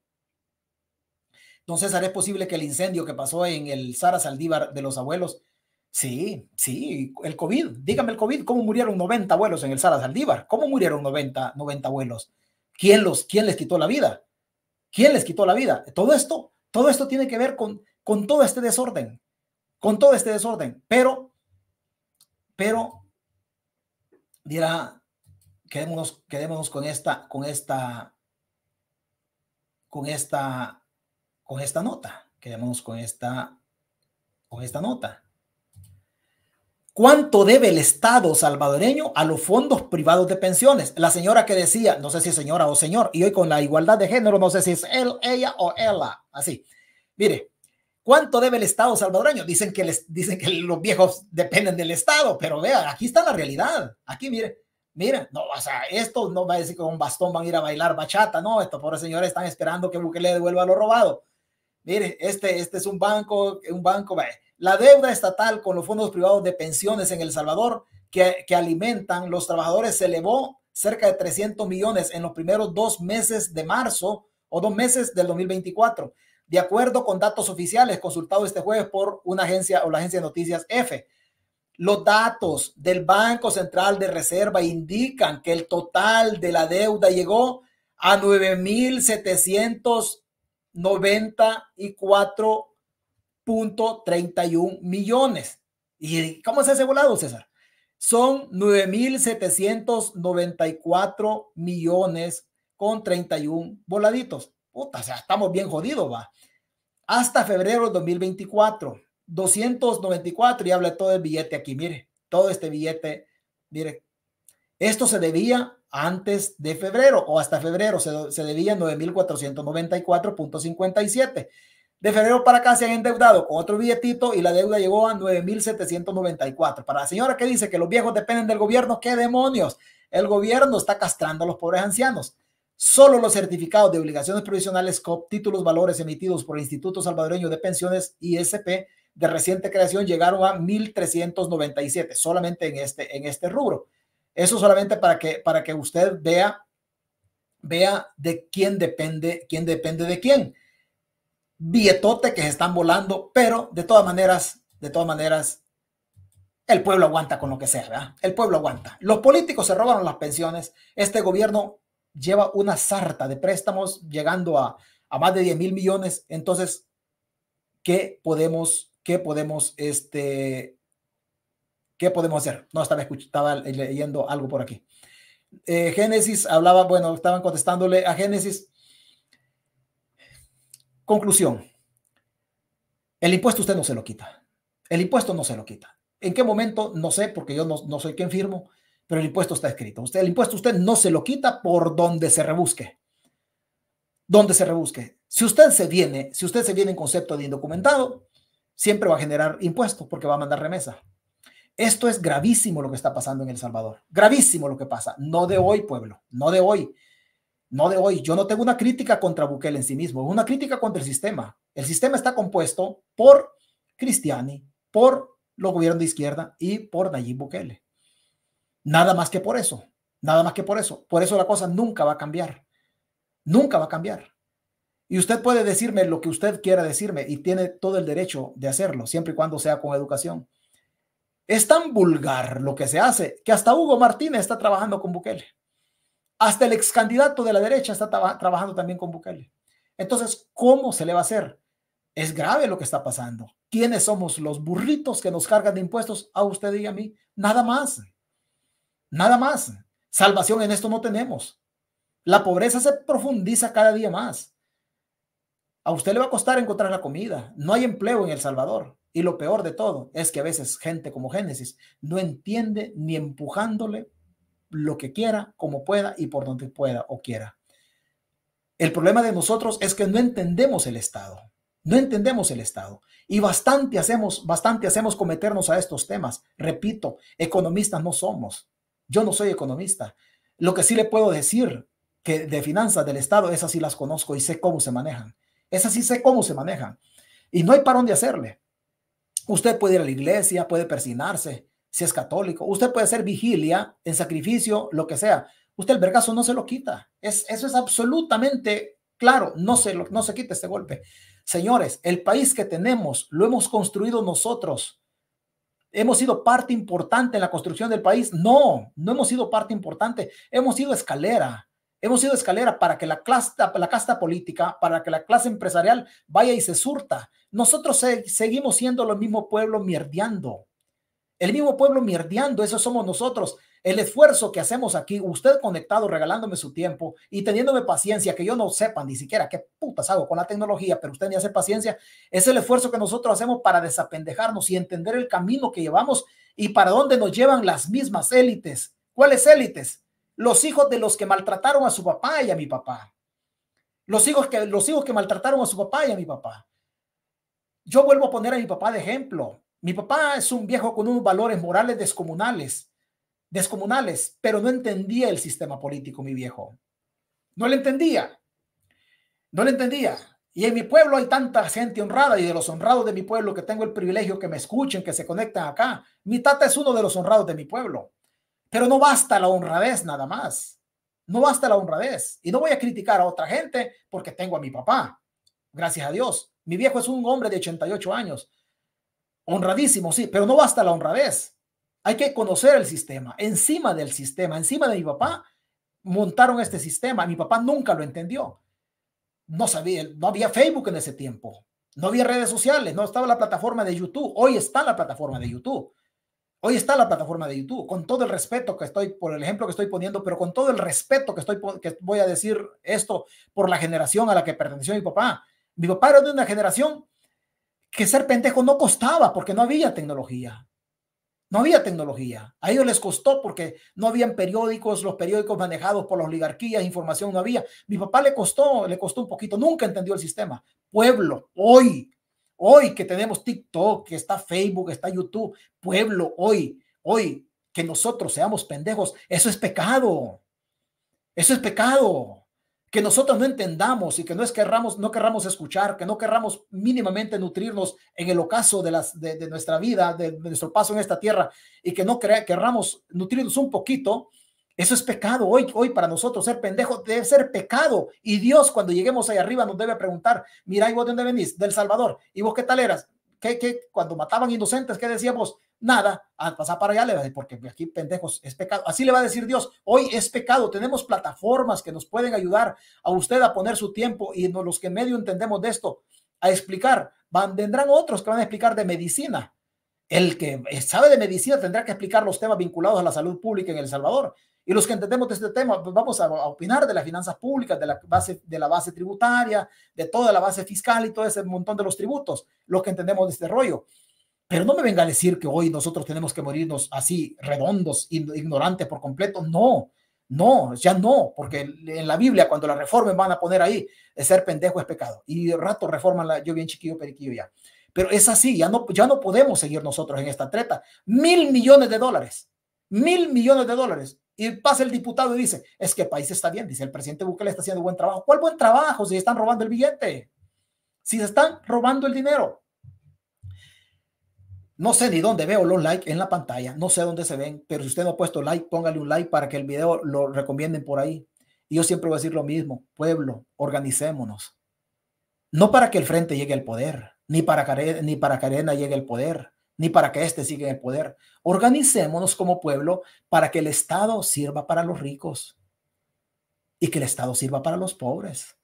Entonces, ¿es posible que el incendio que pasó en el Sara Saldívar de los abuelos? Sí, sí, el COVID. Dígame el COVID, ¿cómo murieron 90 abuelos en el Sara Saldívar? ¿Cómo murieron 90, 90 abuelos? ¿Quién, los, ¿Quién les quitó la vida? ¿Quién les quitó la vida? Todo esto, todo esto tiene que ver con, con todo este desorden, con todo este desorden. Pero, pero, dirá, quedémonos, quedémonos con esta, con esta, con esta, con esta nota, quedémonos con esta, con esta nota. ¿Cuánto debe el Estado salvadoreño a los fondos privados de pensiones? La señora que decía, no sé si señora o señor, y hoy con la igualdad de género, no sé si es él, ella o ella, así. Mire, ¿cuánto debe el Estado salvadoreño? Dicen que, les, dicen que los viejos dependen del Estado, pero vean, aquí está la realidad. Aquí, mire, mira, no, o sea, esto no va a decir que con bastón van a ir a bailar bachata, no, estos pobres señores están esperando que Bukele devuelva lo robado. Mire, este, este es un banco, un banco, ve la deuda estatal con los fondos privados de pensiones en El Salvador que, alimentan los trabajadores se elevó cerca de 300 millones en los primeros dos meses de marzo o dos meses del 2024, de acuerdo con datos oficiales consultados este jueves por una agencia o la agencia de noticias F. Los datos del Banco Central de Reserva indican que el total de la deuda llegó a 9.794 .31 millones. ¿Y cómo es ese volado, César? Son 9.794 millones con 31 voladitos. Puta, o sea, estamos bien jodidos, va. Hasta febrero de 2024, 294, y habla todo el billete aquí, mire, todo este billete, mire, esto se debía antes de febrero o hasta febrero, se, se debía 9.494.57. De febrero para acá se han endeudado con otro billetito y la deuda llegó a 9.794. Para la señora que dice que los viejos dependen del gobierno, ¿qué demonios? El gobierno está castrando a los pobres ancianos. Solo los certificados de obligaciones provisionales COP, títulos valores emitidos por el Instituto Salvadoreño de Pensiones ISP de reciente creación llegaron a 1.397, solamente en este, en este rubro. Eso solamente para que, para que usted vea, vea de quién depende, quién depende de quién billetote que se están volando, pero de todas maneras, de todas maneras, el pueblo aguanta con lo que sea, ¿verdad? El pueblo aguanta. Los políticos se robaron las pensiones, este gobierno lleva una sarta de préstamos llegando a, más de 10 mil millones, entonces, ¿qué podemos, qué podemos, este, qué podemos hacer? No, estaba, estaba leyendo algo por aquí. Eh, Génesis hablaba, bueno, estaban contestándole a Génesis Conclusión. El impuesto usted no se lo quita. El impuesto no se lo quita. ¿En qué momento? No sé, porque yo no, soy quien firmo, pero el impuesto está escrito. Usted, el impuesto usted no se lo quita por donde se rebusque. Donde se rebusque. Si usted se viene, si usted se viene en concepto de indocumentado, siempre va a generar impuestos porque va a mandar remesa. Esto es gravísimo lo que está pasando en El Salvador. Gravísimo lo que pasa. No de hoy, pueblo. No de hoy no de hoy. Yo no tengo una crítica contra Bukele en sí mismo, una crítica contra el sistema. El sistema está compuesto por Cristiani, por los gobiernos de izquierda y por Nayib Bukele. Nada más que por eso, nada más que por eso. Por eso la cosa nunca va a cambiar, nunca va a cambiar. Y usted puede decirme lo que usted quiera decirme y tiene todo el derecho de hacerlo, siempre y cuando sea con educación. Es tan vulgar lo que se hace que hasta Hugo Martínez está trabajando con Bukele. Hasta el ex candidato de la derecha está trabajando también con Bukele. Entonces, ¿cómo se le va a hacer? Es grave lo que está pasando. ¿Quiénes somos los burritos que nos cargan de impuestos a usted y a mí? Nada más. Nada más. Salvación en esto no tenemos. La pobreza se profundiza cada día más. A usted le va a costar encontrar la comida. No hay empleo en El Salvador. Y lo peor de todo es que a veces gente como Génesis no entiende ni empujándole lo que quiera, como pueda y por donde pueda o quiera. El problema de nosotros es que no entendemos el Estado. No entendemos el Estado. Y bastante hacemos, bastante hacemos cometernos a estos temas. Repito, economistas no somos. Yo no soy economista. Lo que sí le puedo decir que de finanzas del Estado, esas sí las conozco y sé cómo se manejan. Esas sí sé cómo se manejan. Y no hay para de hacerle. Usted puede ir a la iglesia, puede persignarse si es católico. Usted puede hacer vigilia, en sacrificio, lo que sea. Usted el vergazo no se lo quita. Es, eso es absolutamente claro. No se, lo, no se quita este golpe. Señores, el país que tenemos lo hemos construido nosotros. ¿Hemos sido parte importante en la construcción del país? No, no hemos sido parte importante. Hemos sido escalera. Hemos sido escalera para que la, casta, la casta política, para que la clase empresarial vaya y se surta. Nosotros seguimos siendo los mismo pueblo mierdeando. El mismo pueblo mierdeando, eso somos nosotros. El esfuerzo que hacemos aquí, usted conectado, regalándome su tiempo y teniéndome paciencia, que yo no sepa ni siquiera qué putas hago con la tecnología, pero usted me hace paciencia, es el esfuerzo que nosotros hacemos para desapendejarnos y entender el camino que llevamos y para dónde nos llevan las mismas élites. ¿Cuáles élites? Los hijos de los que maltrataron a su papá y a mi papá. Los hijos que, los hijos que maltrataron a su papá y a mi papá. Yo vuelvo a poner a mi papá de ejemplo. Mi papá es un viejo con unos valores morales descomunales, descomunales, pero no entendía el sistema político, mi viejo. No le entendía. No le entendía. Y en mi pueblo hay tanta gente honrada y de los honrados de mi pueblo que tengo el privilegio que me escuchen, que se conectan acá. Mi tata es uno de los honrados de mi pueblo. Pero no basta la honradez nada más. No basta la honradez. Y no voy a criticar a otra gente porque tengo a mi papá. Gracias a Dios. Mi viejo es un hombre de 88 años Honradísimo, sí, pero no basta la honradez. Hay que conocer el sistema. Encima del sistema, encima de mi papá, montaron este sistema. Mi papá nunca lo entendió. No sabía, no había Facebook en ese tiempo. No había redes sociales, no estaba la plataforma de YouTube. Hoy está la plataforma de YouTube. Hoy está la plataforma de YouTube, con todo el respeto que estoy, por el ejemplo que estoy poniendo, pero con todo el respeto que estoy, que voy a decir esto por la generación a la que perteneció mi papá. Mi papá era de una generación que ser pendejo no costaba porque no había tecnología. No había tecnología. A ellos les costó porque no habían periódicos, los periódicos manejados por las oligarquías, información no había. Mi papá le costó, le costó un poquito, nunca entendió el sistema. Pueblo, hoy, hoy que tenemos TikTok, que está Facebook, está YouTube, pueblo, hoy, hoy, que nosotros seamos pendejos, eso es pecado. Eso es pecado que nosotros no entendamos y que no es querramos, no querramos escuchar, que no querramos mínimamente nutrirnos en el ocaso de, las, de, nuestra vida, de, nuestro paso en esta tierra, y que no crea, querramos nutrirnos un poquito, eso es pecado. Hoy, hoy para nosotros ser pendejo debe ser pecado. Y Dios cuando lleguemos ahí arriba nos debe preguntar, mira, ¿y vos de dónde venís? Del Salvador. ¿Y vos qué tal eras? ¿Qué, qué? Cuando mataban inocentes, ¿qué decíamos? nada, al pasar para allá le va a decir, porque aquí pendejos es pecado. Así le va a decir Dios, hoy es pecado, tenemos plataformas que nos pueden ayudar a usted a poner su tiempo y los que medio entendemos de esto, a explicar. vendrán otros que van a explicar de medicina. El que sabe de medicina tendrá que explicar los temas vinculados a la salud pública en El Salvador. Y los que entendemos de este tema, pues vamos a, opinar de las finanzas públicas, de la, base, de la base tributaria, de toda la base fiscal y todo ese montón de los tributos, los que entendemos de este rollo. Pero no me venga a decir que hoy nosotros tenemos que morirnos así, redondos, ignorantes por completo. No, no, ya no, porque en la Biblia cuando la reformen van a poner ahí, ser pendejo es pecado. Y rato reforman la, yo bien chiquillo, periquillo ya. Pero es así, ya no, ya no podemos seguir nosotros en esta treta. Mil millones de dólares, mil millones de dólares. Y pasa el diputado y dice, es que el país está bien, dice, el presidente Bukele está haciendo buen trabajo. ¿Cuál buen trabajo si están robando el billete? Si se están robando el dinero. No sé ni dónde veo los likes en la pantalla, no sé dónde se ven, pero si usted no ha puesto like, póngale un like para que el video lo recomienden por ahí. Y yo siempre voy a decir lo mismo, pueblo, organicémonos. No para que el frente llegue al poder, ni para, que ni para Carena llegue al poder, ni para que éste siga en el poder. Organicémonos como pueblo para que el Estado sirva para los ricos y que el Estado sirva para los pobres.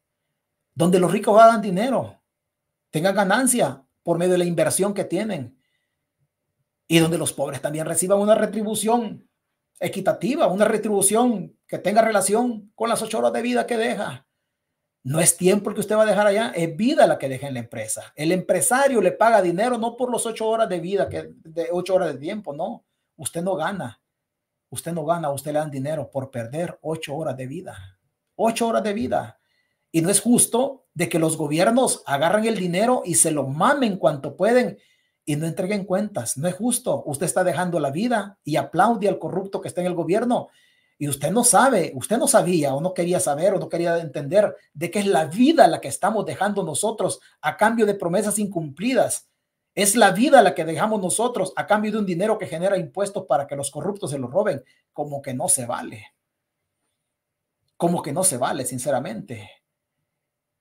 Donde los ricos hagan dinero, tengan ganancia por medio de la inversión que tienen y donde los pobres también reciban una retribución equitativa, una retribución que tenga relación con las ocho horas de vida que deja. No es tiempo que usted va a dejar allá, es vida la que deja en la empresa. El empresario le paga dinero no por las ocho horas de vida, que, de ocho horas de tiempo, no. Usted no gana. Usted no gana, usted le dan dinero por perder ocho horas de vida. Ocho horas de vida. Y no es justo de que los gobiernos agarran el dinero y se lo mamen cuanto pueden y no entreguen cuentas. No es justo. Usted está dejando la vida y aplaude al corrupto que está en el gobierno y usted no sabe, usted no sabía o no quería saber o no quería entender de qué es la vida la que estamos dejando nosotros a cambio de promesas incumplidas. Es la vida la que dejamos nosotros a cambio de un dinero que genera impuestos para que los corruptos se lo roben. Como que no se vale. Como que no se vale, sinceramente.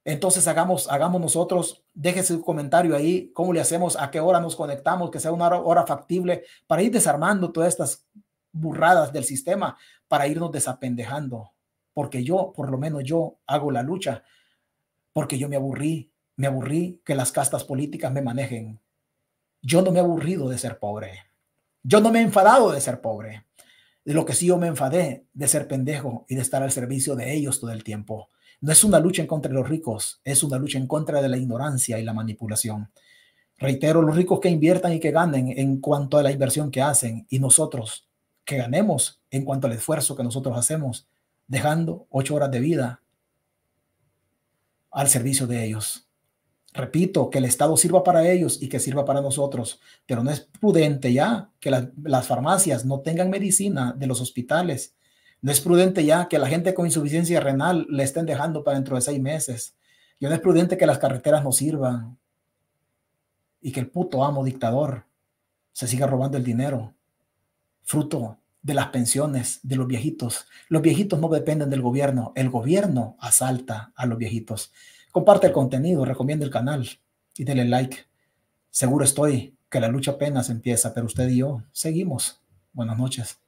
Entonces hagamos, hagamos nosotros, déjese un comentario ahí, cómo le hacemos, a qué hora nos conectamos, que sea una hora, factible para ir desarmando todas estas burradas del sistema, para irnos desapendejando. Porque yo, por lo menos yo, hago la lucha, porque yo me aburrí, me aburrí que las castas políticas me manejen. Yo no me he aburrido de ser pobre. Yo no me he enfadado de ser pobre. De lo que sí yo me enfadé de ser pendejo y de estar al servicio de ellos todo el tiempo no es una lucha en contra de los ricos, es una lucha en contra de la ignorancia y la manipulación. Reitero, los ricos que inviertan y que ganen en cuanto a la inversión que hacen y nosotros que ganemos en cuanto al esfuerzo que nosotros hacemos, dejando ocho horas de vida al servicio de ellos. Repito, que el Estado sirva para ellos y que sirva para nosotros, pero no es prudente ya que las farmacias no tengan medicina de los hospitales no es prudente ya que la gente con insuficiencia renal le estén dejando para dentro de seis meses. Ya no es prudente que las carreteras no sirvan y que el puto amo dictador se siga robando el dinero, fruto de las pensiones de los viejitos. Los viejitos no dependen del gobierno, el gobierno asalta a los viejitos. Comparte el contenido, recomienda el canal y dele like. Seguro estoy que la lucha apenas empieza, pero usted y yo seguimos. Buenas noches.